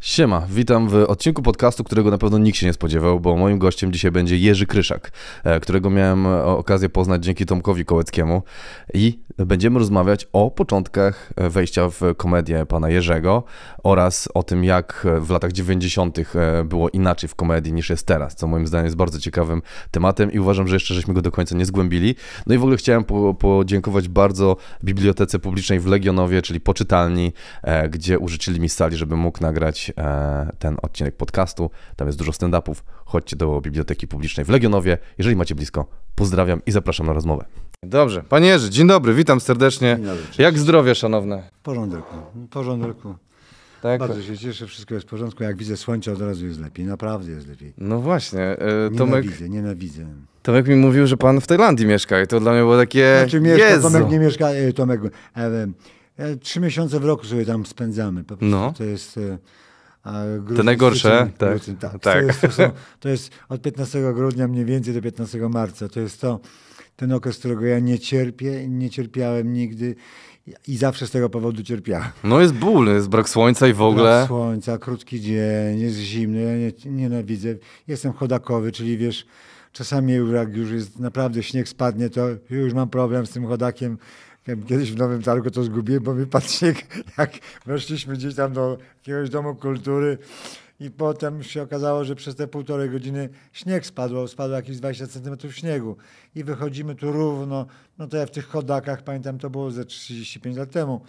Siema, witam w odcinku podcastu, którego na pewno nikt się nie spodziewał, bo moim gościem dzisiaj będzie Jerzy Kryszak, e, którego miałem e, okazję poznać dzięki Tomkowi Kołeckiemu i będziemy rozmawiać o początkach e, wejścia w komedię pana Jerzego oraz o tym, jak w latach 90. było inaczej w komedii niż jest teraz, co moim zdaniem jest bardzo ciekawym tematem i uważam, że jeszcze żeśmy go do końca nie zgłębili. No i w ogóle chciałem po podziękować bardzo Bibliotece Publicznej w Legionowie, czyli poczytalni, gdzie użyczyli mi sali, żeby mógł nagrać E, ten odcinek podcastu. Tam jest dużo stand-upów. Chodźcie do Biblioteki Publicznej w Legionowie. Jeżeli macie blisko, pozdrawiam i zapraszam na rozmowę. Dobrze. Panie Jerzy, dzień dobry, witam serdecznie. Dobry, Jak zdrowie, szanowne? W porządku, w porządku. Tak. Bardzo się cieszę, wszystko jest w porządku. Jak widzę słońce, od razu jest lepiej. Naprawdę jest lepiej. No właśnie. Yy, Tomek... Nienawidzę, nienawidzę. Tomek mi mówił, że pan w Tajlandii mieszka i to dla mnie było takie... Znaczy mieszka, Jezu. Tomek nie mieszka, e, Tomek... E, e, trzy miesiące w roku sobie tam spędzamy. Po prostu no. to jest... E, Grudnia, Te najgorsze, tak. tak. tak. To, tak. jest, to, są, to, jest, od 15 grudnia mniej więcej do 15 marca. To jest to, ten okres, którego ja nie cierpię, nie cierpiałem nigdy i zawsze z tego powodu cierpiałem. No jest ból, jest brak słońca i w ogóle. Brak słońca, krótki dzień, jest zimno, ja nie, nienawidzę. Jestem chodakowy, czyli wiesz, czasami jak już jest naprawdę śnieg spadnie, to już mam problem z tym chodakiem kiedyś w Nowym Targu to zgubiłem, bo mi patrzy, jak weszliśmy gdzieś tam do jakiegoś domu kultury i potem się okazało, że przez te półtorej godziny śnieg spadł, spadło jakieś 20 centymetrów śniegu i wychodzimy tu równo, no to ja w tych chodakach, pamiętam, to było ze 35 lat temu,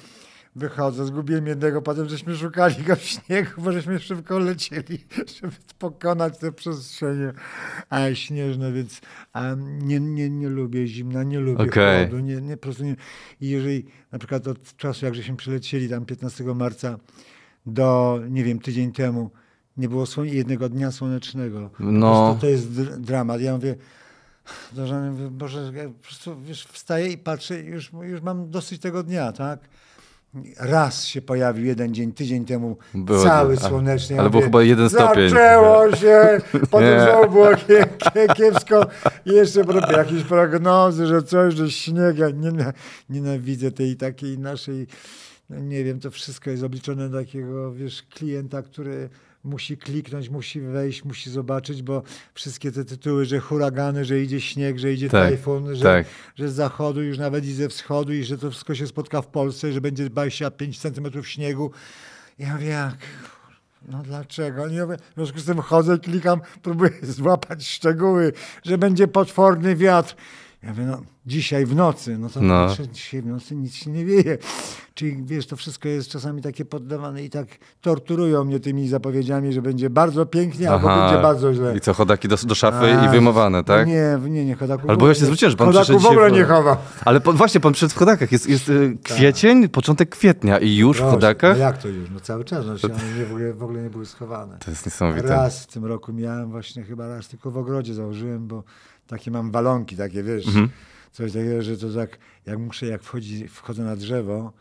wychodzę, zgubiłem jednego, potem żeśmy szukali go w śniegu, bo żeśmy szybko lecieli, żeby pokonać te przestrzenie a śnieżne, więc a nie, nie, nie lubię zimna, nie lubię okay. chłodu, nie, nie, po prostu nie. I jeżeli na przykład od czasu, jak żeśmy przylecieli tam 15 marca do, nie wiem, tydzień temu, nie było słoń, jednego dnia słonecznego. No. To jest dr dramat. Ja mówię, do żony, Boże, ja po prostu wiesz, wstaję i patrzę, już, już mam dosyć tego dnia, tak? raz się pojawił jeden dzień, tydzień temu, było, cały a, słoneczny. ale mówię, był chyba jeden stopień. Zaczęło się, potem znowu było kiepsko. Jeszcze jakieś prognozy, że coś, że śniega. Ja nienawidzę tej takiej naszej, no nie wiem, to wszystko jest obliczone takiego, wiesz, klienta, który musi kliknąć, musi wejść, musi zobaczyć, bo wszystkie te tytuły, że huragany, że idzie śnieg, że idzie tak, tajfun, że, tak. że z zachodu, już nawet i ze wschodu i że to wszystko się spotka w Polsce, że będzie 25 centymetrów śniegu. Ja wiem, jak... No dlaczego? Nie, w związku z tym chodzę, klikam, próbuję złapać szczegóły, że będzie potworny wiatr. Ja mówię, no dzisiaj w nocy, no to no. Znaczy, dzisiaj w nocy nic się nie wieje. Czyli wiesz, to wszystko jest czasami takie poddawane i tak torturują mnie tymi zapowiedziami, że będzie bardzo pięknie, Aha. albo będzie bardzo źle. I co, chodaki do, do szafy A, i wyjmowane, no tak? Nie, nie, nie, chodaku. Albo ja się zwróciłem, że pan chodaku w ogóle nie chowa. Ale po, właśnie, pan przyszedł w chodakach. Jest, jest y, tak. kwiecień, początek kwietnia i już Proszę, w chodakach? No jak to już? No cały czas, no, one w ogóle, w ogóle nie były schowane. To jest niesamowite. Raz w tym roku miałem właśnie chyba raz tylko w ogrodzie założyłem, bo takie mam walonki, takie wiesz, mhm. coś takiego, że to tak, jak muszę, jak wchodzi, wchodzę na drzewo,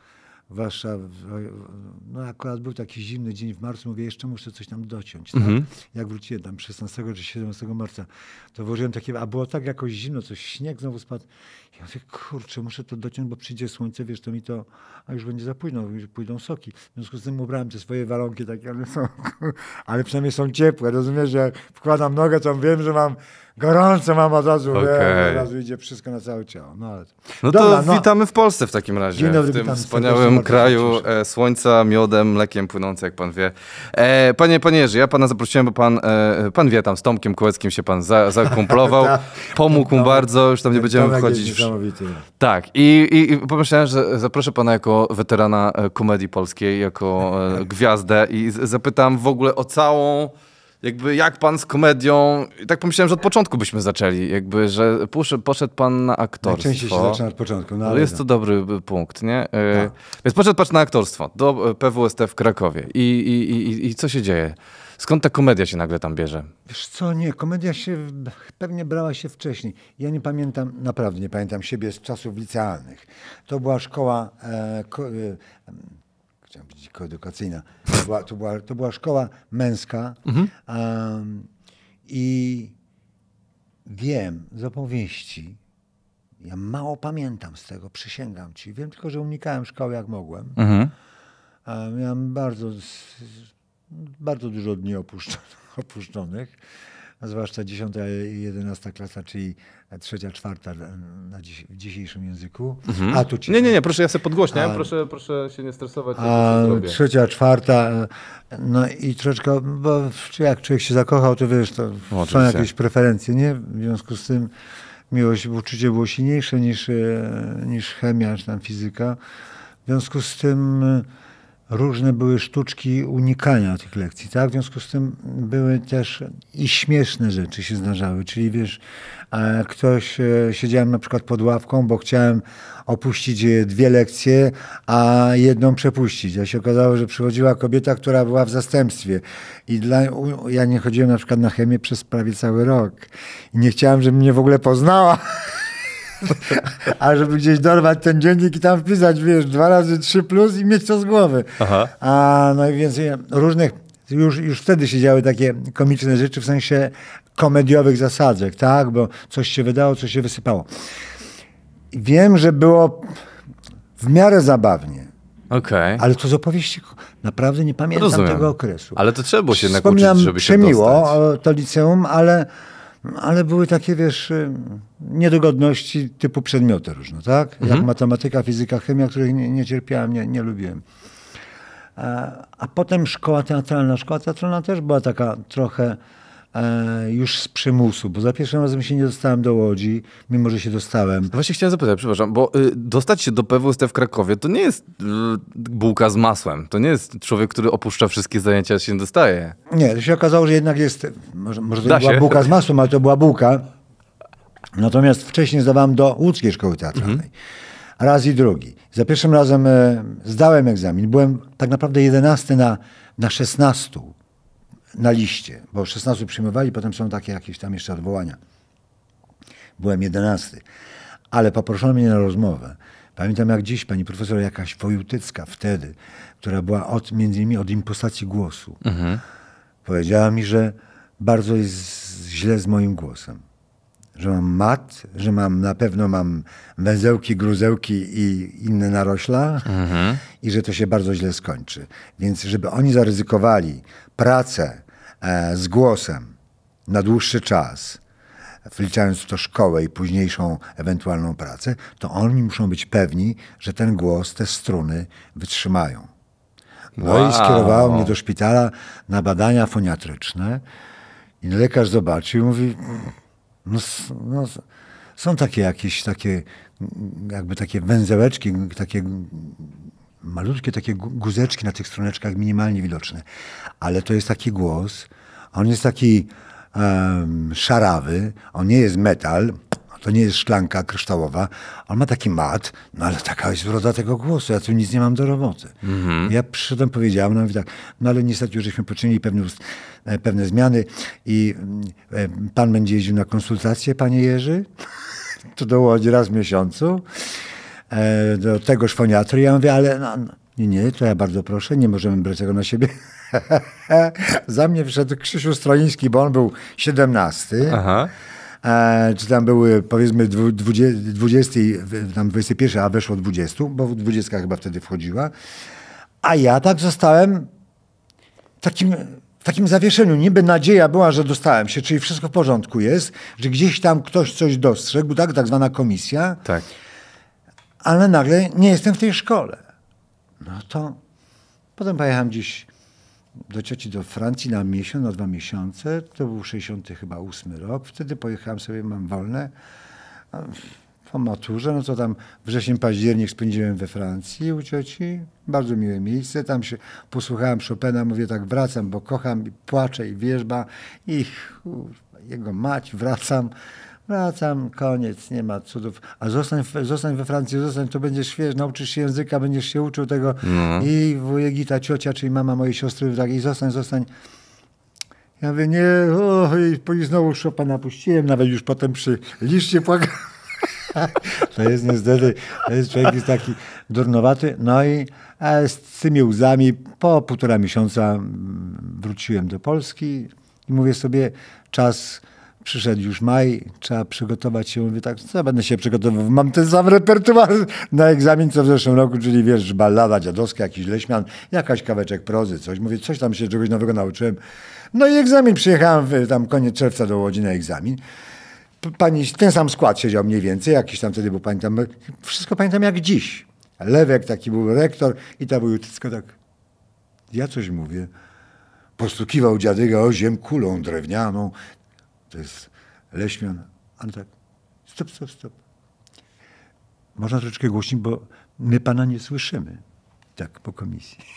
zwłaszcza, no akurat był taki zimny dzień w marcu, mówię, jeszcze muszę coś tam dociąć. Tak? Mhm. Jak wróciłem tam 16 czy 17 marca, to włożyłem takie, a było tak jakoś zimno, coś śnieg znowu spadł. Ja mówię, kurczę, muszę to dociąć, bo przyjdzie słońce, wiesz, to mi to, a już będzie za późno, pójdą soki. W związku z tym ubrałem te swoje walonki takie, ale są, ale przynajmniej są ciepłe, rozumiesz, że jak wkładam nogę, to wiem, że mam gorąco, mam od razu, okay. od razu idzie wszystko na całe ciało. No, ale... no Dobra, to no. witamy w Polsce w takim razie, Dzień dobry, w tym wspaniałym kraju e, słońca, miodem, mlekiem płynące, jak pan wie. E, panie, panie Jerzy, ja pana zaprosiłem, bo pan, e, pan wie, tam z Tomkiem Kołeckim się pan za, zakumplował, tak. pomógł mu bardzo, już tam nie będziemy wchodzić w Niesamowity. Tak, I, i, i pomyślałem, że zaproszę pana jako weterana e, komedii polskiej, jako e, gwiazdę i zapytam w ogóle o całą jakby jak pan z komedią, I tak pomyślałem, że od początku byśmy zaczęli, jakby, że poszedł pan na aktorstwo. Najczęściej się zaczyna od początku. No, ale, ale jest to no. dobry e, punkt, nie? Tak. Więc poszedł pan na aktorstwo do PWST w Krakowie i, i, i, i co się dzieje? Skąd ta komedia się nagle tam bierze? Wiesz co, nie, komedia się pewnie brała się wcześniej. Ja nie pamiętam, naprawdę nie pamiętam siebie z czasów licealnych. To była szkoła, e, ko, e, chciałem powiedzieć koedukacyjna, to była, to była, to była szkoła męska mhm. um, i wiem z opowieści, ja mało pamiętam z tego, przysięgam ci. Wiem tylko, że unikałem szkoły jak mogłem. Mhm. Miałem bardzo bardzo dużo dni opuszczonych, zwłaszcza 10 i 11 klasa, czyli trzecia, czwarta na dziś, w dzisiejszym języku. Mhm. A tu ci... Nie, nie, nie, proszę, ja sobie podgłośnię, a, proszę, proszę się nie stresować. A trzecia, czwarta, no i troszeczkę, bo jak człowiek się zakochał, to wiesz, to o, są jakieś preferencje, nie? W związku z tym miłość, uczucie było silniejsze niż, e, niż chemia, czy tam fizyka. W związku z tym różne były sztuczki unikania tych lekcji, tak? W związku z tym były też i śmieszne rzeczy się zdarzały, czyli wiesz, ktoś, e, siedziałem na przykład pod ławką, bo chciałem opuścić e, dwie lekcje, a jedną przepuścić. A się okazało, że przychodziła kobieta, która była w zastępstwie i dla, ja nie chodziłem na przykład na chemię przez prawie cały rok i nie chciałem, żeby mnie w ogóle poznała. A żeby gdzieś dorwać ten dziennik i tam wpisać, wiesz, dwa razy trzy plus i mieć to z głowy. Aha. A no więcej y, różnych, już, już wtedy się działy takie komiczne rzeczy w sensie komediowych zasadzek, tak? Bo coś się wydało, coś się wysypało. Wiem, że było w miarę zabawnie. Okay. Ale to z opowieści naprawdę nie pamiętam Rozumiem. tego okresu. Ale to trzeba było się Wspominam nauczyć, żeby się przemiło to liceum, ale no, ale były takie, wiesz, y, niedogodności typu przedmioty różne, tak? Mhm. Jak matematyka, fizyka, chemia, których nie, nie cierpiałem, nie, nie lubiłem. A, a potem szkoła teatralna. Szkoła teatralna też była taka trochę E, już z przymusu, bo za pierwszym razem się nie dostałem do Łodzi, mimo że się dostałem. No właśnie chciałem zapytać, przepraszam, bo y, dostać się do PWST w Krakowie to nie jest y, bułka z masłem. To nie jest człowiek, który opuszcza wszystkie zajęcia, się dostaje. Nie, to się okazało, że jednak jest, może, może to nie była bułka z masłem, ale to była bułka. Natomiast wcześniej zdawałem do łódzkiej szkoły teatralnej. Mhm. Raz i drugi. Za pierwszym razem y, zdałem egzamin. Byłem tak naprawdę jedenasty na, na 16 na liście, bo 16 przyjmowali, potem są takie jakieś tam jeszcze odwołania. Byłem 11, ale poproszono mnie na rozmowę. Pamiętam jak dziś pani profesor jakaś Wojutycka wtedy, która była od, między innymi od impostacji głosu, mhm. powiedziała mi, że bardzo jest źle z moim głosem. Że mam mat, że mam na pewno mam węzełki, gruzełki i inne narośla mhm. i że to się bardzo źle skończy. Więc żeby oni zaryzykowali pracę e, z głosem na dłuższy czas, wliczając w to szkołę i późniejszą ewentualną pracę, to oni muszą być pewni, że ten głos, te struny wytrzymają. No wow. i skierowało mnie do szpitala na badania foniatryczne i lekarz zobaczył i mówi, no, no, są takie jakieś takie, jakby takie węzełeczki, takie malutkie takie guzeczki na tych stroneczkach minimalnie widoczne ale to jest taki głos. On jest taki um, szarawy, on nie jest metal, to nie jest szklanka kryształowa. On ma taki mat, no ale taka jest wroda tego głosu. Ja tu nic nie mam do roboty. Mm -hmm. Ja przyszedłem, powiedziałem, no, tak, no ale niestety już żeśmy poczynili pewne, e, pewne zmiany i e, pan będzie jeździł na konsultacje, panie Jerzy, to do Łodzi raz w miesiącu, e, do tego szwoniatry. Ja mówię, ale no, no, nie, nie, to ja bardzo proszę, nie możemy brać tego na siebie. Za mnie wszedł Krzysztof Stroiński, bo on był 17. Aha. E, czy tam były powiedzmy 20, 20 tam 21, a weszło 20, bo 20 chyba wtedy wchodziła. A ja tak zostałem takim w takim zawieszeniu niby nadzieja była, że dostałem się, czyli wszystko w porządku jest, że gdzieś tam ktoś coś dostrzegł, tak, tak zwana komisja. Tak. Ale nagle nie jestem w tej szkole. No to potem pojechałem gdzieś do cioci do Francji na miesiąc, na dwa miesiące. To był 60 chyba 8 rok. Wtedy pojechałem sobie, mam wolne. Po maturze, no to tam wrzesień, październik spędziłem we Francji u cioci. Bardzo miłe miejsce. Tam się posłuchałem Chopina, mówię tak, wracam, bo kocham i płaczę i wierzba. I jego mać, wracam. Wracam, koniec, nie ma cudów. A zostań, zostań we Francji, zostań, to będziesz świeży nauczysz się języka, będziesz się uczył tego. No. I wujek i ta ciocia, czyli mama mojej siostry, tak, i zostań, zostań. Ja mówię, nie, o, i, i znowu Chopina puściłem, nawet już potem przy liście płakałem. To jest niestety, to jest człowiek jest taki durnowaty. No i e, z tymi łzami po półtora miesiąca mm, wróciłem do Polski i mówię sobie, czas przyszedł już maj, trzeba przygotować się. Mówię tak, co ja będę się przygotowywał? Mam ten sam repertuar na egzamin, co w zeszłym roku, czyli wiesz, ballada dziadowska, jakiś leśmian, jakaś kaweczek prozy, coś. Mówię, coś tam się czegoś nowego nauczyłem. No i egzamin, przyjechałem w, tam koniec czerwca do Łodzi na egzamin. Pani, ten sam skład siedział mniej więcej, jakiś tam wtedy, bo pamiętam, wszystko pamiętam jak dziś. Lewek taki był rektor i ta był tylko tak, ja coś mówię postukiwał dziadyga o ziem kulą drewnianą, to jest Leśmian. A tak, stop, stop, stop. Można troszeczkę głośniej, bo my pana nie słyszymy. Tak, po komisji.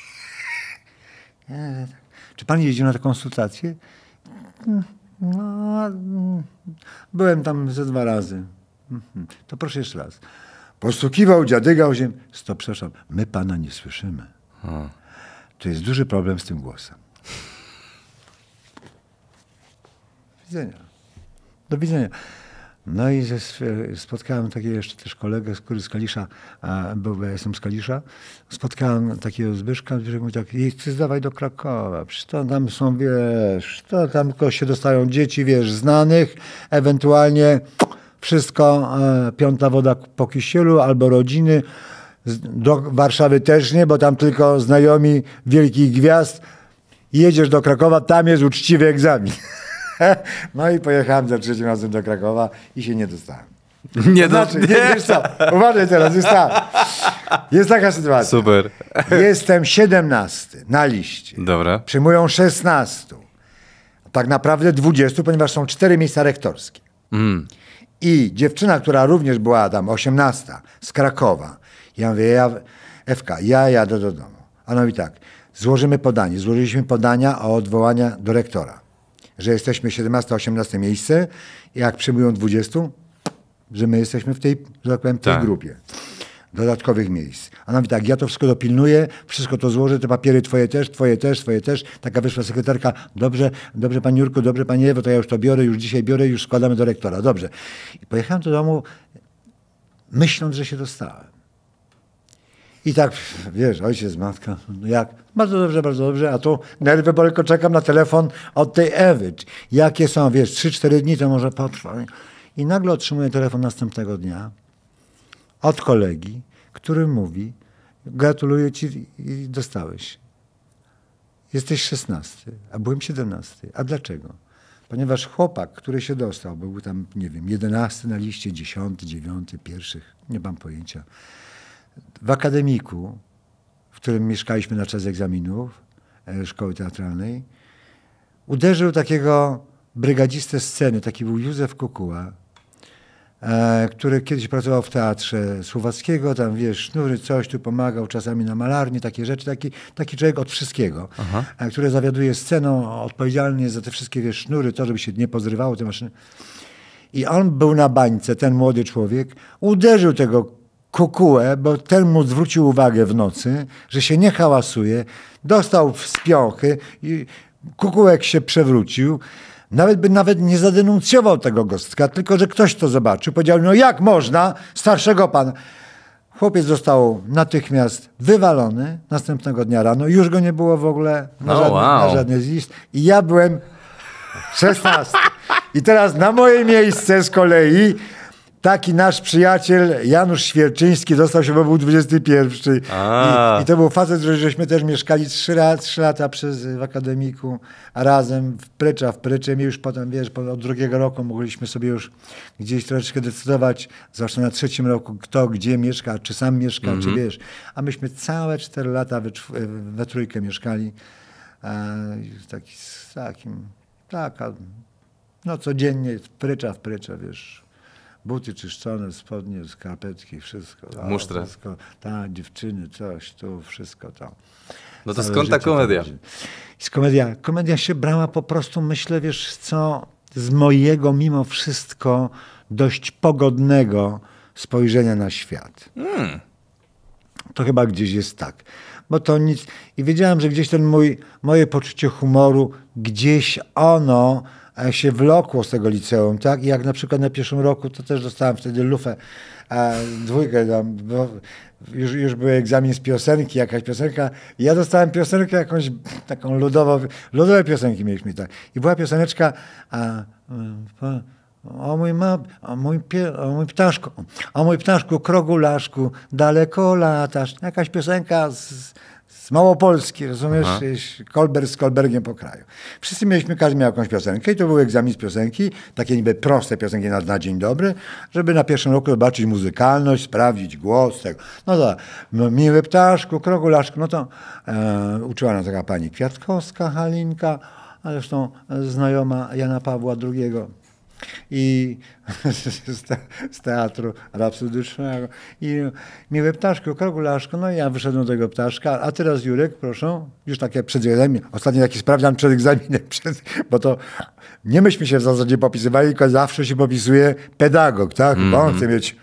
Tak. Czy pan jeździł na taką konsultację? No, byłem tam ze dwa razy. Mhm. To proszę jeszcze raz. Postukiwał dziadyga o Stop, przepraszam, my pana nie słyszymy. To jest duży problem z tym głosem. widzenia. Do widzenia. No i spotkałem takiego jeszcze też kolegę, który z Kalisza, bo ja jestem z Kalisza, spotkałem takiego Zbyszka, który mówił tak, chcę zdawać do Krakowa, przecież to tam są, wiesz, to tam tylko się dostają dzieci, wiesz, znanych, ewentualnie wszystko, e, piąta woda po kisielu albo rodziny, do Warszawy też nie, bo tam tylko znajomi wielkich gwiazd, jedziesz do Krakowa, tam jest uczciwy egzamin. No i pojechałem za trzecim razem do Krakowa i się nie dostałem. Nie, znaczy, nie. nie co, uważaj teraz, tak. Jest taka sytuacja. Super. Jestem 17 na liście. Dobra. Przyjmują 16. Tak naprawdę 20, ponieważ są cztery miejsca rektorskie. Mm. I dziewczyna, która również była tam, 18, z Krakowa. Ja mówię, ja, Ewka, ja jadę do domu. A no i tak, złożymy podanie. Złożyliśmy podania o odwołania do rektora że jesteśmy 17-18 miejsce, jak przyjmują 20, że my jesteśmy w tej, że tak powiem, tej tak. grupie dodatkowych miejsc. A ona mówi tak, ja to wszystko dopilnuję, wszystko to złożę, te papiery twoje też, twoje też, twoje też. Taka wyszła sekretarka, dobrze, dobrze pani Jurku, dobrze pani Ewo, to ja już to biorę, już dzisiaj biorę, już składamy do rektora, dobrze. I pojechałem do domu myśląc, że się dostałem. I tak, wiesz, ojciec, matka, no jak? Bardzo dobrze, bardzo dobrze, a tu nerwy, bo tylko czekam na telefon od tej Ewy. Jakie są, wiesz, 3-4 dni to może potrwa. I nagle otrzymuję telefon następnego dnia od kolegi, który mówi, gratuluję ci i dostałeś. Jesteś 16, a byłem 17. A dlaczego? Ponieważ chłopak, który się dostał, był tam, nie wiem, 11 na liście, 10, 9, pierwszych, nie mam pojęcia w akademiku, w którym mieszkaliśmy na czas egzaminów e, szkoły teatralnej, uderzył takiego brygadzistę sceny, taki był Józef Kukuła, e, który kiedyś pracował w teatrze słowackiego, tam wiesz, sznury, coś tu pomagał, czasami na malarni, takie rzeczy, taki, taki człowiek od wszystkiego, Aha. E, który zawiaduje sceną, odpowiedzialny za te wszystkie, wiesz, sznury, to, żeby się nie pozrywało te maszyny. I on był na bańce, ten młody człowiek, uderzył tego kukułę, bo ten mu zwrócił uwagę w nocy, że się nie hałasuje, dostał wspiochy i kukułek się przewrócił. Nawet by nawet nie zadenuncjował tego gostka, tylko że ktoś to zobaczył. Powiedział, no jak można starszego pana. Chłopiec został natychmiast wywalony następnego dnia rano. Już go nie było w ogóle na, no, żadnych, wow. list. I ja byłem 16. I teraz na moje miejsce z kolei taki nasz przyjaciel Janusz Świerczyński dostał się, bo był 21. I, I, to był facet, żeśmy też mieszkali 3, 3 lata przez, w akademiku razem w Prycza, w Pryczym i już potem, wiesz, od drugiego roku mogliśmy sobie już gdzieś troszeczkę decydować, zwłaszcza na trzecim roku, kto gdzie mieszka, czy sam mieszka, mm -hmm. czy mhm. wiesz. A myśmy całe 4 lata we, we trójkę mieszkali. Taki, z takim, taka, no codziennie w Prycza, w Prycza, wiesz, buty czyszczone, spodnie, skarpetki, wszystko. Tak, Musztrę. Wszystko, tak, dziewczyny, coś, tu, wszystko tam. No to Całe skąd ta komedia? z komedia? Komedia się brała po prostu, myślę, wiesz co, z mojego mimo wszystko dość pogodnego spojrzenia na świat. Hmm. To chyba gdzieś jest tak. Bo to nic... I wiedziałem, że gdzieś ten mój, moje poczucie humoru, gdzieś ono się wlokło z tego liceum, tak? I jak na przykład na pierwszym roku, to też dostałem wtedy lufę, a dwójkę tam, bo już, już był egzamin z piosenki, jakaś piosenka. I ja dostałem piosenkę jakąś taką ludową, ludowe piosenki mieliśmy, tak? I była pioseneczka a, a, o mój, ma, o, mój pie, o mój ptaszku, o mój ptaszku, krogulaszku, daleko latasz. Jakaś piosenka z, z Małopolski, rozumiesz? Aha. Kolber z Kolbergiem po kraju. Wszyscy mieliśmy, każdy miał jakąś piosenkę i to był egzamin z piosenki, takie niby proste piosenki na, na dzień dobry, żeby na pierwszym roku zobaczyć muzykalność, sprawdzić głos tego. No to no, miły ptaszku, krogulaszku, no to e, uczyła nas taka pani Kwiatkowska, Halinka, a zresztą e, znajoma Jana Pawła II i z, teatru rapsodycznego. I miły ptaszku, krogulaszku, no i ja wyszedłem do tego ptaszka, a teraz Jurek, proszę, już takie przed egzaminem, ostatnio taki sprawdzian przed egzaminem, przed, bo to nie myśmy się w zasadzie popisywali, tylko zawsze się popisuje pedagog, tak, mm -hmm. bo on mhm. chce mieć,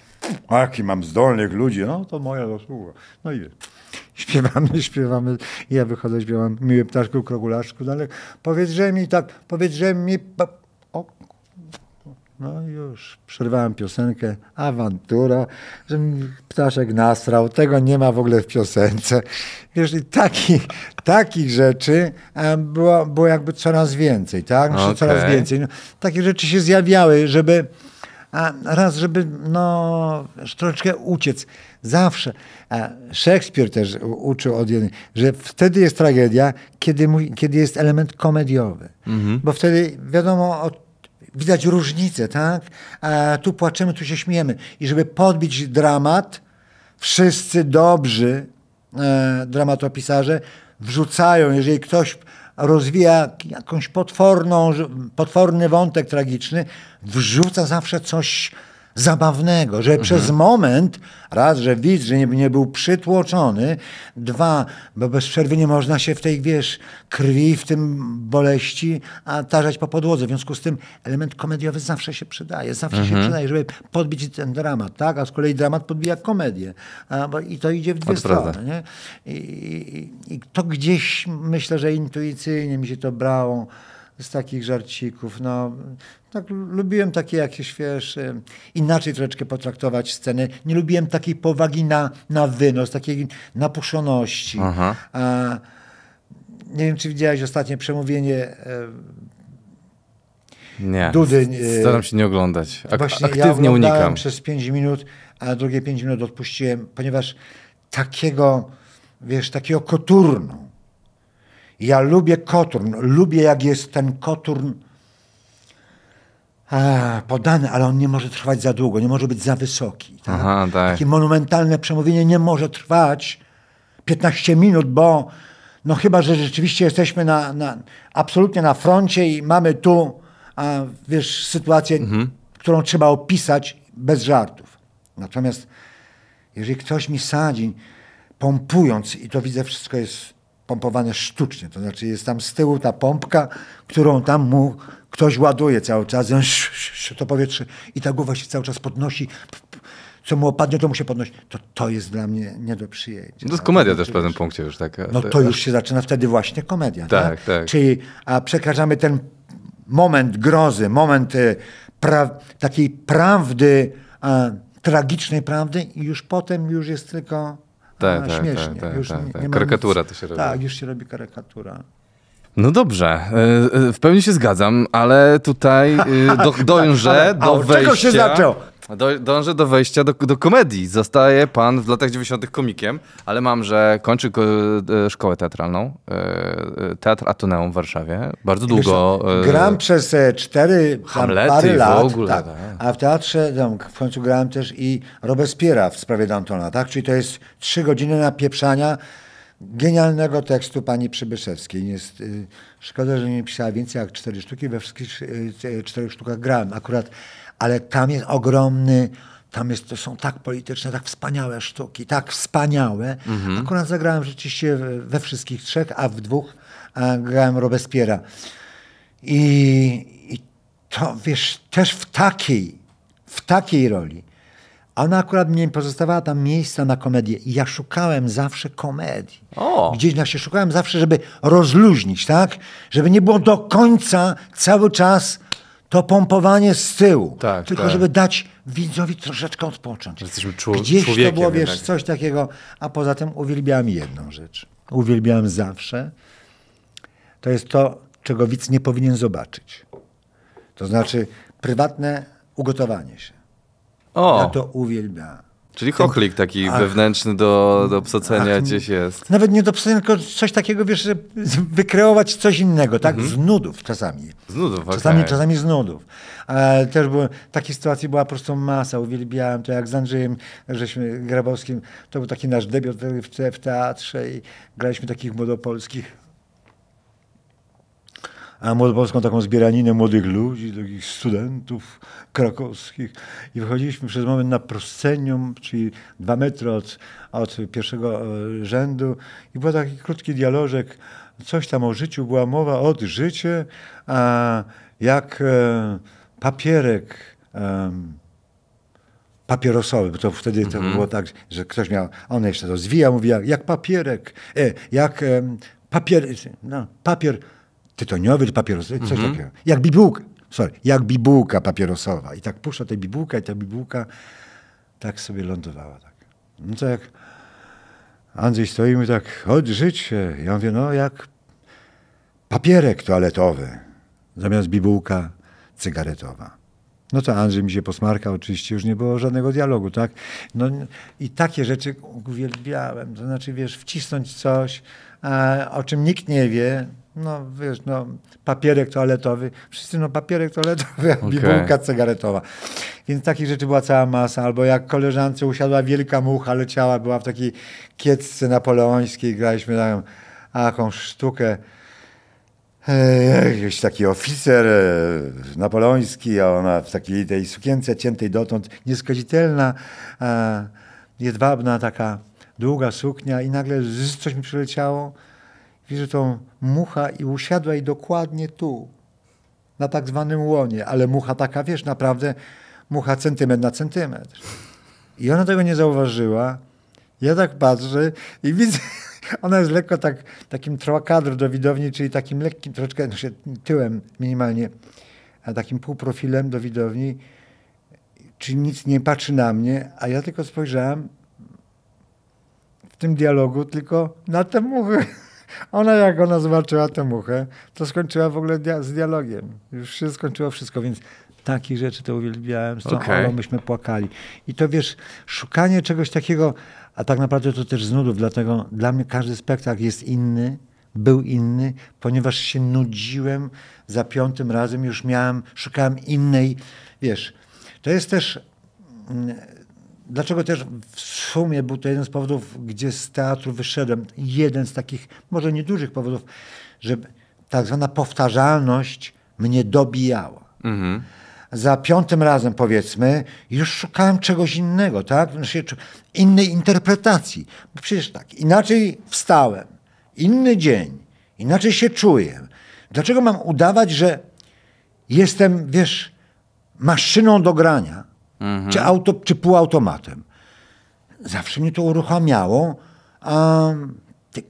jaki mam zdolnych ludzi, no to moja zasługa. No i śpiewamy, śpiewamy. Ja wychodzę, śpiewam miły ptaszku, krogulaszku, dalej. No powiedz, że mi tak, powiedz, że mi, no już, przerwałem piosenkę, awantura, że mi ptaszek nasrał, tego nie ma w ogóle w piosence. Wiesz, taki, takich rzeczy e, było, było jakby coraz więcej, tak? okay. Coraz więcej. No, takie rzeczy się zjawiały, żeby, a raz, żeby no, troszeczkę uciec. Zawsze. A Szekspir też uczył od jednej, że wtedy jest tragedia, kiedy, kiedy jest element komediowy. Mm -hmm. Bo wtedy wiadomo, od widać różnicę, tak? E, tu płaczymy, tu się śmiemy. I żeby podbić dramat, wszyscy dobrzy e, dramatopisarze wrzucają, jeżeli ktoś rozwija jakąś potworną, potworny wątek tragiczny, wrzuca zawsze coś zabawnego, że mhm. przez moment, raz, że widz, że nie, nie był przytłoczony, dwa, bo bez przerwy nie można się w tej, wiesz, krwi, w tym boleści, a tarzać po podłodze. W związku z tym element komediowy zawsze się przydaje, zawsze mhm. się przydaje, żeby podbić ten dramat, tak? A z kolei dramat podbija komedię. A, bo, I to idzie w dwie strony, nie? I, i, I to gdzieś, myślę, że intuicyjnie mi się to brało z takich żarcików. No, tak, lubiłem takie jakieś, wiesz, y, inaczej troszeczkę potraktować scenę. Nie lubiłem takiej powagi na, na wynos, takiej napuszoności. Aha. A, nie wiem, czy widziałeś ostatnie przemówienie e, nie, Dudy. E, staram się nie oglądać. Ak właśnie, aktywnie ja unikam. przez 5 minut, a drugie 5 minut odpuściłem, ponieważ takiego, wiesz, takiego koturnu, ja lubię Koturn, lubię jak jest ten Koturn podany, ale on nie może trwać za długo, nie może być za wysoki. Tak? Aha, tak. Takie monumentalne przemówienie nie może trwać 15 minut, bo no chyba, że rzeczywiście jesteśmy na, na absolutnie na froncie i mamy tu a, wiesz, sytuację, mhm. którą trzeba opisać bez żartów. Natomiast jeżeli ktoś mi sadzi, pompując, i to widzę, wszystko jest pompowane sztucznie. To znaczy jest tam z tyłu ta pompka, którą tam mu ktoś ładuje cały czas, to powietrze i ta głowa się cały czas podnosi. Co mu opadnie, to mu się podnosi. To, to jest dla mnie nie do przyjęcia. No to jest komedia też w pewnym znaczy, punkcie już taka. No to już tak. się zaczyna wtedy właśnie komedia. Tak, tak. tak. Czyli a przekraczamy ten moment grozy, moment e, pra takiej prawdy, tragicznej prawdy i już potem już jest tylko tak, tak, śmiesznie. Tak, tak, już tak, nie, tak. nie tak. Karykatura nic, to się robi. Tak, już się robi karykatura. No dobrze, e, e, w pełni się zgadzam, ale tutaj e, do, tak, dojrzę do ale, wejścia. Od czego się zaczął? Do, dążę do wejścia do, do komedii. Zostaje pan w latach 90. komikiem, ale mam, że kończy ko e, szkołę teatralną, e, e, Teatr Atuneum w Warszawie. Bardzo długo. Wiesz, gram przez cztery lata lat, w ogóle. Tak. tak. A w teatrze w końcu grałem też i Robespiera w sprawie Dantona, tak? Czyli to jest trzy godziny napieprzania genialnego tekstu pani Przybyszewskiej. Jest, y, szkoda, że nie pisała więcej jak cztery sztuki, we wszystkich y, y, czterech sztukach grałem. Akurat ale tam jest ogromny, tam jest, to są tak polityczne, tak wspaniałe sztuki, tak wspaniałe. Mhm. Akurat zagrałem rzeczywiście we wszystkich trzech, a w dwóch a grałem Robespiera. I, I to, wiesz, też w takiej, w takiej roli. Ona akurat mnie pozostawała tam miejsca na komedię. I ja szukałem zawsze komedii. O. Gdzieś na znaczy, się szukałem zawsze, żeby rozluźnić, tak? Żeby nie było do końca cały czas to pompowanie z tyłu. Tak, tylko tak. żeby dać widzowi troszeczkę odpocząć. Jesteśmy człow- Gdzieś to było, wiesz, jednak. coś takiego. A poza tym uwielbiałem jedną rzecz. Uwielbiałem zawsze. To jest to, czego widz nie powinien zobaczyć. To znaczy prywatne ugotowanie się. O. Ja to uwielbia. Czyli chochlik taki Ach. wewnętrzny do, do psocenia Ach. gdzieś jest. Nawet nie do psocenia, tylko coś takiego, wiesz, wykreować coś innego, tak? Mhm. Z nudów czasami. Z nudów, Czasami, okay. czasami z nudów. Ale też było, takiej sytuacji była po prostu masa, uwielbiałem to, jak z Andrzejem żeśmy, Grabowskim, to był taki nasz debiut w, w teatrze i graliśmy takich młodopolskich a polską taką zbieraninę młodych ludzi, takich studentów krakowskich. I wychodziliśmy przez moment na proscenium, czyli dwa metry od, od pierwszego e, rzędu. I był taki krótki dialożek, coś tam o życiu, była mowa o życie, a jak e, papierek. E, papierosowy, bo to wtedy to mm -hmm. było tak, że ktoś miał, on jeszcze to zwija, mówi jak, jak papierek, e, jak e, papier, no, papier tytoniowy papierosy, coś mhm. takiego. Jak bibułka, sorry, jak bibułka papierosowa. I tak puszcza ta bibułka i ta bibułka tak sobie lądowała. Tak. No to jak Andrzej stoi i tak, chodź życie. Ja mówię, no jak papierek toaletowy zamiast bibułka cygaretowa. No to Andrzej mi się posmarkał, oczywiście już nie było żadnego dialogu, tak? No i takie rzeczy uwielbiałem, to znaczy wiesz, wcisnąć coś, a, o czym nikt nie wie, no wiesz, no papierek toaletowy. Wszyscy no papierek toaletowy, okay. bibułka cygaretowa. Więc takich rzeczy była cała masa. Albo jak koleżance usiadła wielka mucha, leciała, była w takiej kiecce napoleońskiej. Graliśmy tam taką sztukę. jakiś taki oficer e, napoleoński, a ona w takiej tej sukience ciętej dotąd, nieskazitelna, jedwabna e, taka długa suknia i nagle coś mi przyleciało widzę tą mucha i usiadła i dokładnie tu, na tak zwanym łonie, ale mucha taka, wiesz, naprawdę mucha centymetr na centymetr. I ona tego nie zauważyła. Ja tak patrzę i widzę, ona jest lekko tak, takim troakadr do widowni, czyli takim lekkim, troszeczkę znaczy tyłem minimalnie, a takim półprofilem do widowni, czyli nic nie patrzy na mnie, a ja tylko spojrzałem w tym dialogu tylko na te muchy. Ona jak ona zobaczyła tę muchę, to skończyła w ogóle dia z dialogiem. Już się skończyło wszystko, więc takich rzeczy to uwielbiałem, z tą okay. myśmy płakali. I to wiesz, szukanie czegoś takiego, a tak naprawdę to też z nudów, dlatego dla mnie każdy spektakl jest inny, był inny, ponieważ się nudziłem za piątym razem, już miałem, szukałem innej, wiesz, to jest też mm, dlaczego też w sumie był to jeden z powodów, gdzie z teatru wyszedłem. Jeden z takich, może niedużych powodów, że tak zwana powtarzalność mnie dobijała. Mhm. Za piątym razem, powiedzmy, już szukałem czegoś innego, tak? Znaczy, innej interpretacji. Bo przecież tak, inaczej wstałem, inny dzień, inaczej się czuję. Dlaczego mam udawać, że jestem, wiesz, maszyną do grania? mhm. czy, auto, czy półautomatem. Zawsze mnie to uruchamiało, a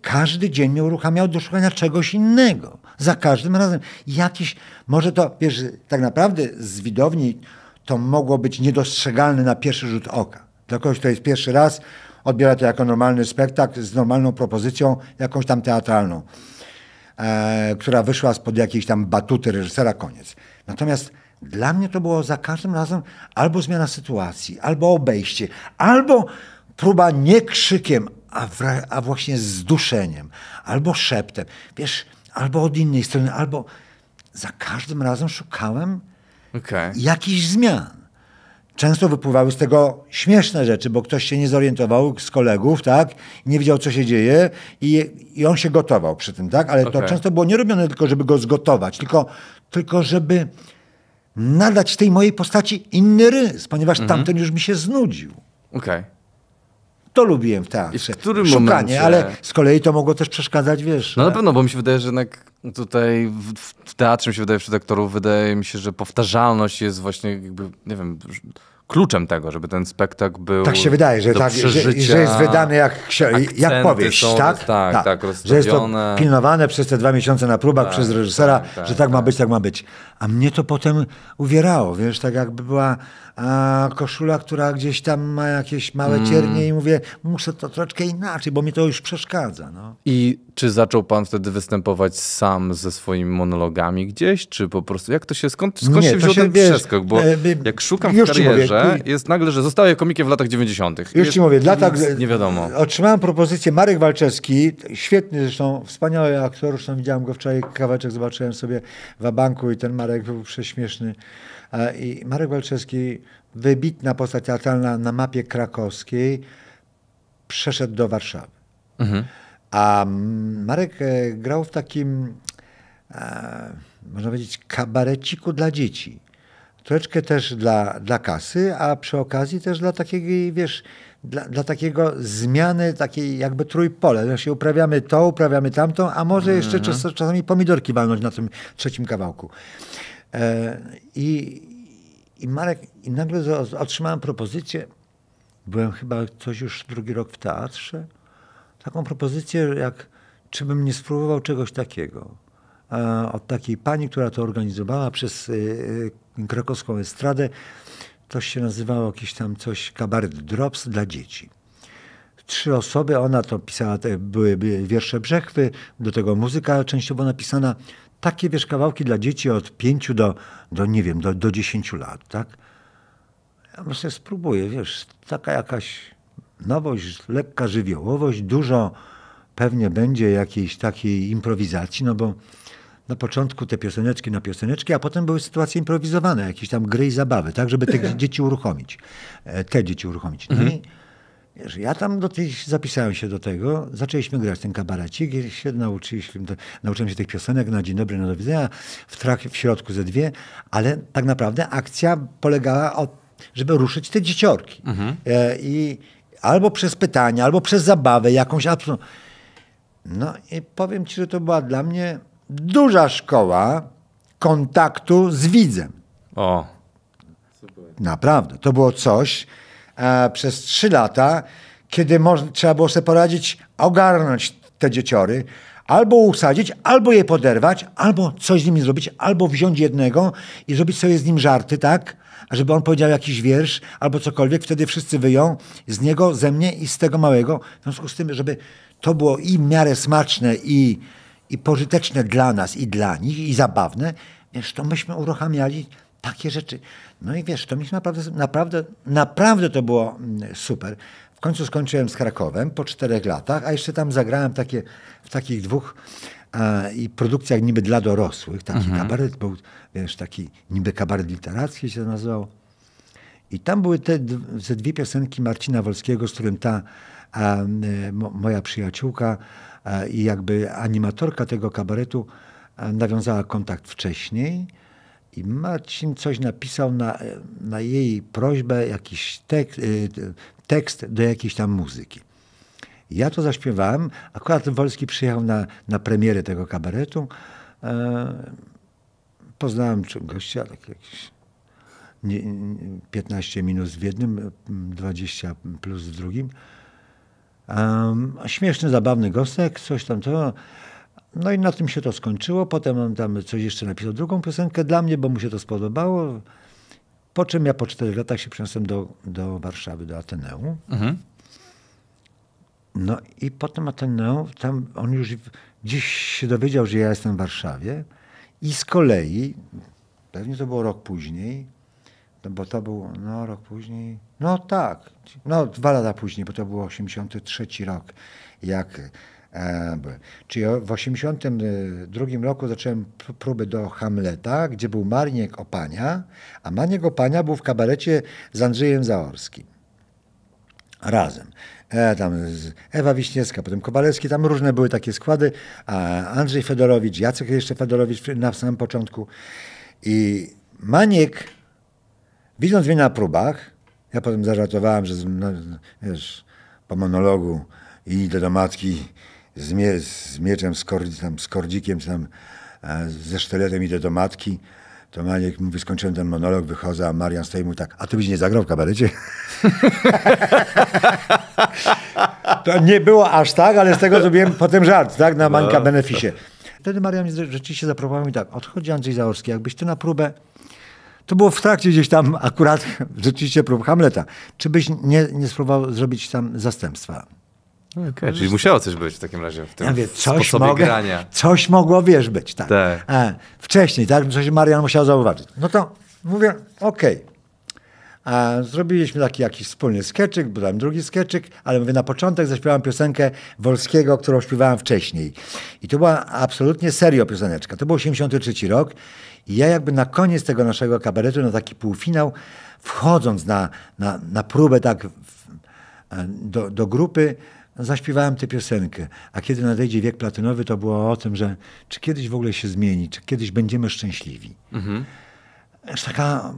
każdy dzień mnie uruchamiał do szukania czegoś innego. Za każdym razem. Jakiś, może to, wiesz, tak naprawdę z widowni to mogło być niedostrzegalne na pierwszy rzut oka. Dla kogoś, kto jest pierwszy raz, odbiera to jako normalny spektakl z normalną propozycją, jakąś tam teatralną, e, która wyszła spod jakiejś tam batuty reżysera, koniec. Natomiast dla mnie to było za każdym razem albo zmiana sytuacji, albo obejście, albo próba nie krzykiem, a, a właśnie zduszeniem, albo szeptem, wiesz, albo od innej strony, albo za każdym razem szukałem okay. jakichś zmian często wypływały z tego śmieszne rzeczy, bo ktoś się nie zorientował z kolegów, tak? Nie wiedział, co się dzieje i, i on się gotował przy tym, tak? Ale okay. to często było nie robione tylko, żeby go zgotować, tylko, tylko żeby nadać tej mojej postaci inny rys, ponieważ mhm. tamten już mi się znudził. Okej. Okay. To lubiłem w teatrze. I w którym Szukanie, momencie? ale z kolei to mogło też przeszkadzać, wiesz. No na pewno, bo mi się wydaje, że jednak tutaj w, w teatrze mi się wydaje, wśród aktorów wydaje mi się, że powtarzalność jest właśnie jakby, nie wiem kluczem tego, żeby ten spektakl był. Tak się wydaje, że, tak, że, że jest wydany jak, jak powieść, są, tak? Tak, tak, tak Że jest to tak, tak. pilnowane przez te dwa miesiące na próbach tak, przez reżysera, tak, tak że tak, ma być, tak ma być. A mnie to potem uwierało, wiesz, tak jakby była a, koszula, która gdzieś tam ma jakieś małe mm. ciernie i mówię, muszę to troszeczkę inaczej, bo mi to już przeszkadza. No. I czy zaczął pan wtedy występować sam ze swoimi monologami gdzieś, czy po prostu, jak to się, skąd, skąd nie, się wziął się, ten wiesz, przeskok? Bo e, jak szukam w karierze, mówię, jest nagle, że zostałem komikiem w latach 90. Już jest, ci mówię, latach, nie wiadomo. Otrzymałem propozycję Marek Walczewski, świetny zresztą, wspaniały aktor, zresztą widziałem go wczoraj, kawałeczek zobaczyłem sobie w banku i ten Marek był prześmieszny. E, I Marek Walczewski, wybitna postać teatralna na mapie krakowskiej, przeszedł do Warszawy. Mhm. A Marek e, grał w takim, e, można powiedzieć, kabareciku dla dzieci. Troszeczkę też dla, dla kasy, a przy okazji też dla takiej, wiesz, dla, dla takiego zmiany, takiej jakby trójpole. Znaczy uprawiamy to, uprawiamy tamtą, a może jeszcze mm czas, czasami pomidorki walnąć na tym trzecim kawałku. E, i, I Marek, i nagle otrzymałem propozycję, byłem chyba coś już drugi rok w teatrze, taką propozycję, jak czy bym nie spróbował czegoś takiego. E, od takiej pani, która to organizowała przez e, e, krakowską estradę, to się nazywało jakieś tam coś, kabaret drops dla dzieci. Trzy osoby, ona to pisała, te były wiersze Brzechwy, do tego muzyka częściowo napisana. Takie, wiesz, kawałki dla dzieci od pięciu do, do nie wiem, do, do lat, tak? Ja myślę, spróbuję, wiesz, taka jakaś nowość, lekka żywiołowość, dużo pewnie będzie jakiejś takiej improwizacji, no bo na początku te pioseneczki na pioseneczki, a potem były sytuacje improwizowane, jakieś tam gry i zabawy, tak, żeby te dzieci uruchomić, e, te dzieci uruchomić. No mhm. i wiesz, ja tam do tej, zapisałem się do tego, zaczęliśmy grać ten kabarecik się nauczyliśmy, nauczyłem się tych piosenek na dzień dobry, na do widzenia, w, trak, w środku ze dwie, ale tak naprawdę akcja polegała od żeby ruszyć te dzieciorki. Mhm. E, I albo przez pytania, albo przez zabawę jakąś absolutną. No i powiem ci, że to była dla mnie duża szkoła kontaktu z widzem. O. Super. Naprawdę. To było coś e, przez trzy lata, kiedy można, trzeba było sobie poradzić, ogarnąć te dzieciory, albo usadzić, albo je poderwać, albo coś z nimi zrobić, albo wziąć jednego i zrobić sobie z nim żarty, tak? a żeby on powiedział jakiś wiersz albo cokolwiek, wtedy wszyscy wyją z niego, ze mnie i z tego małego. W związku z tym, żeby to było i w miarę smaczne i, i pożyteczne dla nas i dla nich i zabawne, wiesz, to myśmy uruchamiali takie rzeczy. No i wiesz, to mi naprawdę, naprawdę, naprawdę to było mm, super. W końcu skończyłem z Krakowem po czterech latach, a jeszcze tam zagrałem takie, w takich dwóch i produkcjach niby dla dorosłych. Taki mhm. kabaret był, wiesz, taki niby kabaret literacki się nazywał. I tam były te, ze dwie piosenki Marcina Wolskiego, z którym ta a, mo, moja przyjaciółka a, i jakby animatorka tego kabaretu nawiązała kontakt wcześniej. I Marcin coś napisał na, na jej prośbę, jakiś tek, y, tekst do jakiejś tam muzyki. Ja to zaśpiewałem. Akurat Wolski przyjechał na, na premierę tego kabaretu. E, poznałem gościa, tak jakiś 15 minus w jednym, 20 plus w drugim. Um, śmieszny, zabawny gosek, coś tam to. No i na tym się to skończyło. Potem on tam coś jeszcze napisał, drugą piosenkę dla mnie, bo mu się to spodobało. Po czym ja po czterech latach się przeniosłem do, do Warszawy, do Ateneum. Mhm. No i potem Ateneum, tam on już dziś się dowiedział, że ja jestem w Warszawie i z kolei, pewnie to było rok później, no bo to był, no rok później, no tak, no dwa lata później, bo to był 83 rok, jak e, Czyli w 82 roku zacząłem próby do Hamleta, gdzie był Marniek Opania, a Marniek Opania był w kabarecie z Andrzejem Zaorskim. Razem e, tam Ewa Wiśniewska, potem Kowalewski, tam różne były takie składy, a Andrzej Fedorowicz, Jacek jeszcze Fedorowicz na samym początku. I Maniek, widząc mnie na próbach, ja potem zażartowałem, że no, wiesz, po monologu idę do matki z, mie z mieczem, z, kord z kordzikiem, czy tam, e, ze sztyletem idę do matki, to Maniek mówi, skończyłem ten monolog, wychodzę, a Marian stoi mu tak, a ty byś nie zagrał w kabarecie? to nie było aż tak, ale z tego zrobiłem potem żart, tak, na Mańka no. Beneficie. Wtedy Marian rzeczywiście zaproponował mi tak, odchodzi Andrzej Zaorski, jakbyś ty na próbę to było w trakcie gdzieś tam akurat rzeczywiście prób Hamleta. Czy byś nie, nie spróbował zrobić tam zastępstwa? Okay, czyli musiało coś być w takim razie w tym ja mówię, coś mogę, grania. Coś mogło, wiesz, być, tak. tak. E, wcześniej, tak, coś Marian musiał zauważyć. No to mówię, okej. Okay. zrobiliśmy taki jakiś wspólny skeczyk, budowałem drugi skeczyk, ale mówię, na początek zaśpiewałem piosenkę Wolskiego, którą śpiewałem wcześniej. I to była absolutnie serio pioseneczka. To był 83 rok i ja jakby na koniec tego naszego kabaretu, na taki półfinał, wchodząc na, na, na próbę tak w, e, do, do grupy, no, zaśpiewałem tę piosenkę. A kiedy nadejdzie wiek platynowy, to było o tym, że czy kiedyś w ogóle się zmieni, czy kiedyś będziemy szczęśliwi. Mhm. Taka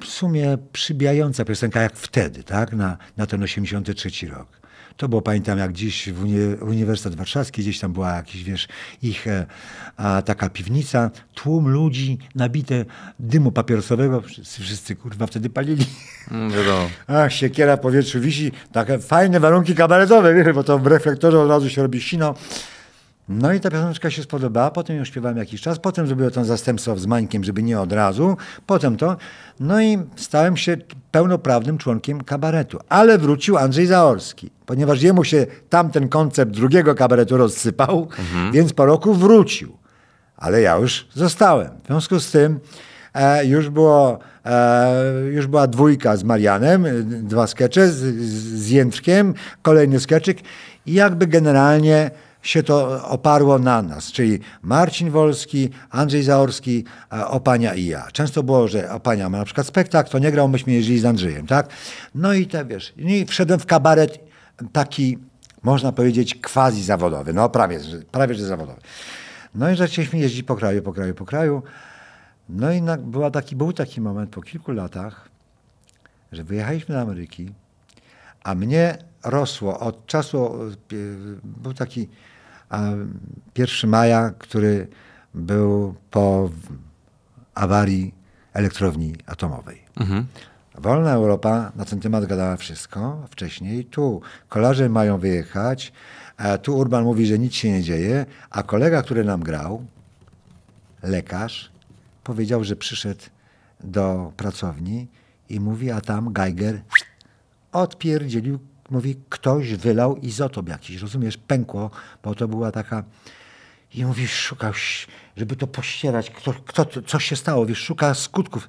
w sumie przybijająca piosenka jak wtedy, tak? Na, na ten 83 rok. To było, pamiętam, jak dziś w uni Uniwersytet Warszawski, gdzieś tam była jakaś, wiesz, ich e, a, taka piwnica, tłum ludzi nabite dymu papierosowego. Wszyscy, wszyscy kurwa, wtedy palili. No, mm, Ach, siekiera w powietrzu wisi. Takie fajne warunki kabaretowe, wiesz, bo to w reflektorze od razu się robi sino. No i ta piosenka się spodobała, potem ją śpiewałem jakiś czas, potem zrobiłem to zastępstwo z Mańkiem, żeby nie od razu, potem to. No i stałem się pełnoprawnym członkiem kabaretu. Ale wrócił Andrzej Zaorski, ponieważ jemu się tamten koncept drugiego kabaretu rozsypał, mhm. więc po roku wrócił. Ale ja już zostałem. W związku z tym e, już było... E, już była dwójka z Marianem, e, dwa skecze z, z Jędrkiem, kolejny skeczek i jakby generalnie się to oparło na nas, czyli Marcin Wolski, Andrzej Zaorski, e, Opania i ja. Często było, że Opania ma na przykład spektakl, to nie grał, myśmy jeździli z Andrzejem, tak? No i te, wiesz, no i wszedłem w kabaret taki, można powiedzieć, quasi zawodowy, no prawie, prawie że zawodowy. No i zaczęliśmy jeździć po kraju, po kraju, po kraju. No i na, była taki, był taki moment po kilku latach, że wyjechaliśmy do Ameryki, a mnie rosło od czasu, e, był taki 1 maja, który był po awarii elektrowni atomowej. Mhm. Wolna Europa na ten temat gadała wszystko wcześniej. Tu kolarze mają wyjechać, e, tu Urban mówi, że nic się nie dzieje, a kolega, który nam grał, lekarz, powiedział, że przyszedł do pracowni i mówi, a tam Geiger odpierdzielił mówi, ktoś wylał izotop jakiś, rozumiesz, pękło, bo to była taka... I mówi, szukał, żeby to pościerać, kto, kto, coś się stało, wiesz, szuka skutków.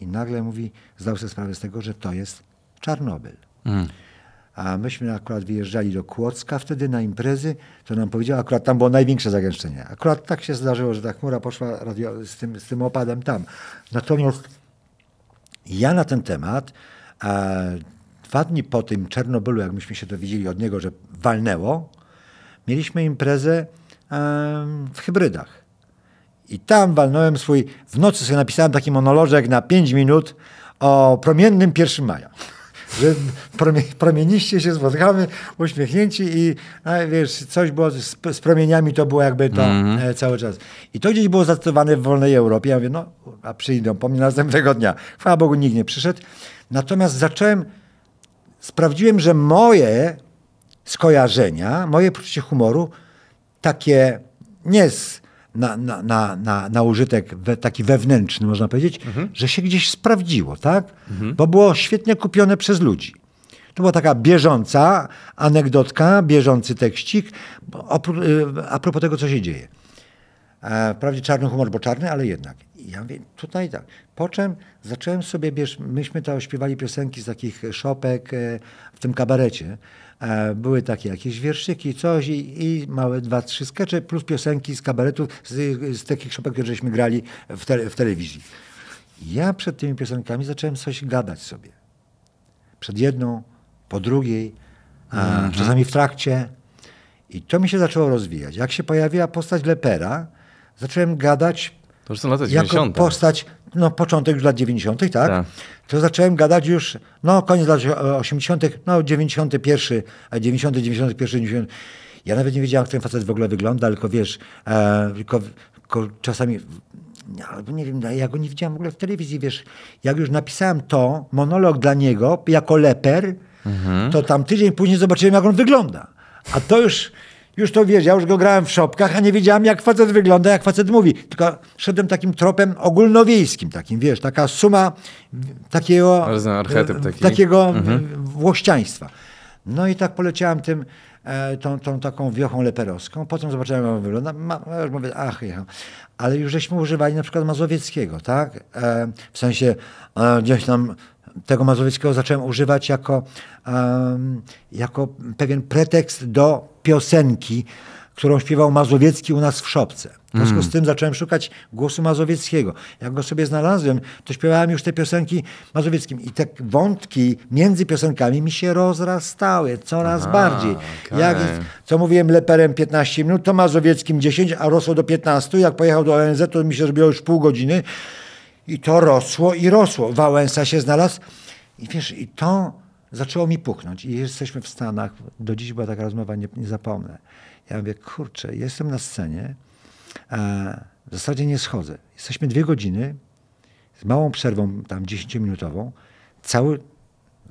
I nagle mówi, zdał sobie sprawę z tego, że to jest Czarnobyl. Mm. A myśmy akurat wyjeżdżali do Kłodzka wtedy na imprezy, to nam powiedział, akurat tam było największe zagęszczenie. Akurat tak się zdarzyło, że ta chmura poszła radio, z, tym, z tym opadem tam. Natomiast ja na ten temat, dwa dni po tym Czernobylu, jak myśmy się dowiedzieli od niego, że walnęło, mieliśmy imprezę w hybrydach. I tam walnąłem swój, w nocy sobie napisałem taki monolożek na 5 minut o promiennym 1 maja. Że promie, promieniście się spotkamy, uśmiechnięci i wiesz, coś było z, z promieniami, to było jakby to mm -hmm. cały czas. I to gdzieś było zacytowane w wolnej Europie. Ja mówię, no a przyjdą po mnie następnego dnia. Chwała Bogu, nikt nie przyszedł. Natomiast zacząłem sprawdziłem, że moje skojarzenia, moje poczucie humoru, takie nie na, na, na, na, na użytek we, taki wewnętrzny, można powiedzieć, mhm. że się gdzieś sprawdziło, tak? Mhm. Bo było świetnie kupione przez ludzi. To była taka bieżąca anegdotka, bieżący tekstik, y, a propos tego, co się dzieje. E, wprawdzie czarny humor, bo czarny, ale jednak ja mówię, tutaj tak. Po czym zacząłem sobie, wiesz, myśmy to śpiewali piosenki z takich szopek e, w tym kabarecie. E, były takie jakieś wierszyki, coś i, i małe dwa, trzy skecze, plus piosenki z kabaretu, z, z takich szopek, które żeśmy grali w, te, w telewizji. Ja przed tymi piosenkami zacząłem coś gadać sobie. Przed jedną, po drugiej, mhm. czasami w trakcie. I to mi się zaczęło rozwijać. Jak się pojawiła postać Lepera, zacząłem gadać to już są lata 90. Jako postać, no początek już lat 90., tak? tak? To zacząłem gadać już, no koniec lat 80., no 91., 90., 91., 90. Ja nawet nie wiedziałem, jak ten facet w ogóle wygląda, tylko wiesz, e, tylko, tylko czasami no, albo nie wiem, no, ja go nie widziałem w ogóle w telewizji, wiesz, jak już napisałem to, monolog dla niego, jako leper, mhm. to tam tydzień później zobaczyłem, jak on wygląda. A to już, już to wiedział, już go grałem w szopkach, a nie wiedziałem, jak facet wygląda, jak facet mówi. Tylko szedłem takim tropem ogólnowiejskim, takim, wiesz, taka suma takiego, e, taki. takiego mhm. E, włościaństwa. No i tak poleciałem tym, e, tą, tą taką wiochą leperowską. Potem zobaczyłem, jak on wygląda. już mówię, ach, ja. ale już żeśmy używali na przykład mazowieckiego, tak? w sensie gdzieś tam tego mazowieckiego zacząłem używać jako, jako pewien pretekst do piosenki, którą śpiewał Mazowiecki u nas w szopce. W związku hmm. z tym zacząłem szukać głosu mazowieckiego. Jak go sobie znalazłem, to śpiewałem już te piosenki mazowieckim. I te wątki między piosenkami mi się rozrastały coraz Aha, bardziej. Okay. Jak, co mówiłem leperem 15 minut, to mazowieckim 10, a rosło do 15. Jak pojechał do ONZ, to mi się zrobiło już pół godziny. I to rosło i rosło. Wałęsa się znalazł. I wiesz, i to zaczęło mi puknąć. I jesteśmy w Stanach. Do dziś była taka rozmowa, nie, nie zapomnę. Ja mówię, kurczę, jestem na scenie. E, w zasadzie nie schodzę. Jesteśmy dwie godziny z małą przerwą, tam dziesięciominutową, Cały.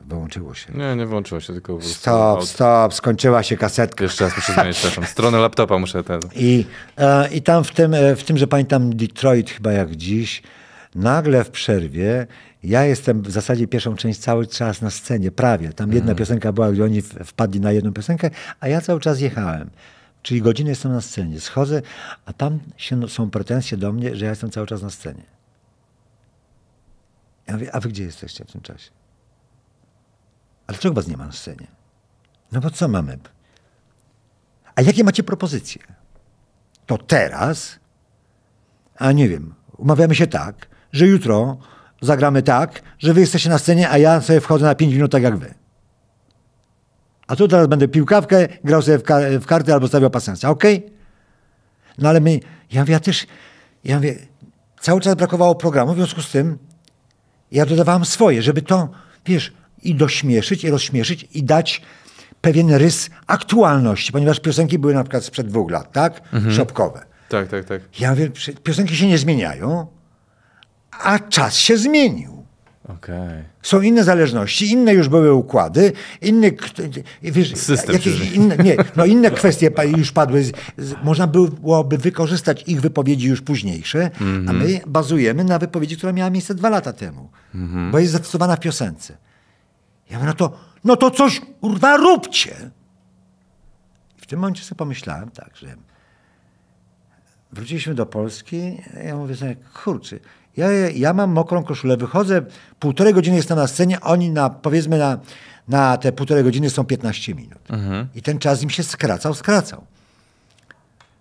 Wyłączyło się. Nie, nie włączyło się, tylko. Stop, od... stop, skończyła się kasetka. Jeszcze raz muszę zmienić przepraszam. Stronę laptopa muszę ten. I, e, i tam w tym, e, w tym, że pamiętam Detroit chyba jak dziś, nagle w przerwie ja jestem w zasadzie pierwszą część cały czas na scenie, prawie. Tam jedna mhm. piosenka była, gdzie oni wpadli na jedną piosenkę, a ja cały czas jechałem. Czyli godzinę jestem na scenie. Schodzę, a tam się, no, są pretensje do mnie, że ja jestem cały czas na scenie. Ja mówię, a wy gdzie jesteście w tym czasie? A dlaczego was nie ma na scenie? No bo co mamy? A jakie macie propozycje? To teraz, a nie wiem, umawiamy się tak, że jutro zagramy tak, że wy jesteście na scenie, a ja sobie wchodzę na 5 minut tak jak wy. A tu teraz będę pił kawkę, grał sobie w, ka w karty albo stawiał pasensa, ok? No ale my, ja mówię, ja też, ja mówię, cały czas brakowało programu, w związku z tym ja dodawałam swoje, żeby to, wiesz, i dośmieszyć, i rozśmieszyć, i dać pewien rys aktualności, ponieważ piosenki były na przykład sprzed dwóch lat, tak? Mhm. Szopkowe. Tak, tak, tak. Ja mówię, piosenki się nie zmieniają, a czas się zmienił. Okay. Są inne zależności, inne już były układy, inny, wiesz, System jakieś, inne, nie, no inne tak. kwestie już padły. Można byłoby wykorzystać ich wypowiedzi już późniejsze, mm -hmm. a mhm. my bazujemy na wypowiedzi, która miała miejsce dwa lata temu, mm -hmm. bo jest zastosowana w piosence. Ja mówię, no to, no to coś, kurwa, róbcie! I w tym momencie sobie pomyślałem tak, że wróciliśmy do Polski, ja mówię sobie, kurczę, ja, ja mam mokrą koszulę, wychodzę, półtorej godziny jestem na scenie, oni na, powiedzmy na, na te półtorej godziny są 15 minut. Mhm. I ten czas im się skracał, skracał.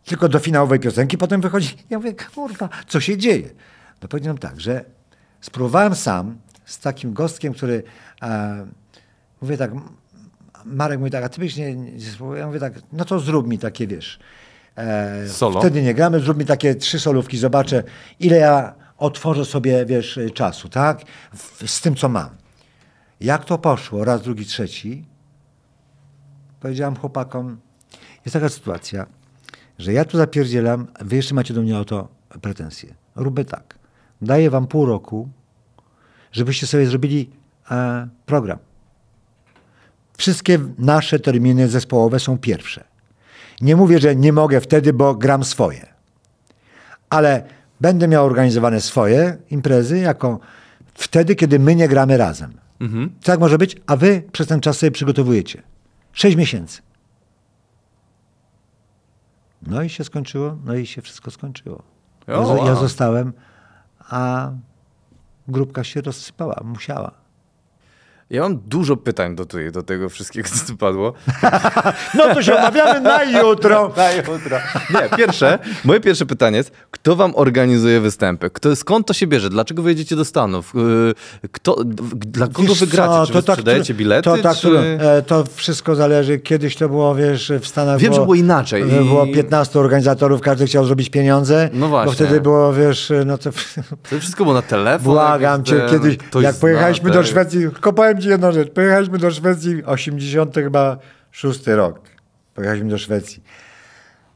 Tylko do finałowej piosenki potem wychodzi, ja mówię, kurwa, co się dzieje? No powiedziałem tak, że spróbowałem sam z takim gostkiem, który e, mówię tak, Marek mówi tak, a ty byś nie, nie ja mówię tak, no to zrób mi takie, wiesz, e, Solo. wtedy nie gramy, zrób mi takie trzy solówki, zobaczę ile ja otworzę sobie, wiesz, y, czasu, tak? Z tym, co mam. Jak to poszło? Raz, drugi, trzeci. Powiedziałam chłopakom, jest taka sytuacja, że ja tu zapierdzielam, wy jeszcze macie do mnie o to pretensje. Róbmy tak. Daję wam pół roku, żebyście sobie zrobili e, program. Wszystkie nasze terminy zespołowe są pierwsze. Nie mówię, że nie mogę wtedy, bo gram swoje. Ale Będę miał organizowane swoje imprezy, jako wtedy, kiedy my nie gramy razem. Mhm. Tak może być, a wy przez ten czas sobie przygotowujecie. Sześć miesięcy. No i się skończyło, no i się wszystko skończyło. ja, ja zostałem, a grupka się rozsypała, musiała. Ja mam dużo pytań do, tej, do tego wszystkiego, co tu padło. No to się omawiamy na jutro. Na jutro. Nie, pierwsze, moje pierwsze pytanie jest, kto wam organizuje występy? Kto, skąd to się bierze? Dlaczego wyjedziecie do Stanów? Y, kto, dla kogo wiesz wygracie? Co, czy to wy tak, sprzedajecie bilety? To, tak, czy... E, to wszystko zależy. Kiedyś to było, wiesz, w Stanach Wiem, było, że było inaczej. E, było 15 organizatorów, każdy chciał zrobić pieniądze. No właśnie. Bo wtedy było, wiesz, e, no to... To wszystko było na telefon. Błagam cię, kiedyś, jak pojechaliśmy zna, do Szwecji, kopałem ci jedną rzecz. Pojechaliśmy do Szwecji 80 chyba szósty rok. Pojechaliśmy do Szwecji.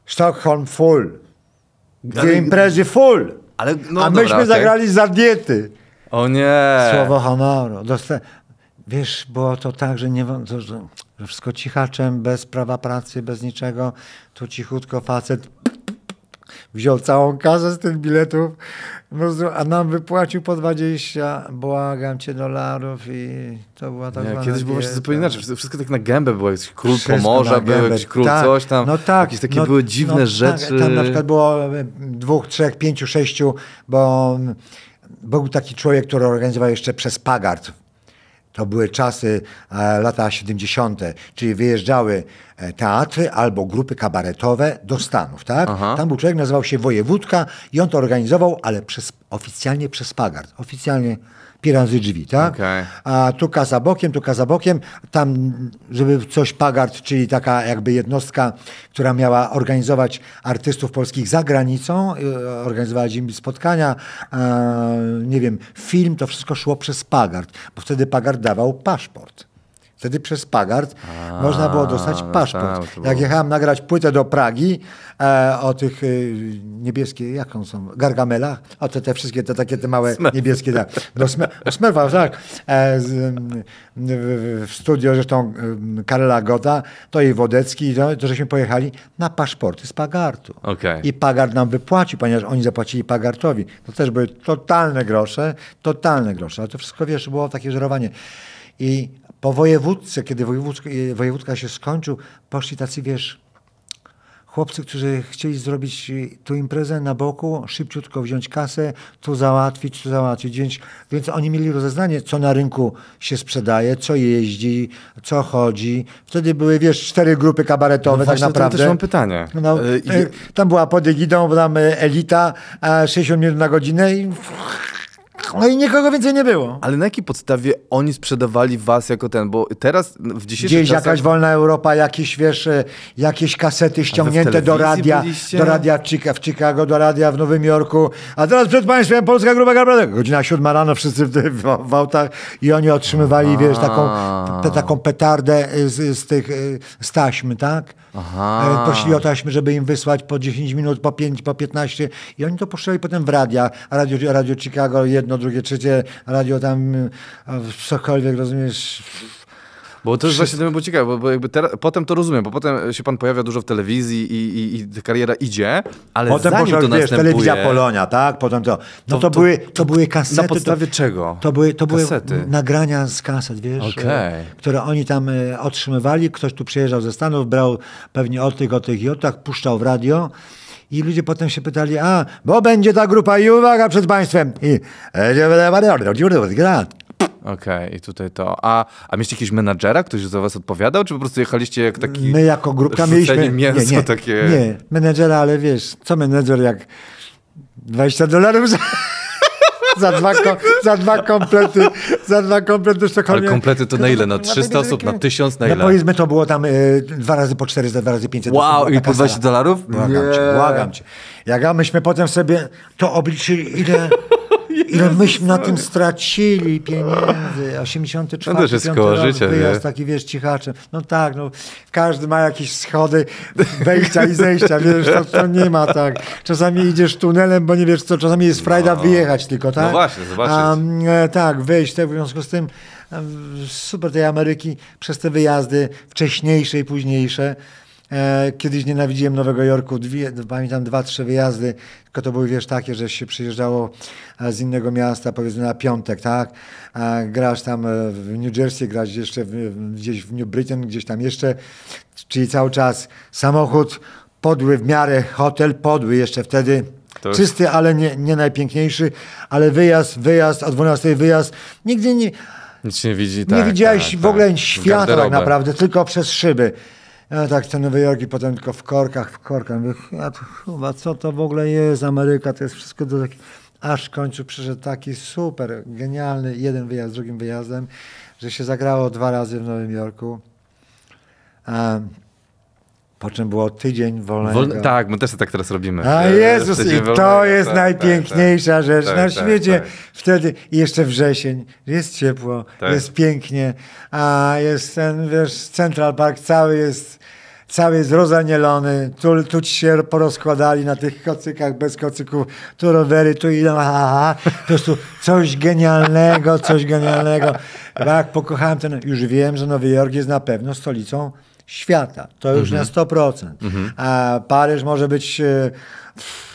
Stockholm full. Gdzie imprezy full. Ale, no, A myśmy okay. zagrali za diety. O nie. Słowo honoru. Dosta Wiesz, było to tak, że nie to, że wszystko cichaczem, bez prawa pracy, bez niczego. Tu cichutko facet wziął całą kasę z tych biletów, a nam wypłacił po 20, błagam cię, dolarów i to była tak Nie, Kiedyś było jeszcze zupełnie inaczej, wszystko tak na gębę było, jakiś król wszystko Pomorza był, jakiś król tak. coś tam, no tak, jakieś takie no, były dziwne no, tak. rzeczy. Tak, tam na przykład było e, dwóch, trzech, pięciu, sześciu, bo był taki człowiek, który organizował jeszcze przez Pagard to były czasy e, lata 70., czyli wyjeżdżały e, teatry albo grupy kabaretowe do Stanów, tak? Aha. Tam był człowiek, nazywał się Wojewódka i on to organizował, ale przez, oficjalnie przez Pagard. Oficjalnie piranzy drzwi, tak? Okay. A tu kasa bokiem, tu kasa bokiem, tam, żeby coś Pagard, czyli taka jakby jednostka, która miała organizować artystów polskich za granicą, y, organizowała im spotkania, e, nie wiem, film, to wszystko szło przez Pagard, bo wtedy Pagard dawał paszport. Wtedy przez Pagard A, można było dostać no paszport. Tak, jak jechałem nagrać płytę do Pragi e, o tych e, niebieskich, jaką są, gargamelach, o te te wszystkie, te takie te małe niebieskie, tak. No, smer, tak. E, z, w, w studio zresztą Karela Gota, to i Wodecki, no, to żeśmy pojechali na paszporty z Pagartu. Okay. I Pagard nam wypłacił, ponieważ oni zapłacili Pagartowi. To też były totalne grosze, totalne grosze, ale to wszystko, wiesz, było takie żerowanie. I po wojewódce, kiedy wojewódka się skończył, poszli tacy, wiesz, chłopcy, którzy chcieli zrobić tu imprezę na boku, szybciutko wziąć kasę, tu załatwić, tu załatwić. Więc oni mieli rozeznanie, co na rynku się sprzedaje, co jeździ, co chodzi. Wtedy były, wiesz, cztery grupy kabaretowe no tak naprawdę. Tam też mam pytanie. No, y, y, tam była pod egidą, tam y, elita, 60 minut na godzinę i no i nikogo więcej nie było. Ale na jakiej podstawie oni sprzedawali was jako ten? Bo teraz w dzisiejszych Gdzieś czasach... jakaś wolna Europa, jakieś, wiesz, e, jakieś kasety ściągnięte do radia, byliście? do radia w Chicago, do radia w Nowym Jorku. A teraz przed państwem Polska Grupa Garbrodek. Godzina siódma rano, wszyscy w, w, w autach i oni otrzymywali, A. wiesz, taką, te, taką petardę e, z, z tych e, z tak? Aha. E, prosili o taśmy, żeby im wysłać po 10 minut, po 5, po 15 i oni to puszczali potem w radia. Radio, radio Chicago, jedno, drugie, trzecie, radio tam, e, cokolwiek, rozumiesz, bo to jest właśnie to było ciekawe, bo, bo jakby teraz, potem to rozumiem, bo potem się pan pojawia dużo w telewizji i, i, i kariera idzie, ale potem zanim może, to wiesz, następuje... telewizja Polonia, tak? Potem to. No to, to, to były, to były kasety. Na podstawie to, czego? To były, to były kasety. nagrania z kaset, wiesz, okay. które oni tam otrzymywali. Ktoś tu przyjeżdżał ze Stanów, brał pewnie o tych, o tych i o tak, puszczał w radio. I ludzie potem się pytali, a, bo będzie ta grupa i uwaga przed państwem. I... Okej, okay, i tutaj to. A, a mieliście jakiegoś menadżera, ktoś za was odpowiadał, czy po prostu jechaliście jak taki... My jako grupka mieliśmy... mięso nie, nie, takie... Nie, menadżera, ale wiesz, co menadżer jak 20 dolarów za... za dwa, kom, za dwa komplety, za dwa komplety Ale komplety to na ile? Na 300 osób, na 1000, na no ile? No powiedzmy to było tam y, dwa razy po 400, dwa razy 500 Wow, osób, i po 20 dolarów? Błagam cię, błagam cię. Jak myśmy potem sobie to obliczyli, ile... Ile no myśmy na tym stracili pieniędzy. 84 no to jest koło życia, wyjazd taki, wiesz, cichaczem. No tak, no, każdy ma jakieś schody wejścia i zejścia, wiesz, to, to nie ma tak. Czasami idziesz tunelem, bo nie wiesz co, czasami jest frajda no. wyjechać tylko, tak? No właśnie, zobaczyć. A, e, tak, wyjść, tak, w związku z tym e, super tej Ameryki przez te wyjazdy wcześniejsze i późniejsze. E, kiedyś nienawidziłem Nowego Jorku, dwie, pamiętam dwa, trzy wyjazdy, tylko to były wiesz takie, że się przyjeżdżało e, z innego miasta, powiedzmy na piątek, tak? A grasz tam e, w New Jersey, grasz jeszcze w, gdzieś w New Britain, gdzieś tam jeszcze, czyli cały czas samochód, podły w miarę hotel, podły jeszcze wtedy. Czysty, ale nie, nie najpiękniejszy, ale wyjazd, wyjazd, o 12 wyjazd, nigdy nie... Nic nie widzi, tak, Nie widziałeś tak, w ogóle tak. świata tak naprawdę, tylko przez szyby. Ja e, tak, ten Nowy Jork i potem tylko w korkach, w korkach. Mówię, ja to, chyba, co to w ogóle jest Ameryka, to jest wszystko do takiego... Aż w końcu przyszedł taki super, genialny jeden wyjazd z drugim wyjazdem, że się zagrało dwa razy w Nowym Jorku. Um, po czym było tydzień wolnego. Wol... Tak, my też to tak teraz robimy. A e, Jezus, i to jest tak, tak, najpiękniejsza tak, rzecz tak, na tak, świecie. Tak. Wtedy i jeszcze wrzesień, jest ciepło, jest pięknie, a jest ten, wiesz, Central Park cały jest, cały jest rozanielony, tu, tu ci się porozkładali na tych kocykach, bez kocyków, tu rowery, tu idą, aha, po prostu coś genialnego, coś genialnego. Jak pokochałem ten, już wiem, że Nowy Jork jest na pewno stolicą świata. To już mm -hmm. na 100%. Mm -hmm. A Paryż może być. E,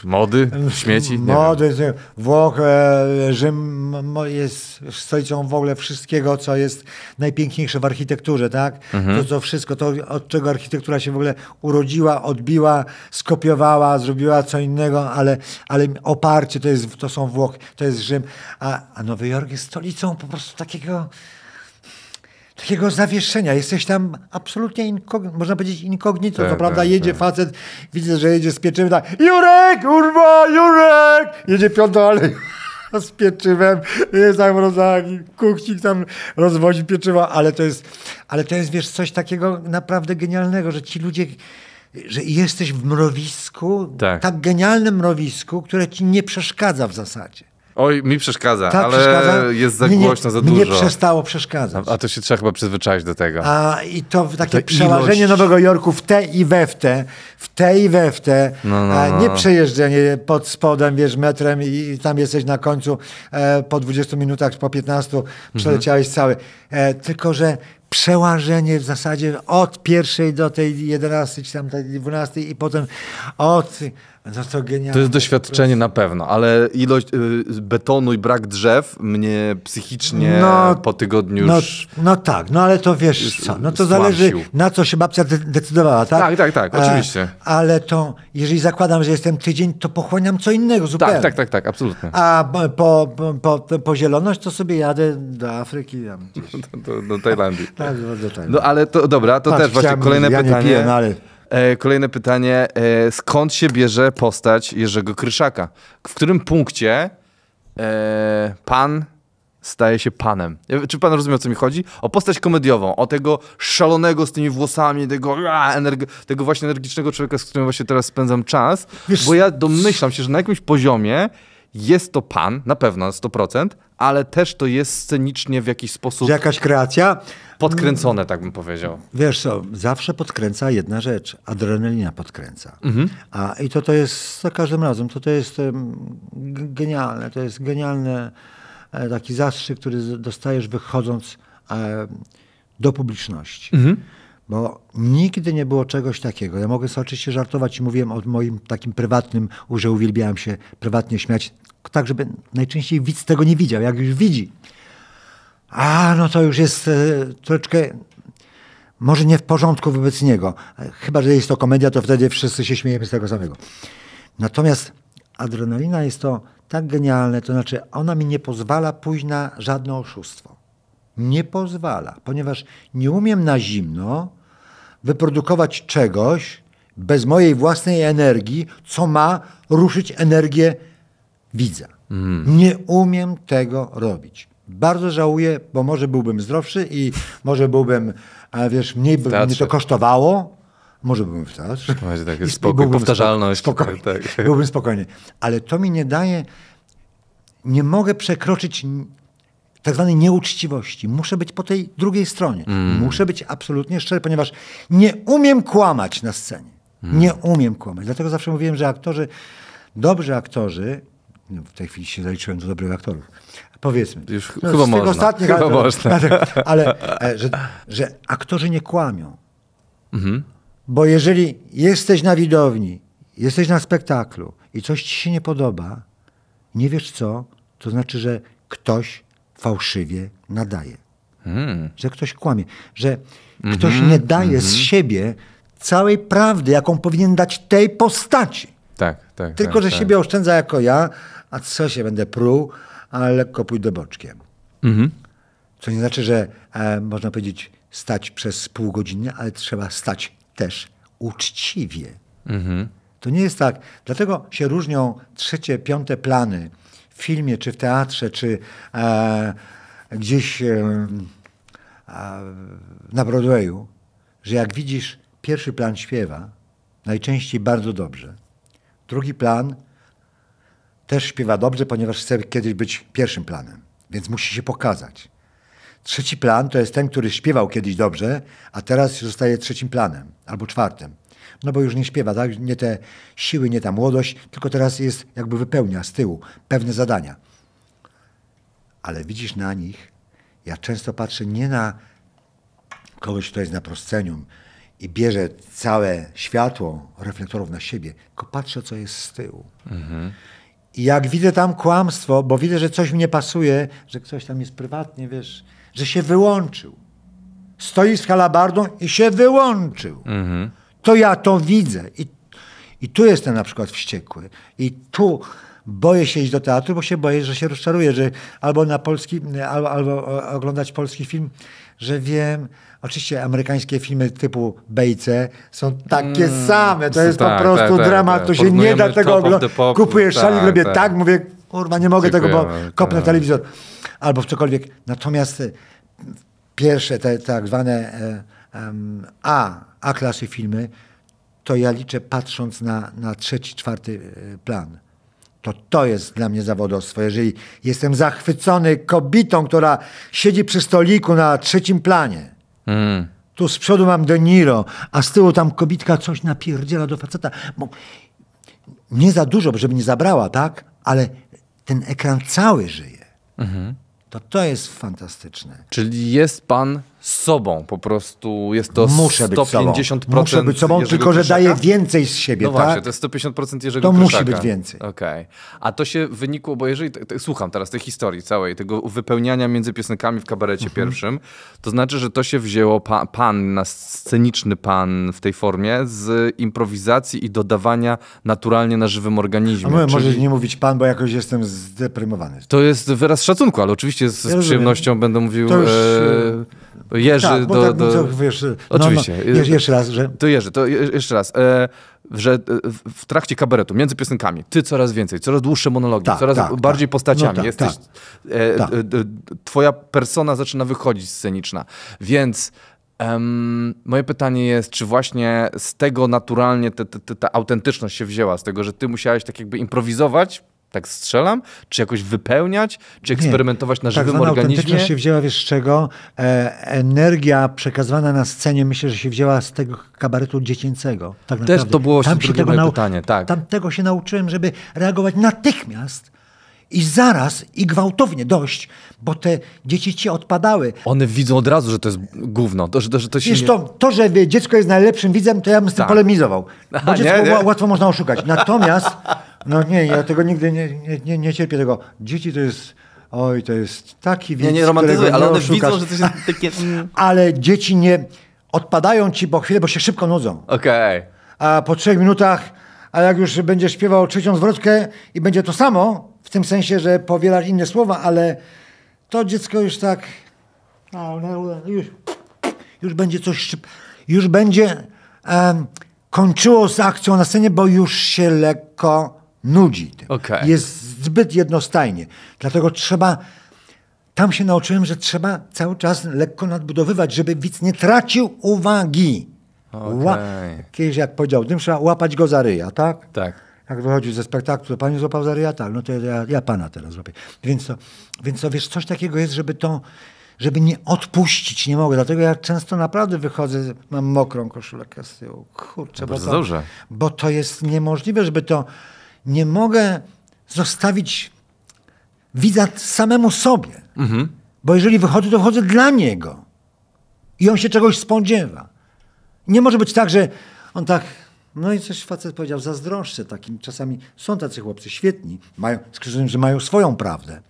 Mody, śmieci? Mody, wiem. Włoch, e, Rzym jest stolicą w ogóle wszystkiego, co jest najpiękniejsze w architekturze, tak? Mm -hmm. To, wszystko, to od czego architektura się w ogóle urodziła, odbiła, skopiowała, zrobiła co innego, ale, ale oparcie to, jest, to są Włochy, to jest Rzym. A, a Nowy Jork jest stolicą po prostu takiego takiego zawieszenia. Jesteś tam absolutnie, inkog... można powiedzieć, inkognito. Tak, prawda tak, jedzie tak. facet, widzę, że jedzie z pieczywem, tak, Jurek, kurwa, Jurek! Jedzie piątą ale z pieczywem, jest tam rozdany, kuchcik tam rozwozi pieczywa, ale to jest, ale to jest, wiesz, coś takiego naprawdę genialnego, że ci ludzie że jesteś w mrowisku, tak. tak genialnym mrowisku, które ci nie przeszkadza w zasadzie. Oj, mi przeszkadza, tak ale przeszkadza? jest za mnie, głośno, za mnie dużo. Mnie przestało przeszkadzać. A to się trzeba chyba przyzwyczaić do tego. A i to takie Ta ilość. Nowego Jorku w te i we w te, w te i we w te, no, no, no. nie przejeżdżenie pod spodem, wiesz, metrem i, i tam jesteś na końcu e, po 20 minutach, po 15 mhm. przeleciałeś mhm. cały. E, tylko, że przełażenie w zasadzie od pierwszej do tej 11 czy tam tej 12 i potem od no to To jest doświadczenie na pewno, ale ilość y, betonu i brak drzew mnie psychicznie no, po tygodniu no, już... No tak, no ale to wiesz co, no to zależy na co się babcia decydowała, tak? Tak, tak, tak, oczywiście. ale to, jeżeli zakładam, że jestem tydzień, to pochłaniam co innego tak, zupełnie. Tak, tak, tak, tak absolutnie. A po, po, po, po zieloność to sobie jadę do Afryki, tam Do, do, do Tajlandii. tak, do Tajlandii. No ale to, dobra, to Patrz, też właśnie kolejne ja pytanie. Nie piję, no ale... E, kolejne pytanie. E, skąd się bierze postać Jerzego Kryszaka? W którym punkcie e, pan staje się panem. Czy pan rozumie, o co mi chodzi? O postać komediową, o tego szalonego z tymi włosami, tego, tego właśnie energicznego człowieka, z którym właśnie teraz spędzam czas, Wiesz, bo ja domyślam się, że na jakimś poziomie jest to pan, na pewno na 100%, ale też to jest scenicznie w jakiś sposób. jakaś kreacja? Podkręcone, tak bym powiedział. Wiesz co, zawsze podkręca jedna rzecz. Adrenalina podkręca. Mhm. A, I to to jest za każdym razem, to to jest genialne. To jest genialny e, taki zastrzyk, który dostajesz wychodząc e, do publiczności. Mhm bo nigdy nie było czegoś takiego. Ja mogę sobie oczywiście żartować i mówiłem o moim takim prywatnym, że uwielbiałem się prywatnie śmiać tak żeby najczęściej widz tego nie widział. Jak już widzi, a no to już jest e, troszeczkę może nie w porządku wobec niego. Chyba, że jest to komedia, to wtedy wszyscy się śmiejemy z tego samego. Natomiast adrenalina jest to tak genialne, to znaczy ona mi nie pozwala pójść na żadne oszustwo. Nie pozwala, ponieważ nie umiem na zimno wyprodukować czegoś bez mojej własnej energii, co ma ruszyć energię widza. Mm. Nie umiem tego robić. Bardzo żałuję, bo może byłbym zdrowszy i może byłbym, a wiesz, mniej by mnie to kosztowało. Może byłbym w teatrze. Właśnie tak, jest spokój, powtarzalność. Spokojnie, tak. Byłbym spokojny. Ale to mi nie daje, nie mogę przekroczyć tak zwanej nieuczciwości. Muszę być po tej drugiej stronie. Mm. Muszę być absolutnie szczery, ponieważ nie umiem kłamać na scenie. Mm. Nie umiem kłamać. Dlatego zawsze mówiłem, że aktorzy, dobrzy aktorzy, no, w tej chwili się zaliczyłem do dobrych aktorów. Powiedzmy. Już no, chyba można. Ostatnich, chyba tak, tak. ale, można. Ale, ale że, że, aktorzy nie kłamią. Mhm. Bo jeżeli jesteś na widowni, jesteś na spektaklu i coś ci się nie podoba, nie wiesz co, to znaczy, że ktoś fałszywie nadaje. Hmm. Że ktoś kłamie. Że ktoś mhm. nie daje z mhm. siebie całej prawdy, jaką powinien dać tej postaci. Tak, tak. Tylko, tak, że tak. siebie oszczędza jako ja, a co się będę pruł, ale lekko pójdę boczkiem. Mhm. Co nie znaczy, że e, można powiedzieć stać przez pół godziny, ale trzeba stać też uczciwie. Mhm. To nie jest tak. Dlatego się różnią trzecie, piąte plany w filmie, czy w teatrze, czy e, gdzieś e, na Broadwayu, że jak widzisz, pierwszy plan śpiewa, najczęściej bardzo dobrze. Drugi plan też śpiewa dobrze, ponieważ chce kiedyś być pierwszym planem, więc musi się pokazać. Trzeci plan to jest ten, który śpiewał kiedyś dobrze, a teraz zostaje trzecim planem albo czwartym. No bo już nie śpiewa, tak? nie te siły, nie ta młodość, tylko teraz jest jakby wypełnia z tyłu pewne zadania. Ale widzisz na nich, ja często patrzę nie na kogoś, kto jest na proscenium i bierze całe światło reflektorów na siebie, tylko patrzę, co jest z tyłu. Mhm. I jak widzę tam kłamstwo, bo widzę, że coś mi nie pasuje, że ktoś tam jest prywatnie, wiesz, że się wyłączył. Stoi z halabardą i się wyłączył. Mhm. To ja to widzę. I, I tu jestem na przykład wściekły. I tu boję się iść do teatru, bo się boję, że się rozczaruję, że albo na polski, albo, albo oglądać polski film, że wiem, Oczywiście amerykańskie filmy typu Bejce są takie mm, same. To jest tak, po tak, prostu tak, tak, dramat. Tak, to się nie da tego oglądać. Kupujesz tak, szalik, lubię tak. tak, mówię, kurwa, nie mogę Dziękujemy, tego, bo kopnę telewizor. Albo w cokolwiek. Natomiast y, pierwsze te tak zwane um, A, A klasy filmy, to ja liczę patrząc na, na trzeci, czwarty y, plan to to jest dla mnie zawodowstwo. Jeżeli jestem zachwycony kobietą, która siedzi przy stoliku na trzecim planie, Mm. Tu z przodu mam De Niro, a z tyłu tam kobitka coś napierdziela do faceta. Bo nie za dużo, żeby nie zabrała, tak? Ale ten ekran cały żyje. Mm -hmm. To to jest fantastyczne. Czyli jest pan sobą. Po prostu jest to muszę 150%. Być muszę być sobą, tylko że daje więcej z siebie. No tak? właśnie, to jest 150% jeżeli To musi być więcej. Okej. Okay. A to się wynikło, bo jeżeli słucham teraz tej historii całej, tego wypełniania między piosenkami w kabarecie mhm. pierwszym, to znaczy, że to się wzięło pa, pan, na sceniczny pan w tej formie, z improwizacji i dodawania naturalnie na żywym organizmie. A Czyli... nie mówić pan, bo jakoś jestem zdeprymowany. To jest wyraz szacunku, ale oczywiście z, ja z przyjemnością będę mówił... To już... E, e Jerzy tak, do, tak, do... To, wiesz, Oczywiście. No, no, jeszcze raz, że... To Jerzy, to jeszcze raz. E, że e, w trakcie kabaretu, między piosenkami, ty coraz więcej, coraz dłuższe monologi, tak, coraz tak, tak. bardziej no tak. postaciami no jesteś. Tak. E, e tak. twoja persona zaczyna wychodzić sceniczna. Więc Um, moje pytanie jest, czy właśnie z tego naturalnie te, te, te, ta autentyczność się wzięła, z tego, że ty musiałeś tak jakby improwizować tak strzelam? Czy jakoś wypełniać? Czy eksperymentować Nie. na tak żywym tak organizmie? Autentyczność się wzięła, wiesz z czego? E, energia przekazywana na scenie, myślę, że się wzięła z tego kabaretu dziecięcego. Tak Też naprawdę. to było tam się tego moje pytanie. Tak. Tam tego się nauczyłem, żeby reagować natychmiast i zaraz, i gwałtownie, dość, bo te dzieci ci odpadały. One widzą od razu, że to jest gówno. To, że, to, że to, się Wiesz, nie... to, to, że dziecko jest najlepszym widzem, to ja bym z tym tak. polemizował. Bo dziecko nie, nie. łatwo można oszukać. Natomiast no nie, ja tego nigdy nie, nie, nie, nie cierpię tego. Dzieci to jest... Oj, to jest taki widz, Nie, nie romantyzuj, ale one widzą, że to jest takie... Mm. ale dzieci nie... Odpadają ci po chwilę, bo się szybko nudzą. Okej. Okay. A po trzech minutach, a jak już będziesz śpiewał trzecią zwrotkę i będzie to samo, w tym sensie, że powielasz inne słowa, ale to dziecko już tak... No, no, już, już będzie coś szybko... Już będzie um, kończyło z akcją na scenie, bo już się lekko nudzi. Okay. Jest zbyt jednostajnie. Dlatego trzeba. Tam się nauczyłem, że trzeba cały czas lekko nadbudowywać, żeby widz nie tracił uwagi. Okay. Kiedyś jak powiedział, tym trzeba łapać go za ryja, tak? Tak. Jak wychodzi ze spektaklu, to pan złapał za ryja, tak, no to ja, ja pana teraz złapię. Więc to, więc to, wiesz, coś takiego jest, żeby to, żeby nie odpuścić, nie mogę. Dlatego ja często naprawdę wychodzę, mam mokrą koszulę z tyłu. Kurczę, bo to, dobrze. bo to jest niemożliwe, żeby to nie mogę zostawić widza samemu sobie. Mhm. Bo jeżeli wychodzę, to wychodzę dla niego. I on się czegoś spodziewa. Nie może być tak, że on tak. No i coś facet powiedział, zazdroszczę takim. Czasami są tacy chłopcy świetni, mają, skrzyżują, że mają swoją prawdę.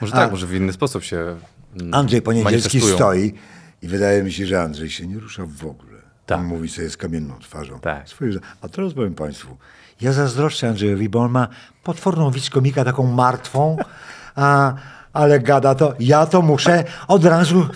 Może tak, A, tak, może w inny sposób się. Mm, Andrzej Poniedzielski stoi i wydaje mi się, że Andrzej się nie rusza w ogóle. Tak. On mówi sobie z kamienną twarzą. Tak. Swoje... A teraz powiem Państwu, ja zazdroszczę Andrzejowi, bo on ma potworną wiczkomika, taką martwą, a, ale gada to, ja to muszę od razu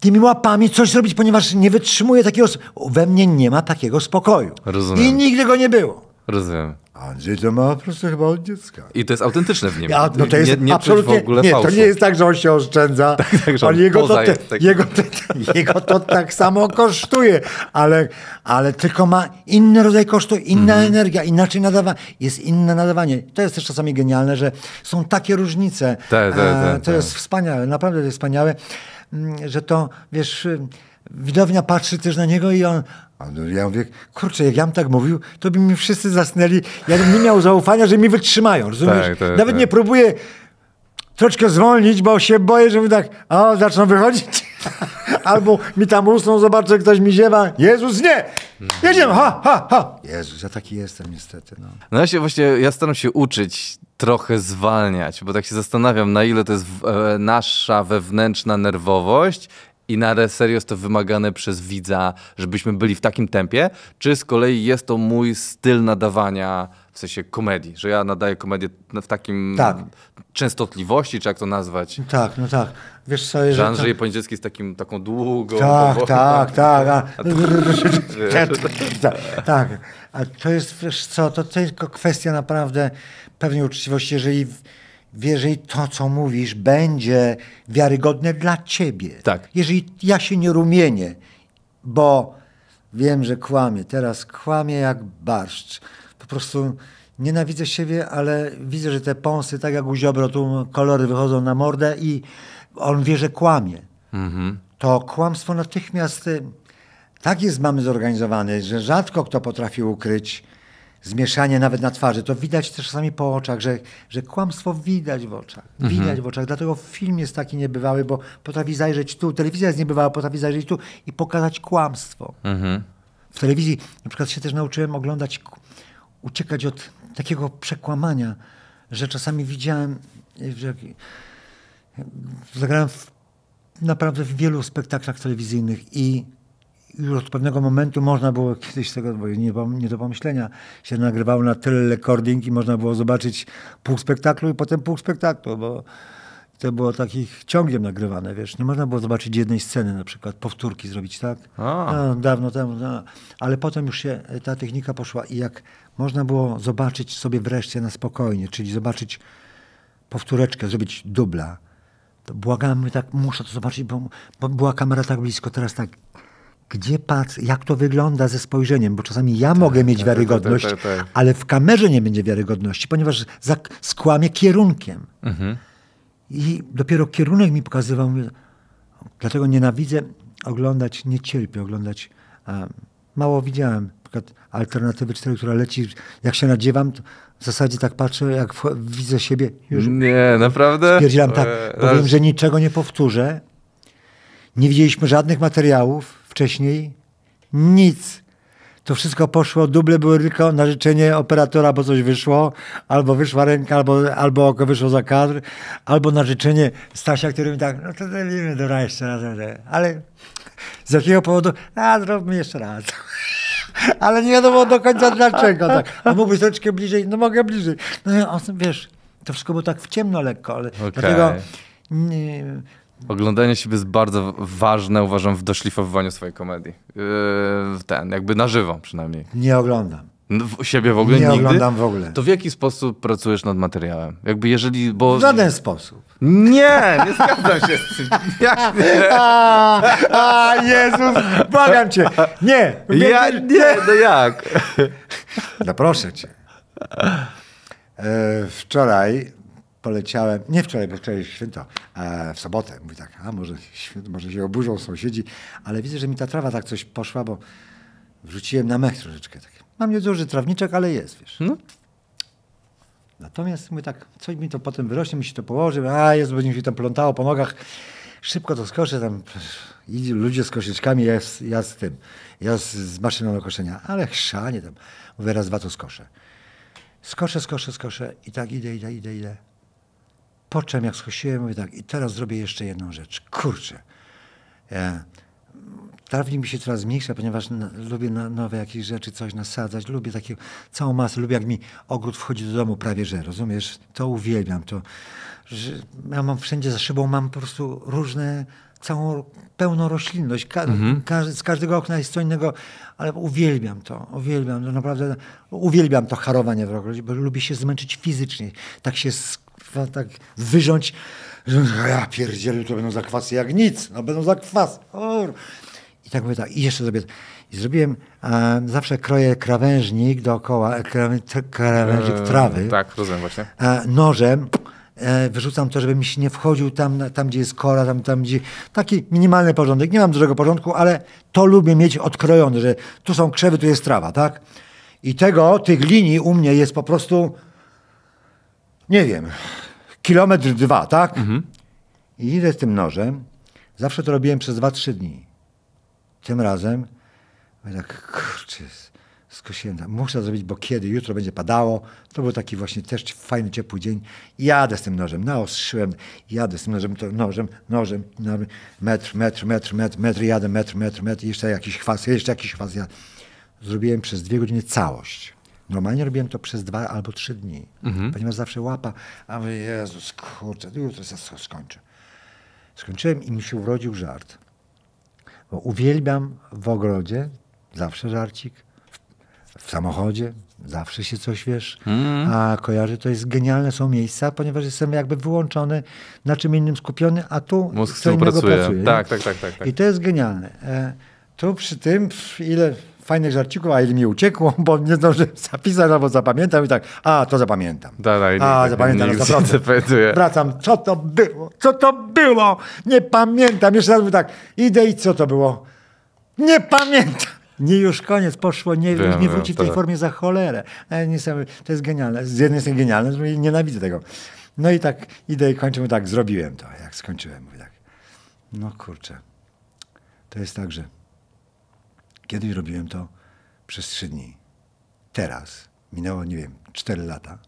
tymi łapami coś zrobić, ponieważ nie wytrzymuję takiego... We mnie nie ma takiego spokoju. Rozumiem. I nigdy go nie było. Rozumiem. Andrzej to ma po prostu chyba od dziecka. I to jest autentyczne w nim. Ja, no to jest nie, nie absolutnie, nie, to nie jest tak, że on się oszczędza. Tak, tak, on on jego, to, jest, tak. Jego, to, jego to tak samo kosztuje, ale, ale tylko ma inny rodzaj kosztu, inna mm. energia, inaczej nadawa jest inne nadawanie. To jest też czasami genialne, że są takie różnice. Te, te, te, to tak. jest wspaniałe, naprawdę to jest wspaniałe, mm, że to, wiesz widownia patrzy też na niego i on... No, ja mówię, kurczę, jak ja bym tak mówił, to by mi wszyscy zasnęli. Ja bym nie miał zaufania, że mi wytrzymają, rozumiesz? Tak, tak, Nawet tak. nie próbuję troszkę zwolnić, bo się boję, że mi tak, o, zaczną wychodzić. Albo mi tam usną, zobaczę, ktoś mi ziewa. Jezus, nie! Jedziemy, ha, ha, ha! Jezus, ja taki jestem niestety. No, no ja się właśnie, ja staram się uczyć trochę zwalniać, bo tak się zastanawiam, na ile to jest w, e, nasza wewnętrzna nerwowość i na serio jest to wymagane przez widza, żebyśmy byli w takim tempie, czy z kolei jest to mój styl nadawania w sensie komedii, że ja nadaję komedię w takim tak. częstotliwości, czy jak to nazwać. Tak, no tak. Wiesz co, Że Andrzej to... jest takim, taką długą... Tak, tak, tak. A... Tak, tak, a to jest, wiesz co, to tylko kwestia naprawdę pewnej uczciwości, jeżeli jeżeli to, co mówisz, będzie wiarygodne dla ciebie. Tak. Jeżeli ja się nie rumienię, bo wiem, że kłamię, teraz kłamię jak barszcz. Po prostu nienawidzę siebie, ale widzę, że te pąsy, tak jak u Ziobro, tu kolory wychodzą na mordę i on wie, że kłamie. Mhm. To kłamstwo natychmiast y, tak jest mamy zorganizowane, że rzadko kto potrafi ukryć zmieszanie nawet na twarzy. To widać też czasami po oczach, że, że kłamstwo widać w oczach. Mhm. Widać mhm. w oczach. Dlatego film jest taki niebywały, bo potrafi zajrzeć tu, telewizja jest niebywała, potrafi zajrzeć tu i pokazać kłamstwo. Mhm. W telewizji na przykład się też nauczyłem oglądać, uciekać od takiego przekłamania, że czasami widziałem, że zagrałem w, naprawdę w wielu spektaklach telewizyjnych i już od pewnego momentu można było kiedyś tego, bo nie, nie do pomyślenia, się nagrywało na tyle recording i można było zobaczyć pół spektaklu i potem pół spektaklu, bo to było takich ciągiem nagrywane, wiesz. Nie można było zobaczyć jednej sceny, na przykład powtórki zrobić, tak? No, dawno temu, no. ale potem już się e, ta technika poszła i jak można było zobaczyć sobie wreszcie na spokojnie, czyli zobaczyć powtóreczkę, zrobić dubla, to błagamy tak, muszę to zobaczyć, bo, bo była kamera tak blisko, teraz tak gdzie pat, jak to wygląda ze spojrzeniem, bo czasami ja tak, mogę mieć tak, tak wiarygodność, tak, tak, tak, ale w kamerze nie będzie wiarygodności, ponieważ skłamie kierunkiem. Mhm. I dopiero kierunek mi pokazywał, mówię, dlatego nienawidzę oglądać, nie cierpię oglądać. mało widziałem przykład alternatywy 4, która leci, jak się nadziewam, w zasadzie tak patrzę, jak widzę siebie. Już nie, naprawdę? Spierdzielam tak, bo e, wiem, że niczego nie powtórzę. Nie widzieliśmy żadnych materiałów, wcześniej? Nic. To wszystko poszło, duble były tylko na życzenie operatora, bo coś wyszło, albo wyszła ręka, albo, albo oko wyszło za kadr, albo na życzenie Stasia, który mi tak, no to zrobimy, dobra, jeszcze raz, ale z jakiego powodu? A, zróbmy jeszcze raz ale nie wiadomo do końca dlaczego. Tak. A mógłbyś troszeczkę bliżej, no mogę bliżej. No wiesz, to wszystko było tak w ciemno lekko, ale okay. dlatego nie, Oglądanie siebie jest bardzo ważne, uważam, w doszlifowywaniu swojej komedii. Yy, ten, jakby na żywo przynajmniej. Nie oglądam. W, siebie w ogóle nie nigdy? oglądam w ogóle. To w jaki sposób pracujesz nad materiałem? Jakby jeżeli, bo... W żaden sposób. Nie, nie zgadzam się z tym. nie? A, a, Jezus, błagam cię. Nie. Ja nie, nie. no jak? No proszę cię. E, wczoraj poleciałem, nie wczoraj, bo wczoraj jest święto, e, w sobotę. Mówi tak, a może, święto, może się oburzą sąsiedzi, ale widzę, że mi ta trawa tak coś poszła, bo wrzuciłem na mech troszeczkę. Tak. Mam nieduży trawniczek, ale jest, wiesz. No. Natomiast mówię tak, coś mi to potem wyrośnie, mi się to położy, a jest, będzie mi się tam plątało po nogach. Szybko to skoszę, tam idzie ludzie z koszyczkami, ja z, ja z tym, ja z, z maszyną do koszenia, ale chrzanie tam. Mówię, raz, dwa to skoszę. Skoszę, skoszę, skoszę i tak idę, idę, idę, idę. Po czym jak schosiłem, mówię tak, i teraz zrobię jeszcze jedną rzecz. Kurczę. E, Trawnik mi się coraz zmniejsza, ponieważ na, lubię na, nowe jakieś rzeczy, coś nasadzać, lubię takie, całą masę, lubię jak mi ogród wchodzi do domu prawie, że, rozumiesz? To uwielbiam, to, że ja mam wszędzie za szybą, mam po prostu różne, całą pełną roślinność, ka mhm. ka z każdego okna jest co innego, ale uwielbiam to, uwielbiam to, naprawdę uwielbiam to harowanie w ogóle, bo lubię się zmęczyć fizycznie, tak się tak wyrząć, że ja pierdzielę, to będą zakwasy jak nic, no będą zakwasy. Or. I tak mówię tak, i jeszcze zrobię. I zrobiłem, zawsze kroję krawężnik dookoła, e, krawężnik e, trawy. tak, rozumiem właśnie. E, nożem wyrzucam to, żeby mi się nie wchodził tam, tam gdzie jest kora, tam, tam gdzie... Taki minimalny porządek. Nie mam dużego porządku, ale to lubię mieć odkrojone, że tu są krzewy, tu jest trawa, tak? I tego, tych linii u mnie jest po prostu... Nie wiem, kilometr dwa, tak? Mhm. I idę z tym nożem. Zawsze to robiłem przez dwa trzy dni. Tym razem mówię tak, kurczę, skosiłem, muszę zrobić, bo kiedy? Jutro będzie padało. To był taki właśnie też fajny, ciepły dzień. Jadę z tym nożem, naostrzyłem, jadę z tym nożem, to nożem, nożem, nożem, metr, metr, metr, metr, metr, jadę, metr, metr, metr, jeszcze jakiś chwast, jeszcze jakiś chwast. Zrobiłem przez dwie godziny całość. Normalnie robiłem to przez dwa albo trzy dni, mhm. ponieważ zawsze łapa, a my Jezus, kurczę, jutro się skończę. Skończyłem i mi się urodził żart. Bo uwielbiam w ogrodzie, zawsze żarcik, w, w samochodzie, zawsze się coś wiesz, mhm. a kojarzy, to jest genialne, są miejsca, ponieważ jestem jakby wyłączony, na czym innym skupiony, a tu Mózg co innego pracuje. pracuje tak, tak, tak, tak, tak. I to jest genialne. E, tu przy tym, pff, ile fajnych żarcików, a ile mi uciekło, bo nie zdążyłem zapisać albo zapamiętam i tak, a to zapamiętam. Dalej, a nie, zapamiętam, nie, nie no, Wracam, co to było? Co to było? Nie pamiętam. Jeszcze raz bym tak, idę i co to było? Nie pamiętam. Nie, już koniec, poszło, nie, wiem, nie wróci wiem, w tej tak. formie za cholerę. E, to jest genialne. Z jednej strony genialne, z drugiej nienawidzę tego. No i tak idę i kończę, mówię tak, zrobiłem to. Jak skończyłem, mówię tak, no kurczę, to jest tak, że Kiedyś robiłem to przez trzy dni. Teraz minęło, nie wiem, cztery lata.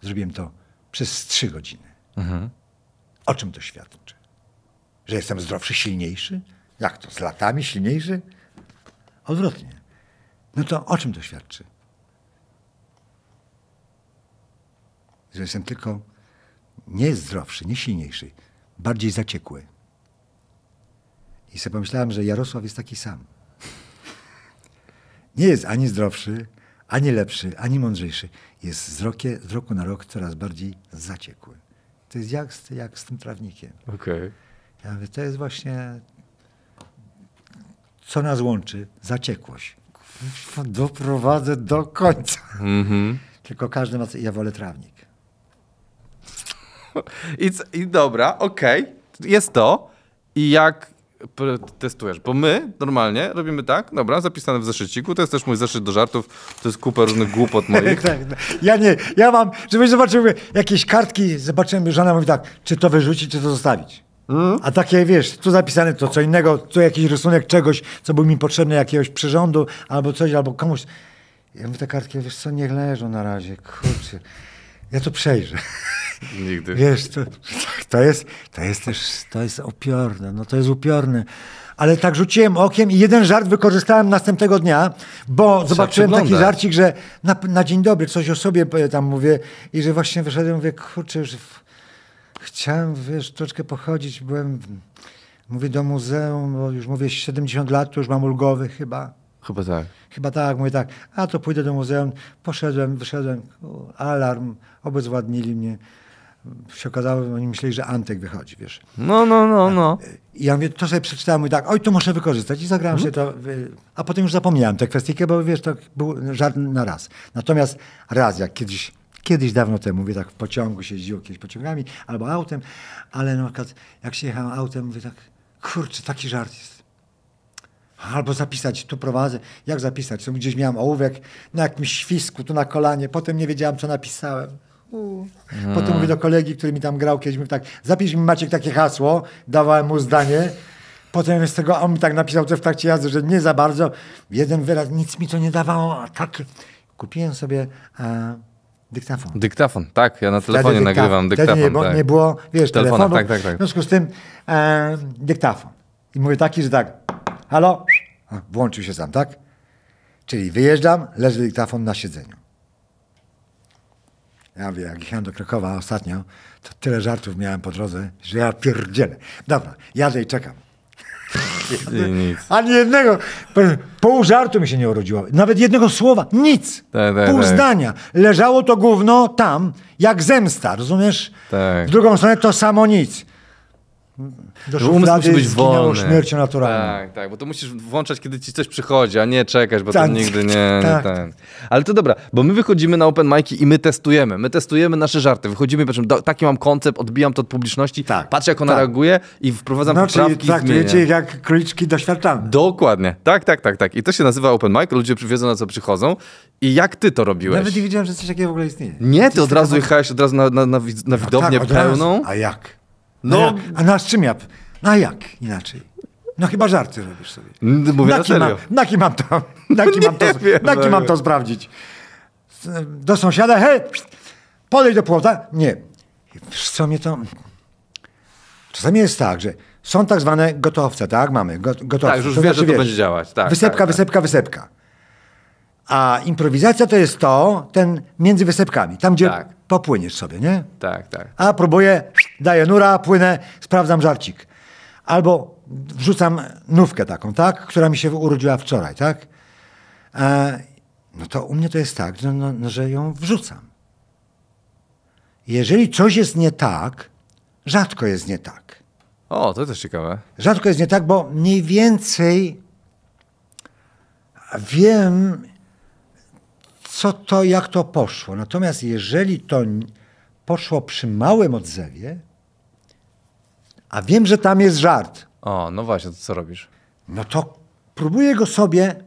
Zrobiłem to przez trzy godziny. Mhm. O czym to świadczy? Że jestem zdrowszy, silniejszy? Jak to? Z latami silniejszy? Odwrotnie. No to o czym to świadczy? Że jestem tylko nie zdrowszy, nie silniejszy, bardziej zaciekły. I sobie pomyślałem, że Jarosław jest taki sam nie jest ani zdrowszy, ani lepszy, ani mądrzejszy. Jest z, rokie, z roku na rok coraz bardziej zaciekły. To jest jak z, jak z tym trawnikiem. Okay. Ja mówię, to jest właśnie, co nas łączy, zaciekłość. Doprowadzę do końca. Mm -hmm. Tylko każdy ma, ja wolę trawnik. I, i dobra, okej, okay. jest to. I jak testujesz. Bo my normalnie robimy tak, dobra, zapisane w zeszyciku, to jest też mój zeszyt do żartów, to jest kupa różnych głupot moich. tak, no. ja nie, ja mam, żebyś zobaczył jakieś kartki, zobaczyłem, żona mówi tak, czy to wyrzucić, czy to zostawić. Mm. A takie, wiesz, tu zapisane to co innego, tu jakiś rysunek czegoś, co był mi potrzebne, jakiegoś przyrządu, albo coś, albo komuś. Ja mówię, te kartki, wiesz co, niech leżą na razie, kurczę ja to przejrzę. Nigdy. Wiesz, to, to, jest, to jest też, to jest upiorne. no to jest upiorne. Ale tak rzuciłem okiem i jeden żart wykorzystałem następnego dnia, bo zobaczyłem taki żarcik, że na, na, dzień dobry coś o sobie e, tam mówię i że właśnie wyszedłem, mówię, kurczę, już w... chciałem, wiesz, troszkę pochodzić, byłem, mówię, do muzeum, bo już mówię 70 lat, to już mam ulgowy chyba. Chyba tak. Chyba tak, mówię tak, a to pójdę do muzeum. Poszedłem, wyszedłem, alarm, obezwładnili mnie. Się okazało, oni myśleli, że Antek wychodzi, wiesz. No, no, no, tak. no. I ja mówię, to sobie przeczytałem i tak, oj, to muszę wykorzystać i zagrałem mhm. się to. Y, a potem już zapomniałem tę kwestię, bo wiesz, to był żart na raz. Natomiast raz, jak kiedyś kiedyś dawno temu, mówię tak, w pociągu się jeździło kiedyś pociągami albo autem, ale na przykład jak się jechałem autem, mówię tak, kurczę, taki żart jest. Albo zapisać, tu prowadzę. Jak zapisać? Tu gdzieś miałem ołówek na jakimś świsku, tu na kolanie. Potem nie wiedziałem, co napisałem. Hmm. Potem mówię do kolegi, który mi tam grał kiedyś, mówię tak, zapisz mi Maciek takie hasło, dawałem mu zdanie. Potem z tego, on mi tak napisał też w trakcie jazdy, że nie za bardzo. Jeden wyraz, nic mi to nie dawało. A tak, kupiłem sobie... E, Dyktafon. Dyktafon, tak, ja na telefonie nagrywam dyktafon. Wtedy nie, bo, tak. nie było, wiesz, telefonu. Tak, tak, tak. W związku z tym e, dyktafon. I mówię taki, że tak, halo, włączył się sam, tak? Czyli wyjeżdżam, leży dyktafon na siedzeniu. Ja wiem, jak jechałem do Krakowa ostatnio, to tyle żartów miałem po drodze, że ja pierdzielę. Dobra, jadę i czekam. I Ani jednego. Pół żartu mi się nie urodziło. Nawet jednego słowa. Nic. Tak, tak, pół tak. zdania. Leżało to gówno tam, jak zemsta, rozumiesz? Tak. W drugą stronę to samo nic. Do Umysł musi być wolny. śmiercią naturalną. Tak, tak, bo to musisz włączać, kiedy ci coś przychodzi, a nie czekać, bo tak, to nigdy nie, tak. nie Tak. Ale to dobra, bo my wychodzimy na open mic'i i my testujemy. My testujemy nasze żarty. Wychodzimy, patrzymy, taki mam koncept, odbijam to od publiczności, tak, patrzę jak ona tak. reaguje i wprowadzam znaczy, poprawki tak, i Wiecie, jak króliczki doświadczamy. Dokładnie. Tak, tak, tak, tak. I to się nazywa open mic, ludzie przywiedzą, na co przychodzą. I jak ty to robiłeś? Nawet nie wiedziałem, że coś takiego w ogóle istnieje. Nie, ty, ty od razu jechałeś od razu na, na, na, na no widownię no, pełną. A jak? No. a na z czym ja? Na jak inaczej? No chyba żarty robisz sobie. Mówię na, kim na serio. Mam, na kim mam to, no na kim mam to, wiem, no na kim mam to sprawdzić? Do sąsiada, hej, podejdź do płota. Nie. Wiesz co mnie to... Czasami jest tak, że są tak zwane gotowce, tak? Mamy gotowce. Tak, już wiesz, że to będzie działać. Tak, wysepka, tak, tak. wysepka, wysepka, wysepka. A improwizacja to jest to, ten między wysepkami, tam gdzie tak. popłyniesz sobie, nie? Tak, tak. A próbuję, daję nura, płynę, sprawdzam żarcik. Albo wrzucam nówkę taką, tak? Która mi się urodziła wczoraj, tak? E, no to u mnie to jest tak, no, no, że ją wrzucam. Jeżeli coś jest nie tak, rzadko jest nie tak. O, to też ciekawe. Rzadko jest nie tak, bo mniej więcej wiem, co to, jak to poszło. Natomiast jeżeli to poszło przy małym odzewie, a wiem, że tam jest żart. O, no właśnie, to co robisz? No to próbuję go sobie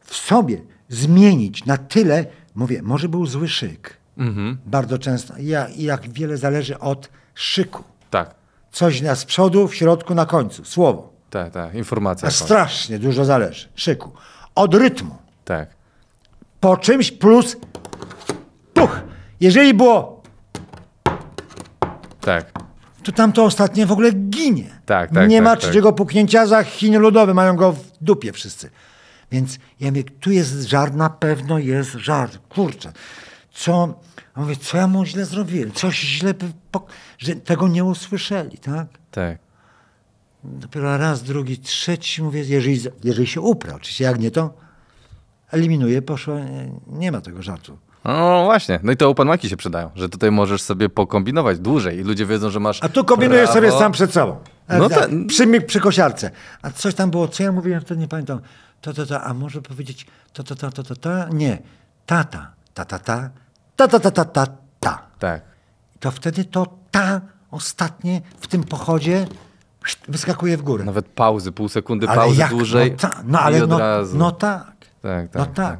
w sobie zmienić na tyle, mówię, może był zły szyk. Mhm. Bardzo często. Ja, jak wiele zależy od szyku. Tak. Coś na z przodu, w środku, na końcu. Słowo. Tak, tak, informacja. A strasznie dużo zależy. Szyku. Od rytmu. Tak po czymś plus puch. Jeżeli było Tak, to tamto ostatnie w ogóle ginie. Tak, tak, Nie tak, ma tak. trzeciego puknięcia za Chiny Ludowe, mają go w dupie wszyscy. Więc ja mówię, tu jest żart, na pewno jest żart. Kurczę, co... Ja mówię, co ja mu źle zrobiłem? Coś źle... Że tego nie usłyszeli, tak? tak. Dopiero raz, drugi, trzeci, mówię, jeżeli, jeżeli się upra, oczywiście, jak nie to eliminuje, poszło, e, nie ma tego żartu. No właśnie, no i te open się przydają, że tutaj możesz sobie pokombinować dłużej i ludzie wiedzą, że masz A tu kombinujesz prawo. sobie sam przed sobą, e, no ta... przy, przy kosiarce. A coś tam było, co ja mówiłem, to nie pamiętam, to, to, to, a może powiedzieć to, to, to, to, to, to, nie, tata, ta, ta, ta, ta, ta, ta, ta, ta, ta. Tak. To wtedy to ta ostatnie w tym pochodzie wyskakuje w górę. Nawet pauzy, pół sekundy ale pauzy jak? dłużej no, ta, no ale no, no tak, tak, no tak, tak. No tak.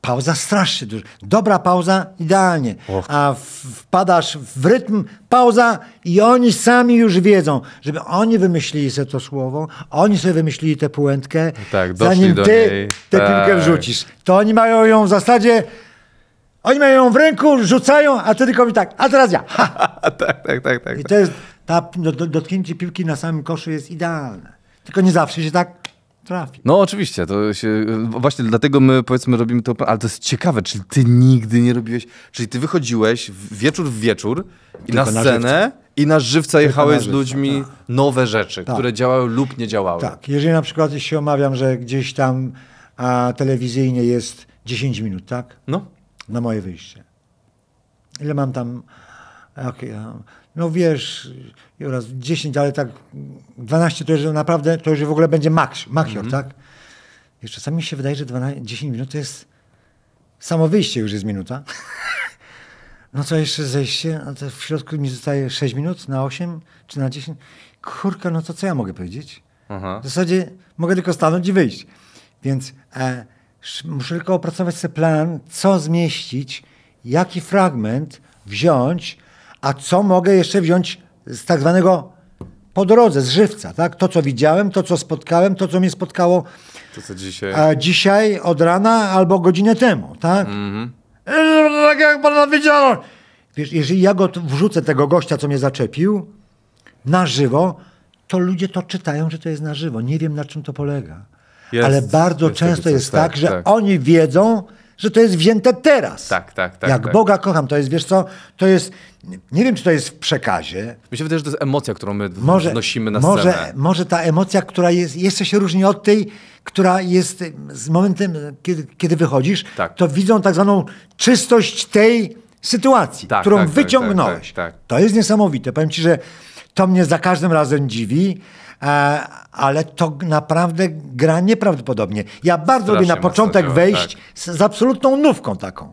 Pauza strasznie duża. Dobra pauza, idealnie. Och. A wpadasz w rytm, pauza i oni sami już wiedzą, żeby oni wymyślili sobie to słowo, oni sobie wymyślili tę puentkę, tak, zanim ty tę tak. piłkę wrzucisz. To oni mają ją w zasadzie oni mają ją w ręku, rzucają, a ty tylko mi tak, a teraz ja. tak, tak, tak, tak. I tak. to jest, ta, no, dotknięcie piłki na samym koszu jest idealne. Tylko nie zawsze się tak trafi. No oczywiście, to się, właśnie dlatego my powiedzmy robimy to, ale to jest ciekawe, czyli ty nigdy nie robiłeś, czyli ty wychodziłeś wieczór w wieczór i na scenę na i na żywca jechałeś na żywca, z ludźmi tak. nowe rzeczy, tak. które działały lub nie działały. Tak, jeżeli na przykład się omawiam, że gdzieś tam a, telewizyjnie jest 10 minut, tak? No. Na moje wyjście. Ile mam tam Okay, no. no wiesz, oraz 10, ale tak 12 to już naprawdę, to już w ogóle będzie max, maxior, mm -hmm. tak? Wiesz, czasami się wydaje, że 12, 10 minut to jest samo wyjście już jest minuta. No co jeszcze zejście? No to w środku mi zostaje 6 minut na 8 czy na 10. Kurka, no to co ja mogę powiedzieć? Aha. W zasadzie mogę tylko stanąć i wyjść. Więc e, muszę tylko opracować sobie plan, co zmieścić, jaki fragment wziąć, a co mogę jeszcze wziąć z tak zwanego po drodze, z żywca, tak? To, co widziałem, to, co spotkałem, to, co mnie spotkało to, co dzisiaj. A, dzisiaj, od rana albo godzinę temu, tak? Mhm. Tak jak pan widział, Wiesz, jeżeli ja go wrzucę, tego gościa, co mnie zaczepił, na żywo, to ludzie to czytają, że to jest na żywo. Nie wiem, na czym to polega. Jest, Ale bardzo jest często jest tak, tak że tak. oni wiedzą, że to jest wzięte teraz. Tak, tak, tak. Jak tak. Boga kocham, to jest, wiesz co, to jest, nie wiem, czy to jest w przekazie. Myślę, też że to jest emocja, którą my może, wnosimy na może, scenę. Może ta emocja, która jest, jeszcze się różni od tej, która jest z momentem, kiedy, kiedy wychodzisz, tak. to widzą tak zwaną czystość tej sytuacji, tak, którą tak, tak, tak, wyciągnąłeś. To jest niesamowite. Powiem ci, że to mnie za każdym razem dziwi. E, ale to naprawdę gra nieprawdopodobnie. Ja bardzo lubię na początek wejść tak. z, z, absolutną nówką taką.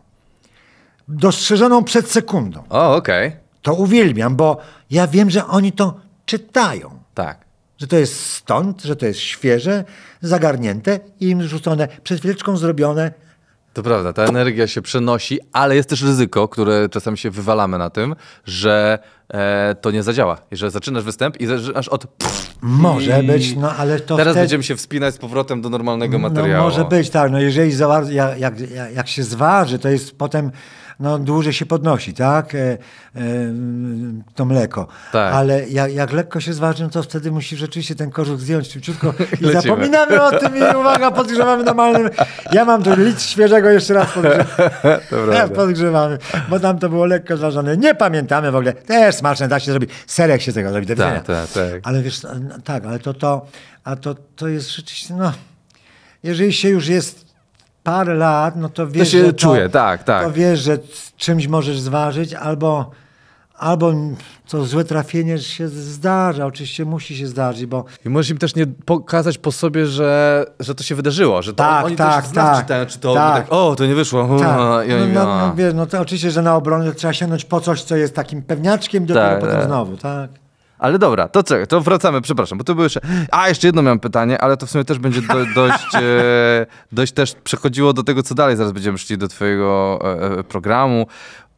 Dostrzeżoną przed sekundą. O, okej. Okay. To uwielbiam, bo ja wiem, że oni to czytają. Tak. Że to jest stąd, że to jest świeże, zagarnięte i im rzucone, przed chwileczką zrobione, to prawda, ta energia się przenosi, ale jest też ryzyko, które czasem się wywalamy na tym, że E, to nie zadziała. Jeżeli zaczynasz występ i aż od... Pff, może i... być, no ale to Teraz wtedy... będziemy się wspinać z powrotem do normalnego no, materiału. No, może być, tak. No jeżeli zawar... jak, jak, jak się zważy, to jest potem no, dłużej się podnosi, tak? E, e, to mleko. Tak. Ale jak, jak lekko się zważy, to wtedy musi rzeczywiście ten korzuch zdjąć szybciutko i zapominamy o tym i uwaga, podgrzewamy normalnie. Ja mam tu nic świeżego jeszcze raz podgrzewamy. podgrzewamy, bo tam to było lekko zważone. Nie pamiętamy w ogóle. Też smaczne, da się zrobić. Serek się tego zrobi. Tak, tak, tak. Ale wiesz, no, tak, ale to to, a to, to jest rzeczywiście, no, jeżeli się już jest parę lat, no to wiesz, to się że to, tak, tak. To wiesz, że czymś możesz zważyć albo albo co złe trafienie się zdarza, oczywiście musi się zdarzyć, bo... I możesz im też nie pokazać po sobie, że, że to się wydarzyło, że to tak, oni tak, też tak, czytają, czy to tak. tak. o, to nie wyszło. Tak. No, no, no, wiesz, no to oczywiście, że na obronę trzeba sięgnąć po coś, co jest takim pewniaczkiem, dopiero tak, potem tak. znowu, tak. Ale dobra, to co, to wracamy, przepraszam, bo to byłeś. jeszcze... A, jeszcze jedno miałem pytanie, ale to w sumie też będzie do, dość, e, dość też przechodziło do tego, co dalej. Zaraz będziemy szli do twojego e, e, programu.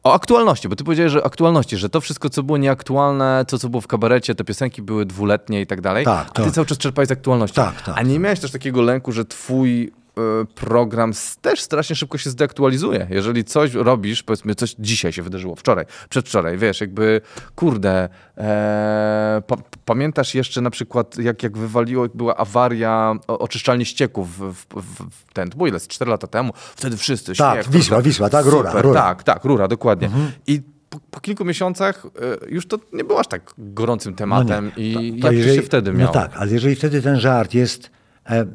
O aktualności, bo ty powiedziałeś, że aktualności, że to wszystko, co było nieaktualne, to, co było w kabarecie, te piosenki były dwuletnie i tak dalej, tak, a ty tak. cały czas czerpałeś z aktualności. Tak, tak. A nie tak. miałeś też takiego lęku, że twój Y, program też strasznie szybko się zdeaktualizuje. Jeżeli coś robisz, powiedzmy, coś dzisiaj się wydarzyło, wczoraj, przedwczoraj, wiesz, jakby, kurde, e, pa, pamiętasz jeszcze na przykład, jak, jak wywaliło, jak była awaria oczyszczalni ścieków w, w, w ten, bo ile, 4 lata temu, wtedy wszyscy, Tak, Wisła, Wisła, tak, rura, rura. Tak, tak, rura, dokładnie. Mhm. I po, po, kilku miesiącach y, już to nie było aż tak gorącym no tematem no nie, to, to i jak jeżeli, się wtedy miało? No tak, ale jeżeli wtedy ten żart jest e,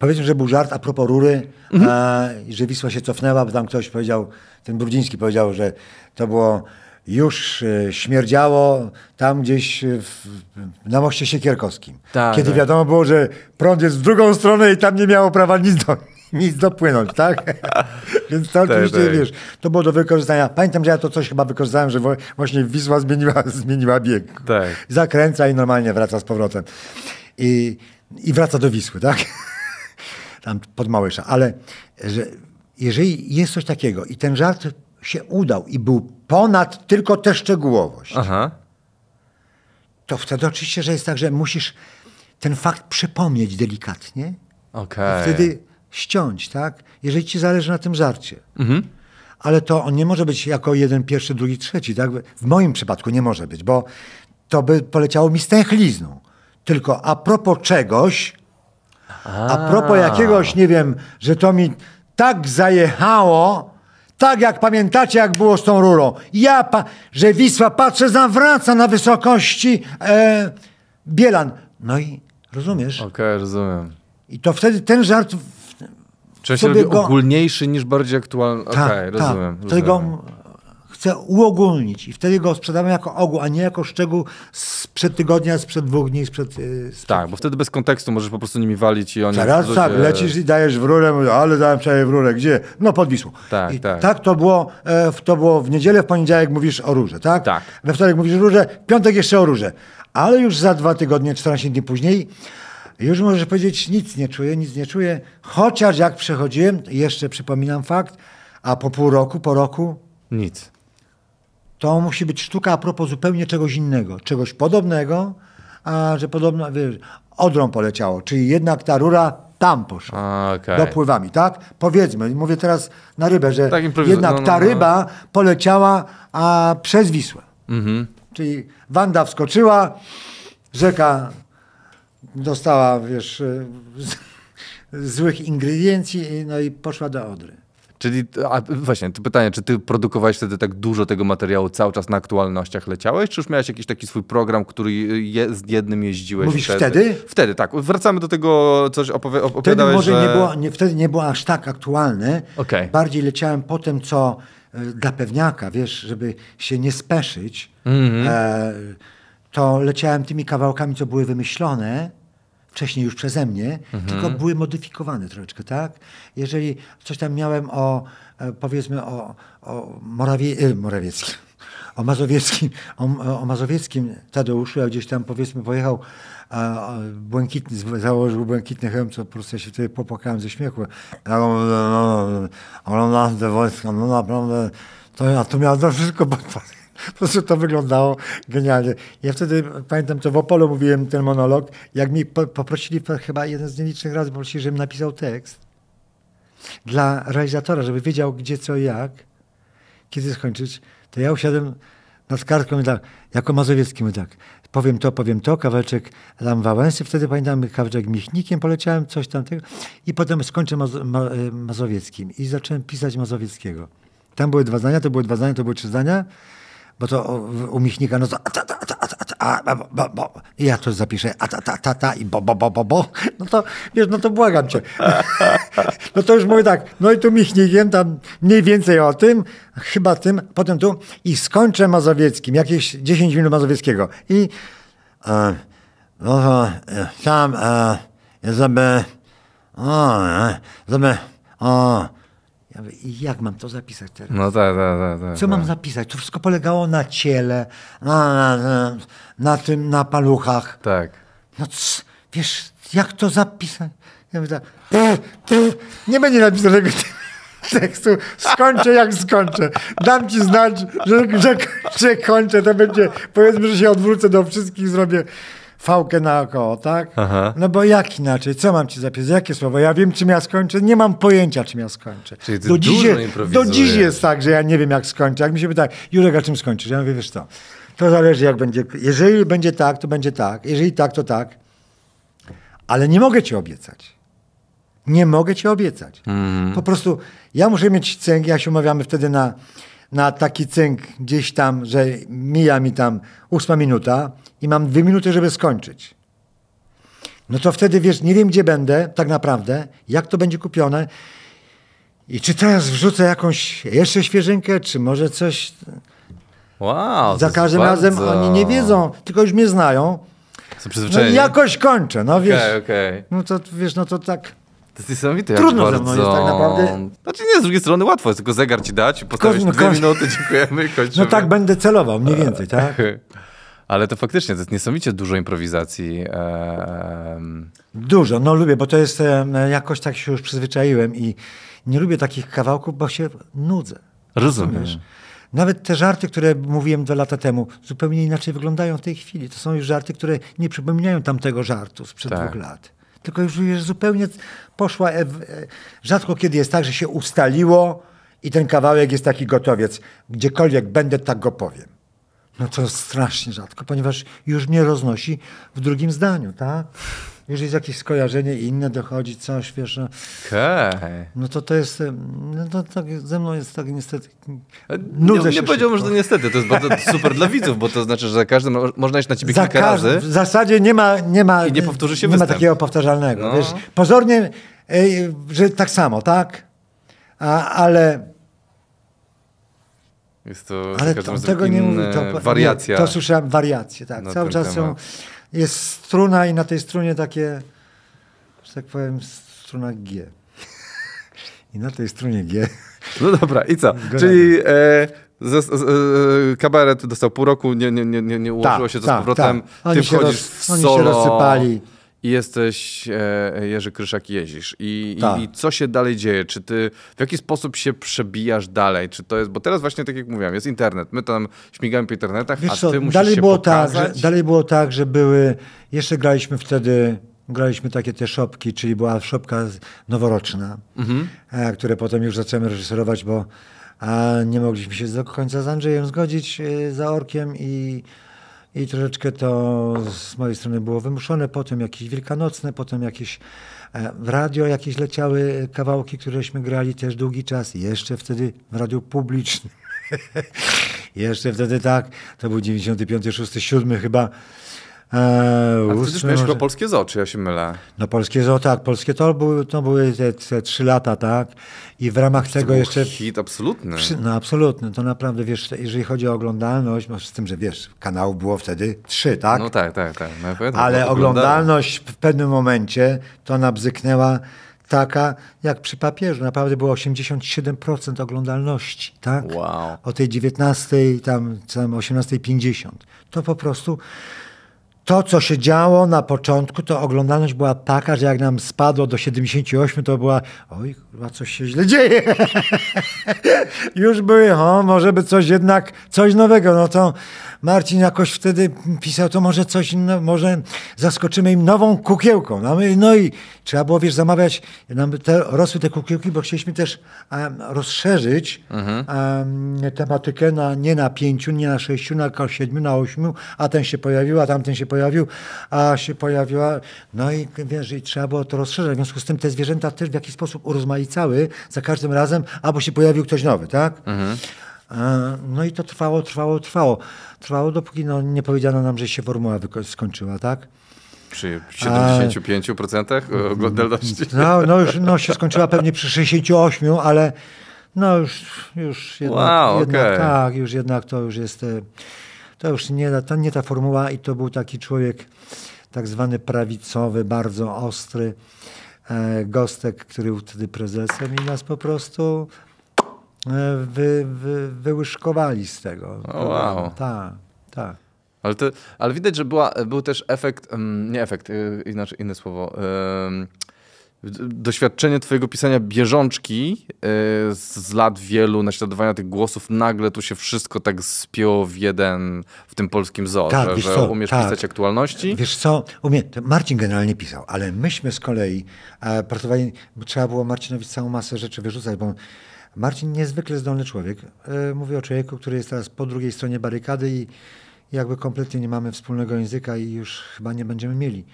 Powiedzmy, że był żart a propos rury, mhm. a, że Wisła się cofnęła, bo tam ktoś powiedział, ten Brudziński powiedział, że to było już e, śmierdziało tam gdzieś w, na moście Siekierkowskim. Tak, kiedy tak. wiadomo było, że prąd jest w drugą stronę i tam nie miało prawa nic do, nic dopłynąć, tak? Więc to tak, oczywiście, tak, wiesz, to było do wykorzystania. Pamiętam, że ja to coś chyba wykorzystałem, że właśnie Wisła zmieniła, zmieniła bieg. Tak. Zakręca i normalnie wraca z powrotem. I, I wraca do Wisły, tak? tam pod Małysza, ale że jeżeli jest coś takiego i ten żart się udał i był ponad tylko tę szczegółowość, Aha. to wtedy oczywiście, że jest tak, że musisz ten fakt przypomnieć delikatnie, okay. wtedy ściąć, tak? Jeżeli ci zależy na tym żarcie. Mhm. Ale to on nie może być jako jeden, pierwszy, drugi, trzeci, tak? W moim przypadku nie może być, bo to by poleciało mi stęchlizną. Tylko a propos czegoś, a, propos jakiegoś, nie wiem, że to mi tak zajechało, tak jak pamiętacie, jak było z tą rurą. Ja, że Wisła, patrzę, zawraca na wysokości e, Bielan. No i rozumiesz? Okej, okay, rozumiem. I to wtedy ten żart... W, w się robi go... ogólniejszy niż bardziej aktualny. Tak, Okej, okay, tak. rozumiem. Ta. rozumiem chcę uogólnić i wtedy go sprzedamy jako ogół, a nie jako szczegół sprzed tygodnia, sprzed dwóch dni, sprzed... E, sprzed... Tak, bo wtedy bez kontekstu możesz po prostu nimi walić i oni... Teraz ludzie... tak, lecisz i dajesz w rurę, ale dałem wczoraj w rurę, gdzie? No pod Wisłą. Tak, I tak. tak to, było, e, to było w niedzielę, w poniedziałek mówisz o rurze, tak? Tak. We wtorek mówisz o rurze, piątek jeszcze o rurze, Ale już za dwa tygodnie, 14 dni później już możesz powiedzieć, nic nie czuję, nic nie czuję. Chociaż jak przechodziłem, jeszcze przypominam fakt, a po pół roku, po roku... Nic. To musi być sztuka a propos zupełnie czegoś innego, czegoś podobnego, a że podobno, wiesz, odrą poleciało, czyli jednak ta rura tam poszła, okay. dopływami, tak? Powiedzmy, mówię teraz na rybę, że tak jednak no, no, ta no. ryba no. poleciała a przez Wisłę. Mhm. Czyli Wanda wskoczyła, rzeka dostała, wiesz, złych ingrediencji, no i poszła do Odry. Czyli, a właśnie, to pytanie, czy ty produkowałeś wtedy tak dużo tego materiału, cały czas na aktualnościach leciałeś, czy już miałeś jakiś taki swój program, który je, z jednym jeździłeś? Mówisz wtedy? Wtedy, wtedy tak. Wracamy do tego, coś opowi opowiadałeś, wtedy może że... nie było, nie, Wtedy nie było aż tak aktualne. Okay. Bardziej leciałem po tym, co e, dla pewniaka, wiesz, żeby się nie speszyć, mm -hmm. e, to leciałem tymi kawałkami, co były wymyślone, wcześniej już przeze mnie, mhm. tylko były modyfikowane troszeczkę, tak? Jeżeli coś tam miałem o, powiedzmy, o, o Morawie, Morawieckim, o Mazowieckim, o, o Mazowieckim Tadeuszu, a gdzieś tam powiedzmy pojechał a, a błękitny, założył błękitny hełm, co po prostu ja się tutaj popłakałem ze śmiechu. Ja mówię, no, no, no, no, no, no, no, no, no, no, no, no, no, no, no, no, no, no, no, po prostu to wyglądało genialnie. Ja wtedy, pamiętam, co w Opolu mówiłem ten monolog, jak mi poprosili, chyba jeden z nielicznych razy poprosili, żebym napisał tekst dla realizatora, żeby wiedział gdzie, co, i jak, kiedy skończyć, to ja usiadłem nad kartką i tak, jako mazowiecki mówię tak, powiem to, powiem to, kawałeczek tam Wałęsy, wtedy pamiętam kawałeczek Michnikiem poleciałem, coś tam tego i potem skończę ma e, mazowieckim i zacząłem pisać mazowieckiego. Tam były dwa zdania, to były dwa zdania, to były trzy zdania, bo to u Michnika, no to a, ta, ta, ta, ta, ta, a, bo, bo. I ja to zapiszę, a ta, ta, ta, ta i bo, bo, bo, bo, bo. No to, wiesz, no to błagam cię. No to już mówię tak, no i tu Michnikiem tam mniej więcej o tym, chyba tym, potem tu i skończę Mazowieckim, jakieś 10 minut Mazowieckiego. I e, no to e, tam e, ja sobie, o, e, sobie, o, ja mówię, jak mam to zapisać teraz? No tak, tak, tak. tak. Co mam tak. zapisać? To wszystko polegało na ciele, na, na, na, na tym, na paluchach. Tak. No c, wiesz, jak to zapisać? Ja mówię tak, ty, ty, nie będzie tego tekstu, skończę jak skończę. Dam ci znać, że, że, że kończę, to będzie, powiedzmy, że się odwrócę do wszystkich, zrobię fałkę około, tak? Aha. No bo jak inaczej? Co mam ci zapisać? Jakie słowo? Ja wiem, czym ja skończę? Nie mam pojęcia, czym ja skończę. Czyli do, dziś jest, do dziś jest tak, że ja nie wiem, jak skończę. Jak mi się pyta, Jurek, a czym skończysz? Ja mówię, wiesz co, to zależy, jak będzie. Jeżeli będzie tak, to będzie tak. Jeżeli tak, to tak. Ale nie mogę ci obiecać. Nie mogę ci obiecać. Mm. Po prostu ja muszę mieć cęk, jak się umawiamy wtedy na na taki cynk gdzieś tam, że mija mi tam ósma minuta i mam dwie minuty, żeby skończyć. No to wtedy wiesz, nie wiem gdzie będę tak naprawdę, jak to będzie kupione i czy teraz wrzucę jakąś jeszcze świeżynkę, czy może coś. Wow. Za każdym razem oni nie wiedzą, tylko już mnie znają. Są przyzwyczajeni. No jakoś kończę, no wiesz. Okay, okay. No to wiesz, no to tak. To jest niesamowite. Trudno ze mną jest tak naprawdę. Znaczy nie, z drugiej strony łatwo jest tylko zegar ci dać, postawić no dwie minuty, dziękujemy i kończymy. No tak będę celował, mniej więcej, tak? Ale to faktycznie, to jest niesamowicie dużo improwizacji. Um... Dużo, no lubię, bo to jest, jakoś tak się już przyzwyczaiłem i nie lubię takich kawałków, bo się nudzę. Rozumiesz? Nawet te żarty, które mówiłem dwa lata temu, zupełnie inaczej wyglądają w tej chwili. To są już żarty, które nie przypominają tamtego żartu sprzed tak. dwóch lat. Tylko już wiesz, zupełnie poszła. E, e, rzadko kiedy jest tak, że się ustaliło i ten kawałek jest taki gotowiec. Gdziekolwiek będę, tak go powiem. No to strasznie rzadko, ponieważ już mnie roznosi w drugim zdaniu, tak? Już jest jakieś skojarzenie i inne dochodzi, coś, wiesz, no, okay. no to to jest, no to tak ze mną jest tak niestety, e, nudzę Nie, nie powiedziałbym, że to niestety, to jest bardzo super dla widzów, bo to znaczy, że za każdym, można iść na ciebie za kilka razy. W zasadzie nie ma, nie ma, I nie, powtórzy się nie ma takiego powtarzalnego, no. wiesz, pozornie, ej, że tak samo, tak, A, ale... Jest to Ale to, tego nie mówię. To, wariacja. Nie, to słyszałem wariacje, tak. Cały czas temat. są jest struna i na tej strunie takie, że tak powiem, struna G. I na tej strunie G. No dobra, i co? Czyli e, z, z, e, kabaret dostał pół roku, nie, nie, nie, nie tak, ułożyło ta, się to ta, z tak, powrotem. Ta. Oni Ty wchodzisz roz, w solo. Oni się rozsypali i jesteś e, Jerzy Kryszak jeździsz. I, tak. i, I, co się dalej dzieje? Czy ty w jaki sposób się przebijasz dalej? Czy to jest, bo teraz właśnie tak jak mówiłem, jest internet. My tam śmigamy po internetach, Wiesz a ty co, musisz dalej się było tak, pokazać. Tak, że, dalej było tak, że były, jeszcze graliśmy wtedy graliśmy takie te szopki, czyli była szopka noworoczna, mhm. e, które potem już zaczęliśmy reżyserować, bo a nie mogliśmy się do końca z Andrzejem zgodzić e, za orkiem i i troszeczkę to z mojej strony było wymuszone, potem jakieś wielkanocne, potem jakieś e, w radio jakieś leciały kawałki, któreśmy grali też długi czas, jeszcze wtedy w radiu publicznym. jeszcze wtedy tak, to był 95, 6, 7 chyba. Eee, A ty miałeś no, chyba polskie zo, czy ja się mylę? No polskie zo, tak. Polskie to, był, to były te, te trzy lata, tak. I w ramach to tego był jeszcze... hit absolutny. Przy, no absolutny. To naprawdę, wiesz, jeżeli chodzi o oglądalność, no, z tym, że wiesz, kanałów było wtedy trzy, tak? No tak, tak, tak. No, Ale oglądalność w pewnym momencie to nabzyknęła taka jak przy papieżu. Naprawdę było 87% oglądalności, tak? Wow. O tej 19, tam, tam 18.50. To po prostu to, co się działo na początku, to oglądalność była taka, że jak nam spadło do 78, to była oj, chyba coś się źle dzieje. Już były, o, może by coś jednak, coś nowego. No to Marcin jakoś wtedy pisał, to może coś innego, może zaskoczymy im nową kukiełką. No, no i trzeba było, wiesz, zamawiać, nam te, rosły te kukiełki, bo chcieliśmy też um, rozszerzyć mhm. um, tematykę na, nie na pięciu, nie na sześciu, na siedmiu, na ośmiu, a ten się pojawił, a tamten się pojawił, a się pojawiła, no i wiesz, i trzeba było to rozszerzać. W związku z tym te zwierzęta też w jakiś sposób urozmaicały za każdym razem, albo się pojawił ktoś nowy, tak? Mhm. E, no i to trwało, trwało, trwało. Trwało, dopóki no, nie powiedziano nam, że się formuła skończyła, tak? Przy 75% A, oglądalności? No, no już no, się skończyła pewnie przy 68, ale no już, już jednak, wow, jednak tak, już jednak to już jest, e, to już nie, to nie ta formuła i to był taki człowiek tak zwany prawicowy, bardzo ostry, e, Gostek, który był wtedy prezesem i nas po prostu E, wy, wy, wyłyszkowali z tego. O, wow. Tak, tak. Ale, to, ale widać, że była, był też efekt, nie efekt, e, inaczej, inne słowo, doświadczenie twojego pisania bieżączki e, z lat wielu, naśladowania tych głosów, nagle tu się wszystko tak spięło w jeden, w tym polskim zoo, tak, że, co, umiesz tak. pisać aktualności? Wiesz co, umie, Marcin generalnie pisał, ale myśmy z kolei e, pracowali, trzeba było Marcinowi całą masę rzeczy wyrzucać, bo Marcin, niezwykle zdolny człowiek. E, mówię o człowieku, który jest teraz po drugiej stronie barykady i jakby kompletnie nie mamy wspólnego języka i już chyba nie będziemy mieli.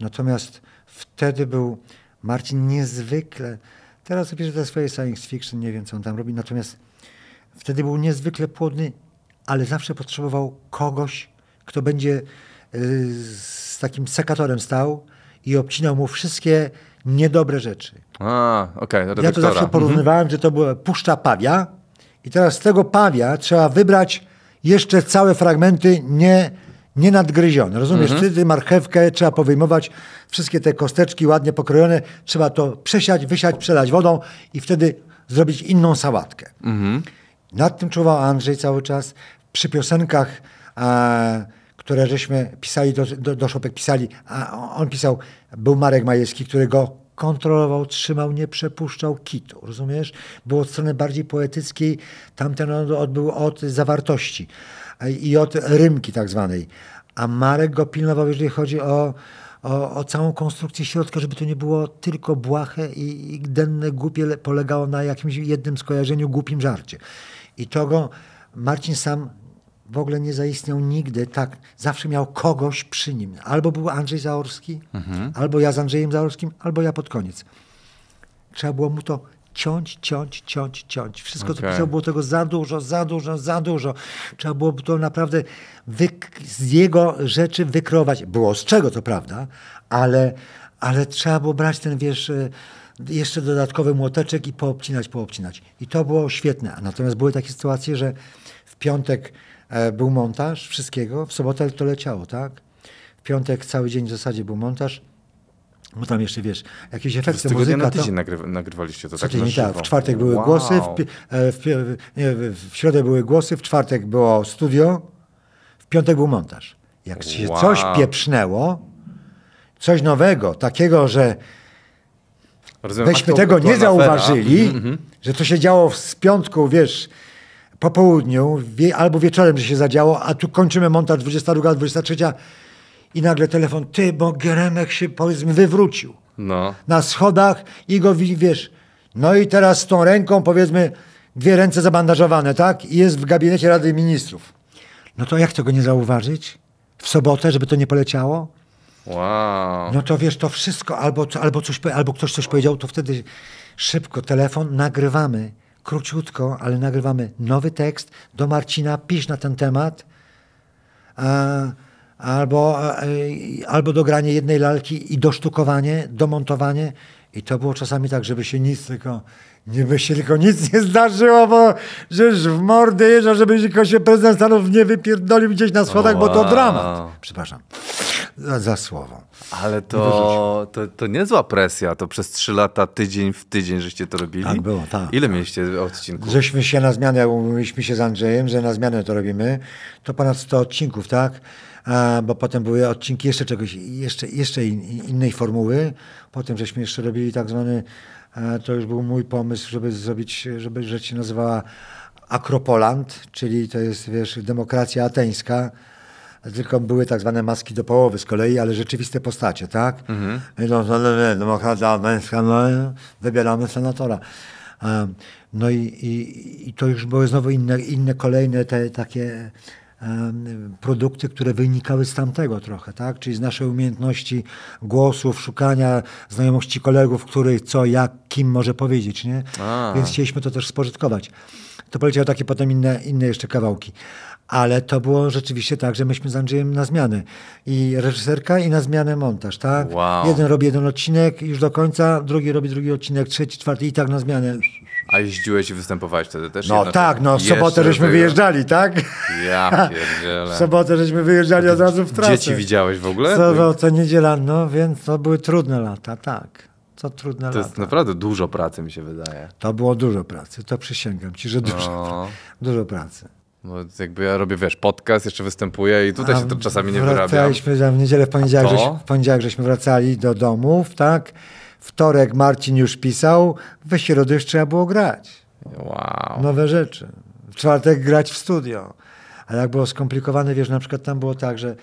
Natomiast wtedy był Marcin niezwykle. Teraz pisze te swoje science fiction, nie wiem co on tam robi, natomiast wtedy był niezwykle płodny, ale zawsze potrzebował kogoś, kto będzie e, z takim sekatorem stał i obcinał mu wszystkie niedobre rzeczy. A, okej, okay, Ja to zawsze porównywałem, mhm. że to była puszcza pawia i teraz z tego pawia trzeba wybrać jeszcze całe fragmenty nie, nie nadgryzione. Rozumiesz? Mhm. Wtedy marchewkę trzeba powyjmować, wszystkie te kosteczki ładnie pokrojone, trzeba to przesiać, wysiać, przelać wodą i wtedy zrobić inną sałatkę. Mhm. Nad tym czuwał Andrzej cały czas. Przy piosenkach, które żeśmy pisali, do, do, do szopek pisali, a on pisał, był Marek Majewski, który go kontrolował, trzymał, nie przepuszczał kitu, rozumiesz? Było od strony bardziej poetyckiej, tamten odbył od zawartości e, i od rymki tak zwanej. A Marek go pilnował, jeżeli chodzi o, o, o, całą konstrukcję środka, żeby to nie było tylko błahe i, i denne głupie polegało na jakimś jednym skojarzeniu, głupim żarcie. I to go Marcin sam w ogóle nie zaistniał nigdy tak. Zawsze miał kogoś przy nim. Albo był Andrzej Zaorski, mhm. albo ja z Andrzejem Zaorskim, albo ja pod koniec. Trzeba było mu to ciąć, ciąć, ciąć, ciąć. Wszystko, okay. co pisał, było tego za dużo, za dużo, za dużo. Trzeba było to naprawdę z jego rzeczy wykrować. Było z czego, to prawda, ale, ale trzeba było brać ten, wiesz, e, jeszcze dodatkowy młoteczek i poobcinać, poobcinać. I to było świetne. Natomiast były takie sytuacje, że w piątek e, był montaż wszystkiego, w sobotę to leciało, tak? W piątek cały dzień w zasadzie był montaż. Bo tam jeszcze wiesz, jakieś efekty muzyka. na tydzień to... nagry nagrywaliście to Codzień, tak, tak, W czwartek były wow. głosy, w, e, w, w, środę były głosy, w czwartek było studio, w piątek był montaż. Jak się coś pieprznęło, coś nowego, takiego, że Rozumiem, weźmy tego nie zauważyli, mm -hmm. że to się działo z piątku, wiesz, po południu wie, albo wieczorem, że się zadziało, a tu kończymy montaż 22, 23 i nagle telefon, ty, bo Geremek się powiedzmy wywrócił no. na schodach i go wiesz, no i teraz z tą ręką powiedzmy dwie ręce zabandażowane, tak? I jest w gabinecie Rady Ministrów. No to jak tego nie zauważyć? W sobotę, żeby to nie poleciało? Wow. No to wiesz, to wszystko, albo, albo, coś, albo ktoś coś powiedział, to wtedy szybko telefon, nagrywamy króciutko, ale nagrywamy nowy tekst do Marcina, pisz na ten temat. E, albo, e, e, albo dogranie jednej lalki i dosztukowanie, domontowanie. I to było czasami tak, żeby się nic tylko Niby się tylko nic nie zdarzyło, bo żeż w mordy jeżdża, żeby tylko się prezydent Stanów nie wypierdolił gdzieś na schodach, wow. bo to dramat. Przepraszam. Za, za słowo. Ale to, to, to niezła presja, to przez trzy lata, tydzień w tydzień, żeście to robili? Tak było, tak. Ile tak. mieliście odcinków? Żeśmy się na zmianę, umówiliśmy się z Andrzejem, że na zmianę to robimy. To ponad 100 odcinków, tak? A, bo potem były odcinki jeszcze czegoś, jeszcze, jeszcze in, innej formuły. Potem żeśmy jeszcze robili tak zwany E, to już był mój pomysł, żeby zrobić, żeby rzecz się nazywała Akropoland, czyli to jest, wiesz, demokracja ateńska, tylko były tak zwane maski do połowy z kolei, ale rzeczywiste postacie, tak? Mhm. No, demokracja ateńska, no, wybieramy senatora. E, no i, i, i to już były znowu inne, inne kolejne te takie produkty, które wynikały z tamtego trochę, tak? Czyli z naszej umiejętności głosów, szukania znajomości kolegów, który co, jak, kim może powiedzieć, nie? Więc chcieliśmy to też spożytkować. To poleciały takie potem inne, inne jeszcze kawałki. Ale to było rzeczywiście tak, że myśmy z Andrzejem na zmianę. I reżyserka, i na zmianę montaż, tak? Wow. Jeden robi jeden odcinek już do końca, drugi robi drugi odcinek, trzeci, czwarty i tak na zmianę a jeździłeś i występowałeś wtedy też? No tak, no w sobotę żeśmy wyjeżdżali, tak? Ja pierdzielę. W sobotę żeśmy wyjeżdżali od razu w trasę. Dzieci widziałeś w ogóle? Co, co niedziela, no więc to były trudne lata, tak. To trudne lata. To jest naprawdę dużo pracy, mi się wydaje. To było dużo pracy, to przysięgam ci, że dużo, no. dużo pracy. No jakby ja robię, wiesz, podcast, jeszcze występuję i tutaj A się to czasami nie wyrabia. Wracaliśmy w niedzielę, w poniedziałek, żeś, w poniedziałek żeśmy wracali do domów, tak? wtorek Marcin już pisał, we środę już trzeba było grać. Wow. Nowe rzeczy. W czwartek grać w studio. Ale jak było skomplikowane, wiesz, na przykład tam było tak, że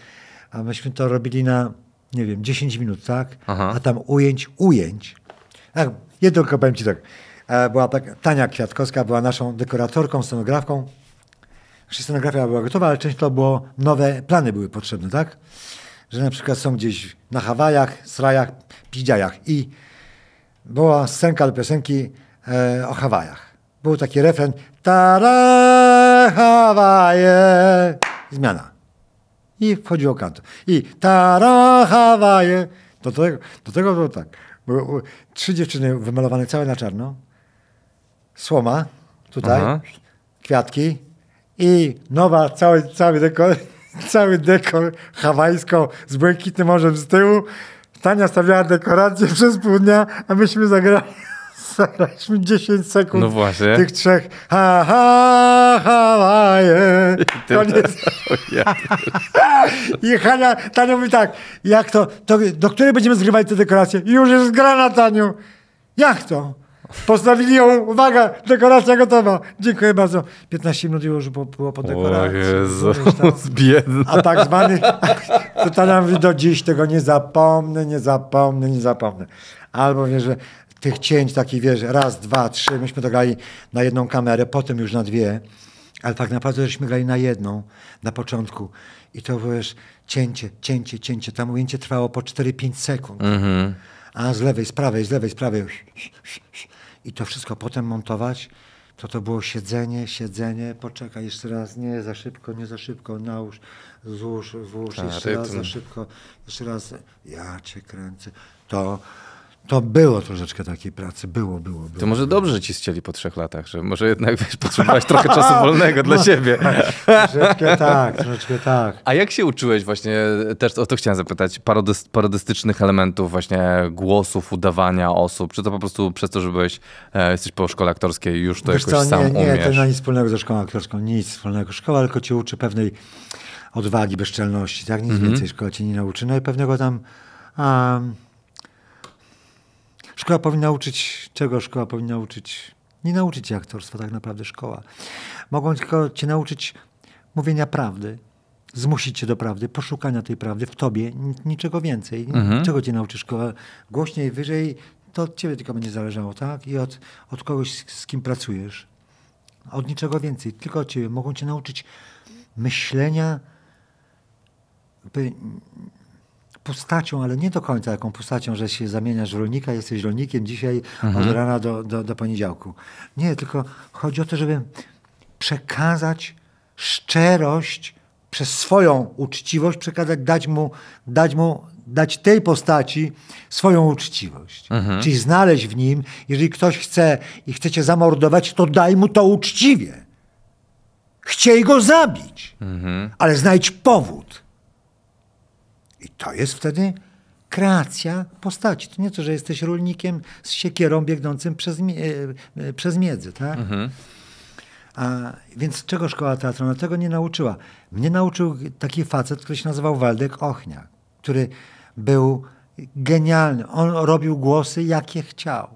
a myśmy to robili na, nie wiem, 10 minut, tak? Aha. A tam ujęć, ujęć. Ach, tak, jedno tylko powiem ci tak. E, była tak, Tania Kwiatkowska była naszą dekoratorką, scenografką. Znaczy, scenografia była gotowa, ale część to było, nowe plany były potrzebne, tak? Że na przykład są gdzieś na Hawajach, Srajach, Pidziajach i była scenka do piosenki e, o Hawajach. Był taki refren Tara Hawaje. Zmiana. I wchodziło kanto. I Tara Hawaje. Do tego, do tego było tak. Były trzy dziewczyny wymalowane całe na czarno. Słoma tutaj, Aha. kwiatki i nowa, cały, cały dekor, cały dekor hawajsko z błękitnym morzem z tyłu. Tania stawiała dekorację przez pół dnia, a myśmy zagrali zagraliśmy 10 sekund no właśnie. tych trzech ha, ha, Hawaje. Koniec. Ja I Hania, Tania mówi tak, jak to, to, do której będziemy zgrywali te dekoracje? Już jest grana, Taniu. Jak to? Postawili ją, uwaga, dekoracja gotowa. Dziękuję bardzo. 15 minut już było po dekoracji. Jezu, biedna. A tak zwany, Tutaj nam do dziś tego nie zapomnę, nie zapomnę, nie zapomnę. Albo wiesz, że tych cięć takich, wiesz, raz, dwa, trzy, myśmy to grali na jedną kamerę, potem już na dwie, ale tak naprawdę żeśmy grali na jedną na początku. I to, wiesz, cięcie, cięcie, cięcie. Tam ujęcie trwało po 4-5 sekund. Mm -hmm. A z lewej, z prawej, z lewej, z prawej. już i to wszystko potem montować, to to było siedzenie, siedzenie, poczekaj jeszcze raz, nie, za szybko, nie za szybko, nałóż, złóż, włóż, Ta, jeszcze rytm. raz za szybko, jeszcze raz, ja cię kręcę. To to było troszeczkę takiej pracy, było, było. było to może dobrze, że ci ścieli po trzech latach, że może jednak wiesz, potrzebowałeś trochę czasu wolnego dla no. siebie. troszeczkę tak, troszeczkę tak. A jak się uczyłeś właśnie, też o to chciałem zapytać, parodyst parodystycznych elementów właśnie głosów, udawania osób, czy to po prostu przez to, że byłeś, e, jesteś po szkole aktorskiej już to wiesz jakoś co, sam nie, nie, umiesz? Nie, to nie ma nic wspólnego ze szkołą aktorską, nic wspólnego. Szkoła tylko cię uczy pewnej odwagi, bezczelności, tak? Nic mhm. więcej szkoła cię nie nauczy. No i pewnego tam... Um, Szkoła powinna uczyć czego szkoła powinna uczyć? Nie nauczyć się aktorstwa tak naprawdę szkoła. Mogą tylko cię nauczyć mówienia prawdy, zmusić cię do prawdy, poszukania tej prawdy w tobie, niczego więcej. Mhm. Czego cię nauczy szkoła? Głośniej, wyżej, to od ciebie tylko będzie zależało, tak? I od, od kogoś, z, z kim pracujesz. Od niczego więcej, tylko od ciebie. Mogą cię nauczyć myślenia, jakby postacią, ale nie do końca taką postacią, że się zamieniasz w rolnika, jesteś rolnikiem dzisiaj mhm. od rana do, do, do poniedziałku. Nie, tylko chodzi o to, żeby przekazać szczerość przez swoją uczciwość, przekazać, dać mu, dać mu dać tej postaci swoją uczciwość. Mhm. Czyli znaleźć w nim, jeżeli ktoś chce i chce cię zamordować, to daj mu to uczciwie. Chciej go zabić, mhm. ale znajdź powód. I to jest wtedy kreacja postaci. To nie to, że jesteś rolnikiem z siekierą biegnącym przez, e, e, przez miedzy, tak? Mhm. A, więc czego szkoła teatralna? No, tego nie nauczyła. Mnie nauczył taki facet, który się nazywał Waldek Ochnia, który był genialny. On robił głosy, jakie chciał.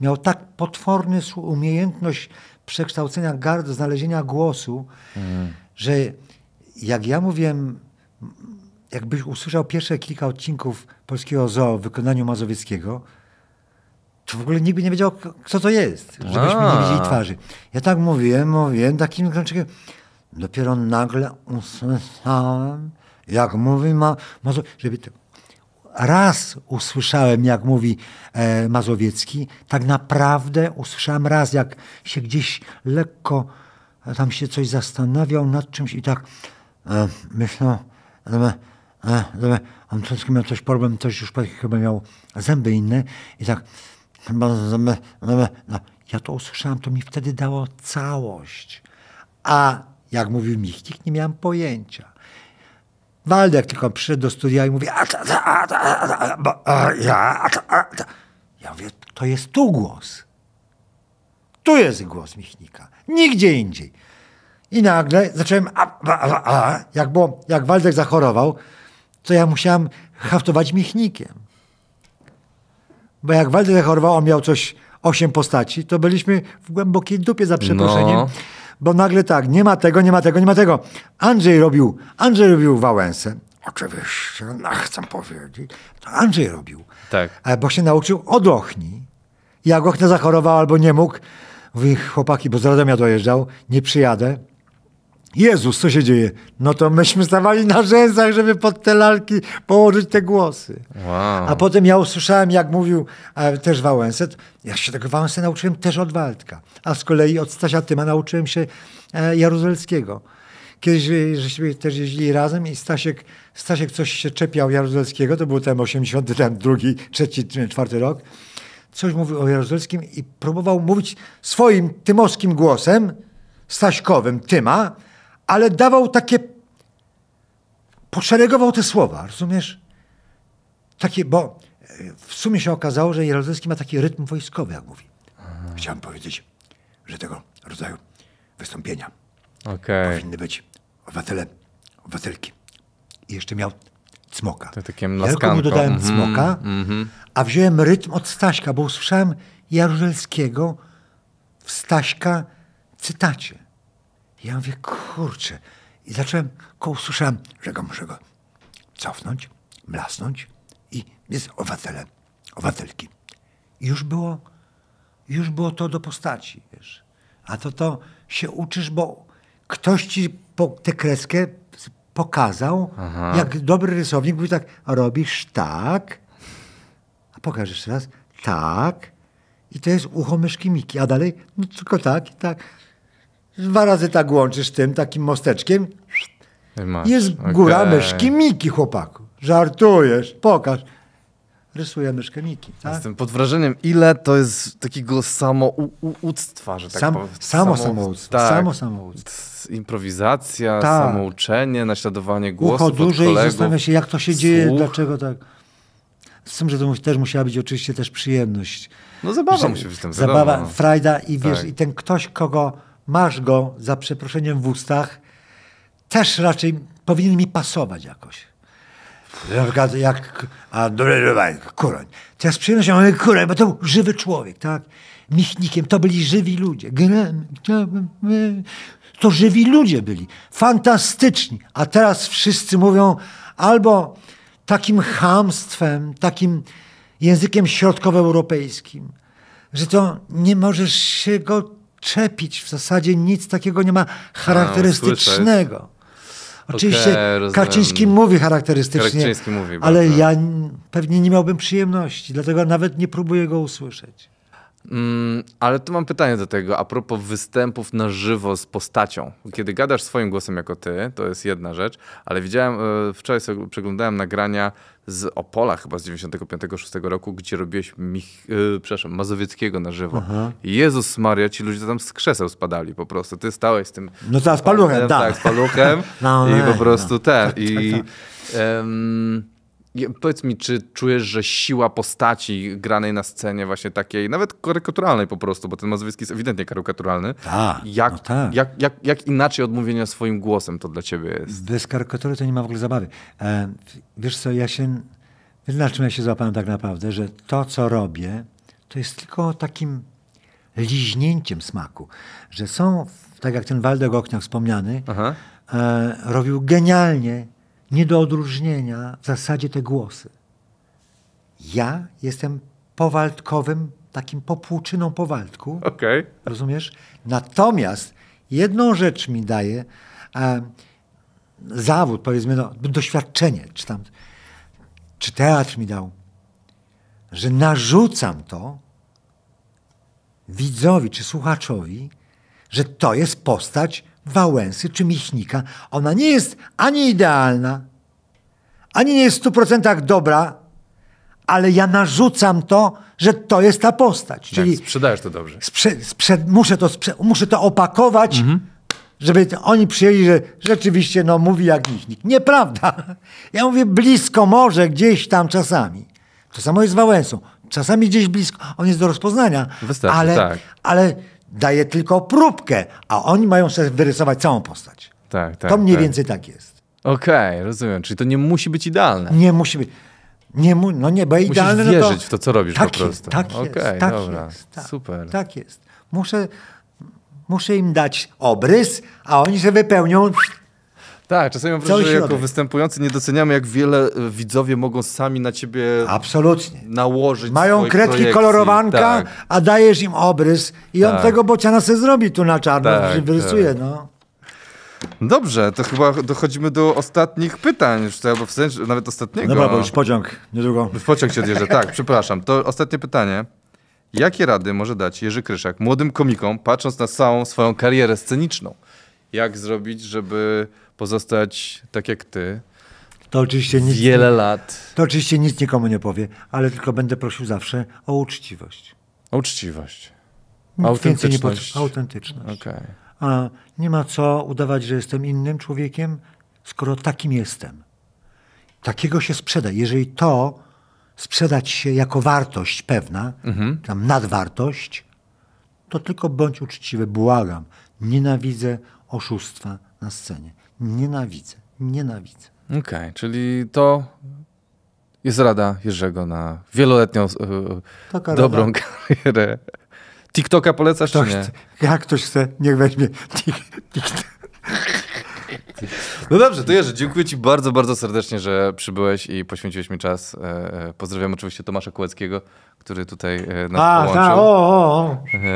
Miał tak potworny umiejętność przekształcenia gardu, znalezienia głosu, mhm. że jak ja mówiłem jakbyś usłyszał pierwsze kilka odcinków polskiego zoo w wykonaniu Mazowieckiego, to w ogóle nikt by nie wiedział, co to jest, żebyśmy nie widzieli twarzy. Ja tak mówiłem, mówiłem, takim krączkiem. Dopiero nagle usłyszałem, jak mówi ma, Mazo, żeby to, raz usłyszałem, jak mówi e, Mazowiecki, tak naprawdę usłyszałem raz, jak się gdzieś lekko e, tam się coś zastanawiał nad czymś i tak e, myślał, e, a, Antoński miał coś problem, coś już chyba miał zęby inne i tak chyba zęby, No, ja to usłyszałem, to mi wtedy dało całość. A jak mówił Michnik, nie miałem pojęcia. Waldek tylko przyszedł do studia i mówi a, a, a, a, a, a, ja, a, a, a, ta. ja mówię, to jest tu głos. Tu jest głos Michnika, nigdzie indziej. I nagle zacząłem, a, a, a, a, jak, było, jak Waldek zachorował, to ja musiałam haftować michnikiem. Bo jak Waldek zachorował, on miał coś, osiem postaci, to byliśmy w głębokiej dupie za przeproszeniem. No. Bo nagle tak, nie ma tego, nie ma tego, nie ma tego. Andrzej robił, Andrzej robił Wałęsę. Oczywiście, no, no chcę powiedzieć. To Andrzej robił. Tak. E, bo się nauczył od Ochni. Jak Ochna zachorował albo nie mógł, mówi chłopaki, bo z ja dojeżdżał, nie przyjadę. Jezus, co się dzieje? No to myśmy stawali na rzęsach, żeby pod te lalki położyć te głosy. Wow. A potem ja usłyszałem, jak mówił też Wałęset. Ja się tego Wałęsy nauczyłem też od Waldka. A z kolei od Stasia Tyma nauczyłem się e, Jaruzelskiego. Kiedyś e, żeśmy też jeździli razem i Stasiek, Stasiek coś się czepiał Jaruzelskiego. To był ten 82, 3, drugi, trzeci, czwarty rok. Coś mówił o Jaruzelskim i próbował mówić swoim tymowskim głosem, Staśkowym Tyma, ale dawał takie. Poszeregował te słowa, rozumiesz? Takie, bo e, w sumie się okazało, że Jaruzelski ma taki rytm wojskowy, jak mówi. Aha. Chciałem powiedzieć, że tego rodzaju wystąpienia okay. powinny być obywatele, obywatelki. I jeszcze miał cmoka. To takie ja tylko mu dodałem mm -hmm. cmoka, mm -hmm. a wziąłem rytm od Staśka, bo usłyszałem Jaruzelskiego w Staśka cytacie. I ja mówię, kurczę. I zacząłem, koło usłyszałem, że go muszę go cofnąć, mlasnąć i jest owatele, obywatelki. I już było, już było to do postaci, wiesz. A to to się uczysz, bo ktoś ci po, tę kreskę pokazał, Aha. jak dobry rysownik mówi tak, robisz tak, a pokażesz jeszcze raz, tak, i to jest ucho myszki Miki, a dalej, no tylko tak i tak. Dwa razy tak łączysz tym takim mosteczkiem. Masz. Jest góra myszki Miki, chłopaku. Żartujesz, pokaż. Rysuję myszkę Miki. Tak? Jestem pod wrażeniem, ile to jest takiego samouctwa, że tak Sam, powiem. Samo samouctwo. Tak. Samo samouctwo. Improwizacja, tak. samouczenie, naśladowanie głosu Ucho duże i zastanawia się, jak to się słuch. dzieje, dlaczego tak. Z tym, że to też musiała być oczywiście też przyjemność. No zabawa że, musi być tam. Zabawa, wiadomo. No. frajda i tak. wiesz, tak. i ten ktoś, kogo masz go za przeproszeniem w ustach, też raczej powinien mi pasować jakoś. Na przykład jak Andrzej Kuroń. To ja z przyjemnością mówię Kuroń, bo to był żywy człowiek, tak? Michnikiem, to byli żywi ludzie. To żywi ludzie byli. Fantastyczni. A teraz wszyscy mówią albo takim chamstwem, takim językiem środkowoeuropejskim, że to nie możesz się go czepić. W zasadzie nic takiego nie ma charakterystycznego. Oczywiście okay, Kaczyński mówi charakterystycznie, Kaczyński mówi, ale ja pewnie nie miałbym przyjemności, dlatego nawet nie próbuję go usłyszeć. Mm, ale tu mam pytanie do tego, a propos występów na żywo z postacią. Kiedy gadasz swoim głosem jako ty, to jest jedna rzecz, ale widziałem, e, wczoraj sobie przeglądałem nagrania z Opola chyba z 95-6 roku, gdzie robiłeś Mich yy, przepraszam, Mazowieckiego na żywo. Aha. Jezus Maria, ci ludzie tam z krzeseł spadali po prostu. Ty stałeś z tym... No to tak, z paluchem, tak. Tak, z paluchem no, i no, po no, prostu no. ten. Tak, I... Tak, Powiedz mi, czy czujesz, że siła postaci granej na scenie, właśnie takiej, nawet karykaturalnej po prostu, bo ten Mazowiecki jest ewidentnie karykaturalny. Tak. Jak, no tak. jak, jak, jak inaczej odmówienia swoim głosem to dla ciebie jest? Bez karykatury to nie ma w ogóle zabawy. E, wiesz co, ja się. Wiesz, na czym ja się złapałem tak naprawdę, że to, co robię, to jest tylko takim liźnięciem smaku, że są, tak jak ten Waldek Okniak wspomniany, e, robił genialnie nie do odróżnienia w zasadzie te głosy. Ja jestem powaltkowym, takim popłuczyną powaltku. Okay. Rozumiesz? Natomiast jedną rzecz mi daje e, zawód, powiedzmy, no, doświadczenie, czy tam, czy teatr mi dał, że narzucam to widzowi czy słuchaczowi, że to jest postać Wałęsy czy Michnika, ona nie jest ani idealna, ani nie jest w procentach dobra, ale ja narzucam to, że to jest ta postać. Tak, Czyli tak, sprzedajesz to dobrze. Sprze sprze muszę, to sprze muszę to opakować, mhm. żeby oni przyjęli, że rzeczywiście no, mówi jak Michnik. Nieprawda. Ja mówię blisko może, gdzieś tam czasami. To samo jest z Wałęsą. Czasami gdzieś blisko. On jest do rozpoznania. Wystarczy, ale, tak. ale daje tylko próbkę, a oni mają sobie wyrysować całą postać. Tak, tak. To mniej tak. więcej tak jest. Okej, okay, rozumiem. Czyli to nie musi być idealne. Nie musi być. Nie mu, no nie, bo Musisz idealne wierzyć no to... w to, co robisz tak po prostu. Jest, tak okay, jest, tak dobra, jest. Tak, super. Tak jest. Muszę, muszę im dać obrys, a oni się wypełnią tak, czasami mam wrażenie, że jako występujący nie doceniamy, jak wiele e, widzowie mogą sami na ciebie Absolutnie. nałożyć. Mają kredki projekcji. kolorowanka, tak. a dajesz im obrys i tak. on tego bociana sobie zrobi tu na czarno, tak, wyrysuje. Tak. No. Dobrze, to chyba dochodzimy do ostatnich pytań, już to, w sensie, nawet ostatniego. Dobra, bo już pociąg niedługo. W pociąg się odjeżdża, tak, przepraszam. To ostatnie pytanie. Jakie rady może dać Jerzy Kryszak młodym komikom, patrząc na całą swoją karierę sceniczną? Jak zrobić, żeby pozostać tak jak ty. To oczywiście nic, wiele lat. To oczywiście nic nikomu nie powie, ale tylko będę prosił zawsze o uczciwość. O uczciwość. autentyczność. Nie autentyczność. Okay. A nie ma co udawać, że jestem innym człowiekiem, skoro takim jestem. Takiego się sprzeda. Jeżeli to sprzedać się jako wartość pewna, mhm. tam nadwartość, to tylko bądź uczciwy, błagam. Nienawidzę oszustwa na scenie. Nienawidzę, nienawidzę. Okej, okay, czyli to jest rada Jerzego na wieloletnią e, Taka dobrą rada. karierę. TikToka polecasz ktoś, czy nie? Jak ktoś chce, niech weźmie TikTok. No dobrze, to Jerzy, dziękuję Ci bardzo, bardzo serdecznie, że przybyłeś i poświęciłeś mi czas. E, e, pozdrawiam oczywiście Tomasza Kołeckiego, który tutaj e, nas A, połączył. Ta, o, o,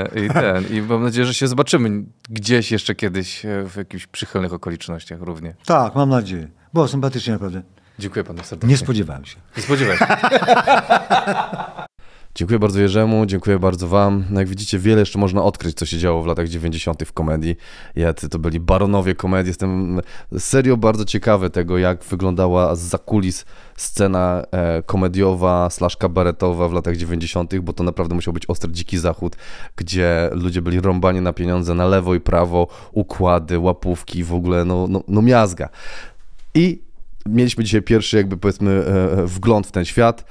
o. I ten, i mam nadzieję, że się zobaczymy gdzieś jeszcze kiedyś w jakichś przychylnych okolicznościach równie. Tak, mam nadzieję. Było sympatycznie naprawdę. Dziękuję panu serdecznie. Nie spodziewałem się. Nie spodziewałem się. Dziękuję bardzo Jerzemu, dziękuję bardzo Wam. No, jak widzicie, wiele jeszcze można odkryć, co się działo w latach 90. w komedii. Jacy to byli baronowie komedii. Jestem serio bardzo ciekawy tego, jak wyglądała za kulis scena e, komediowa slash kabaretowa w latach 90., bo to naprawdę musiał być ostry dziki zachód, gdzie ludzie byli rąbani na pieniądze na lewo i prawo, układy, łapówki, w ogóle no, no, no miazga. I mieliśmy dzisiaj pierwszy jakby powiedzmy e, e, wgląd w ten świat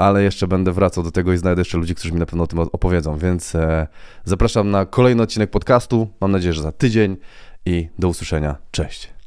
ale jeszcze będę wracał do tego i znajdę jeszcze ludzi, którzy mi na pewno o tym opowiedzą, więc e, zapraszam na kolejny odcinek podcastu. Mam nadzieję, że za tydzień i do usłyszenia. Cześć.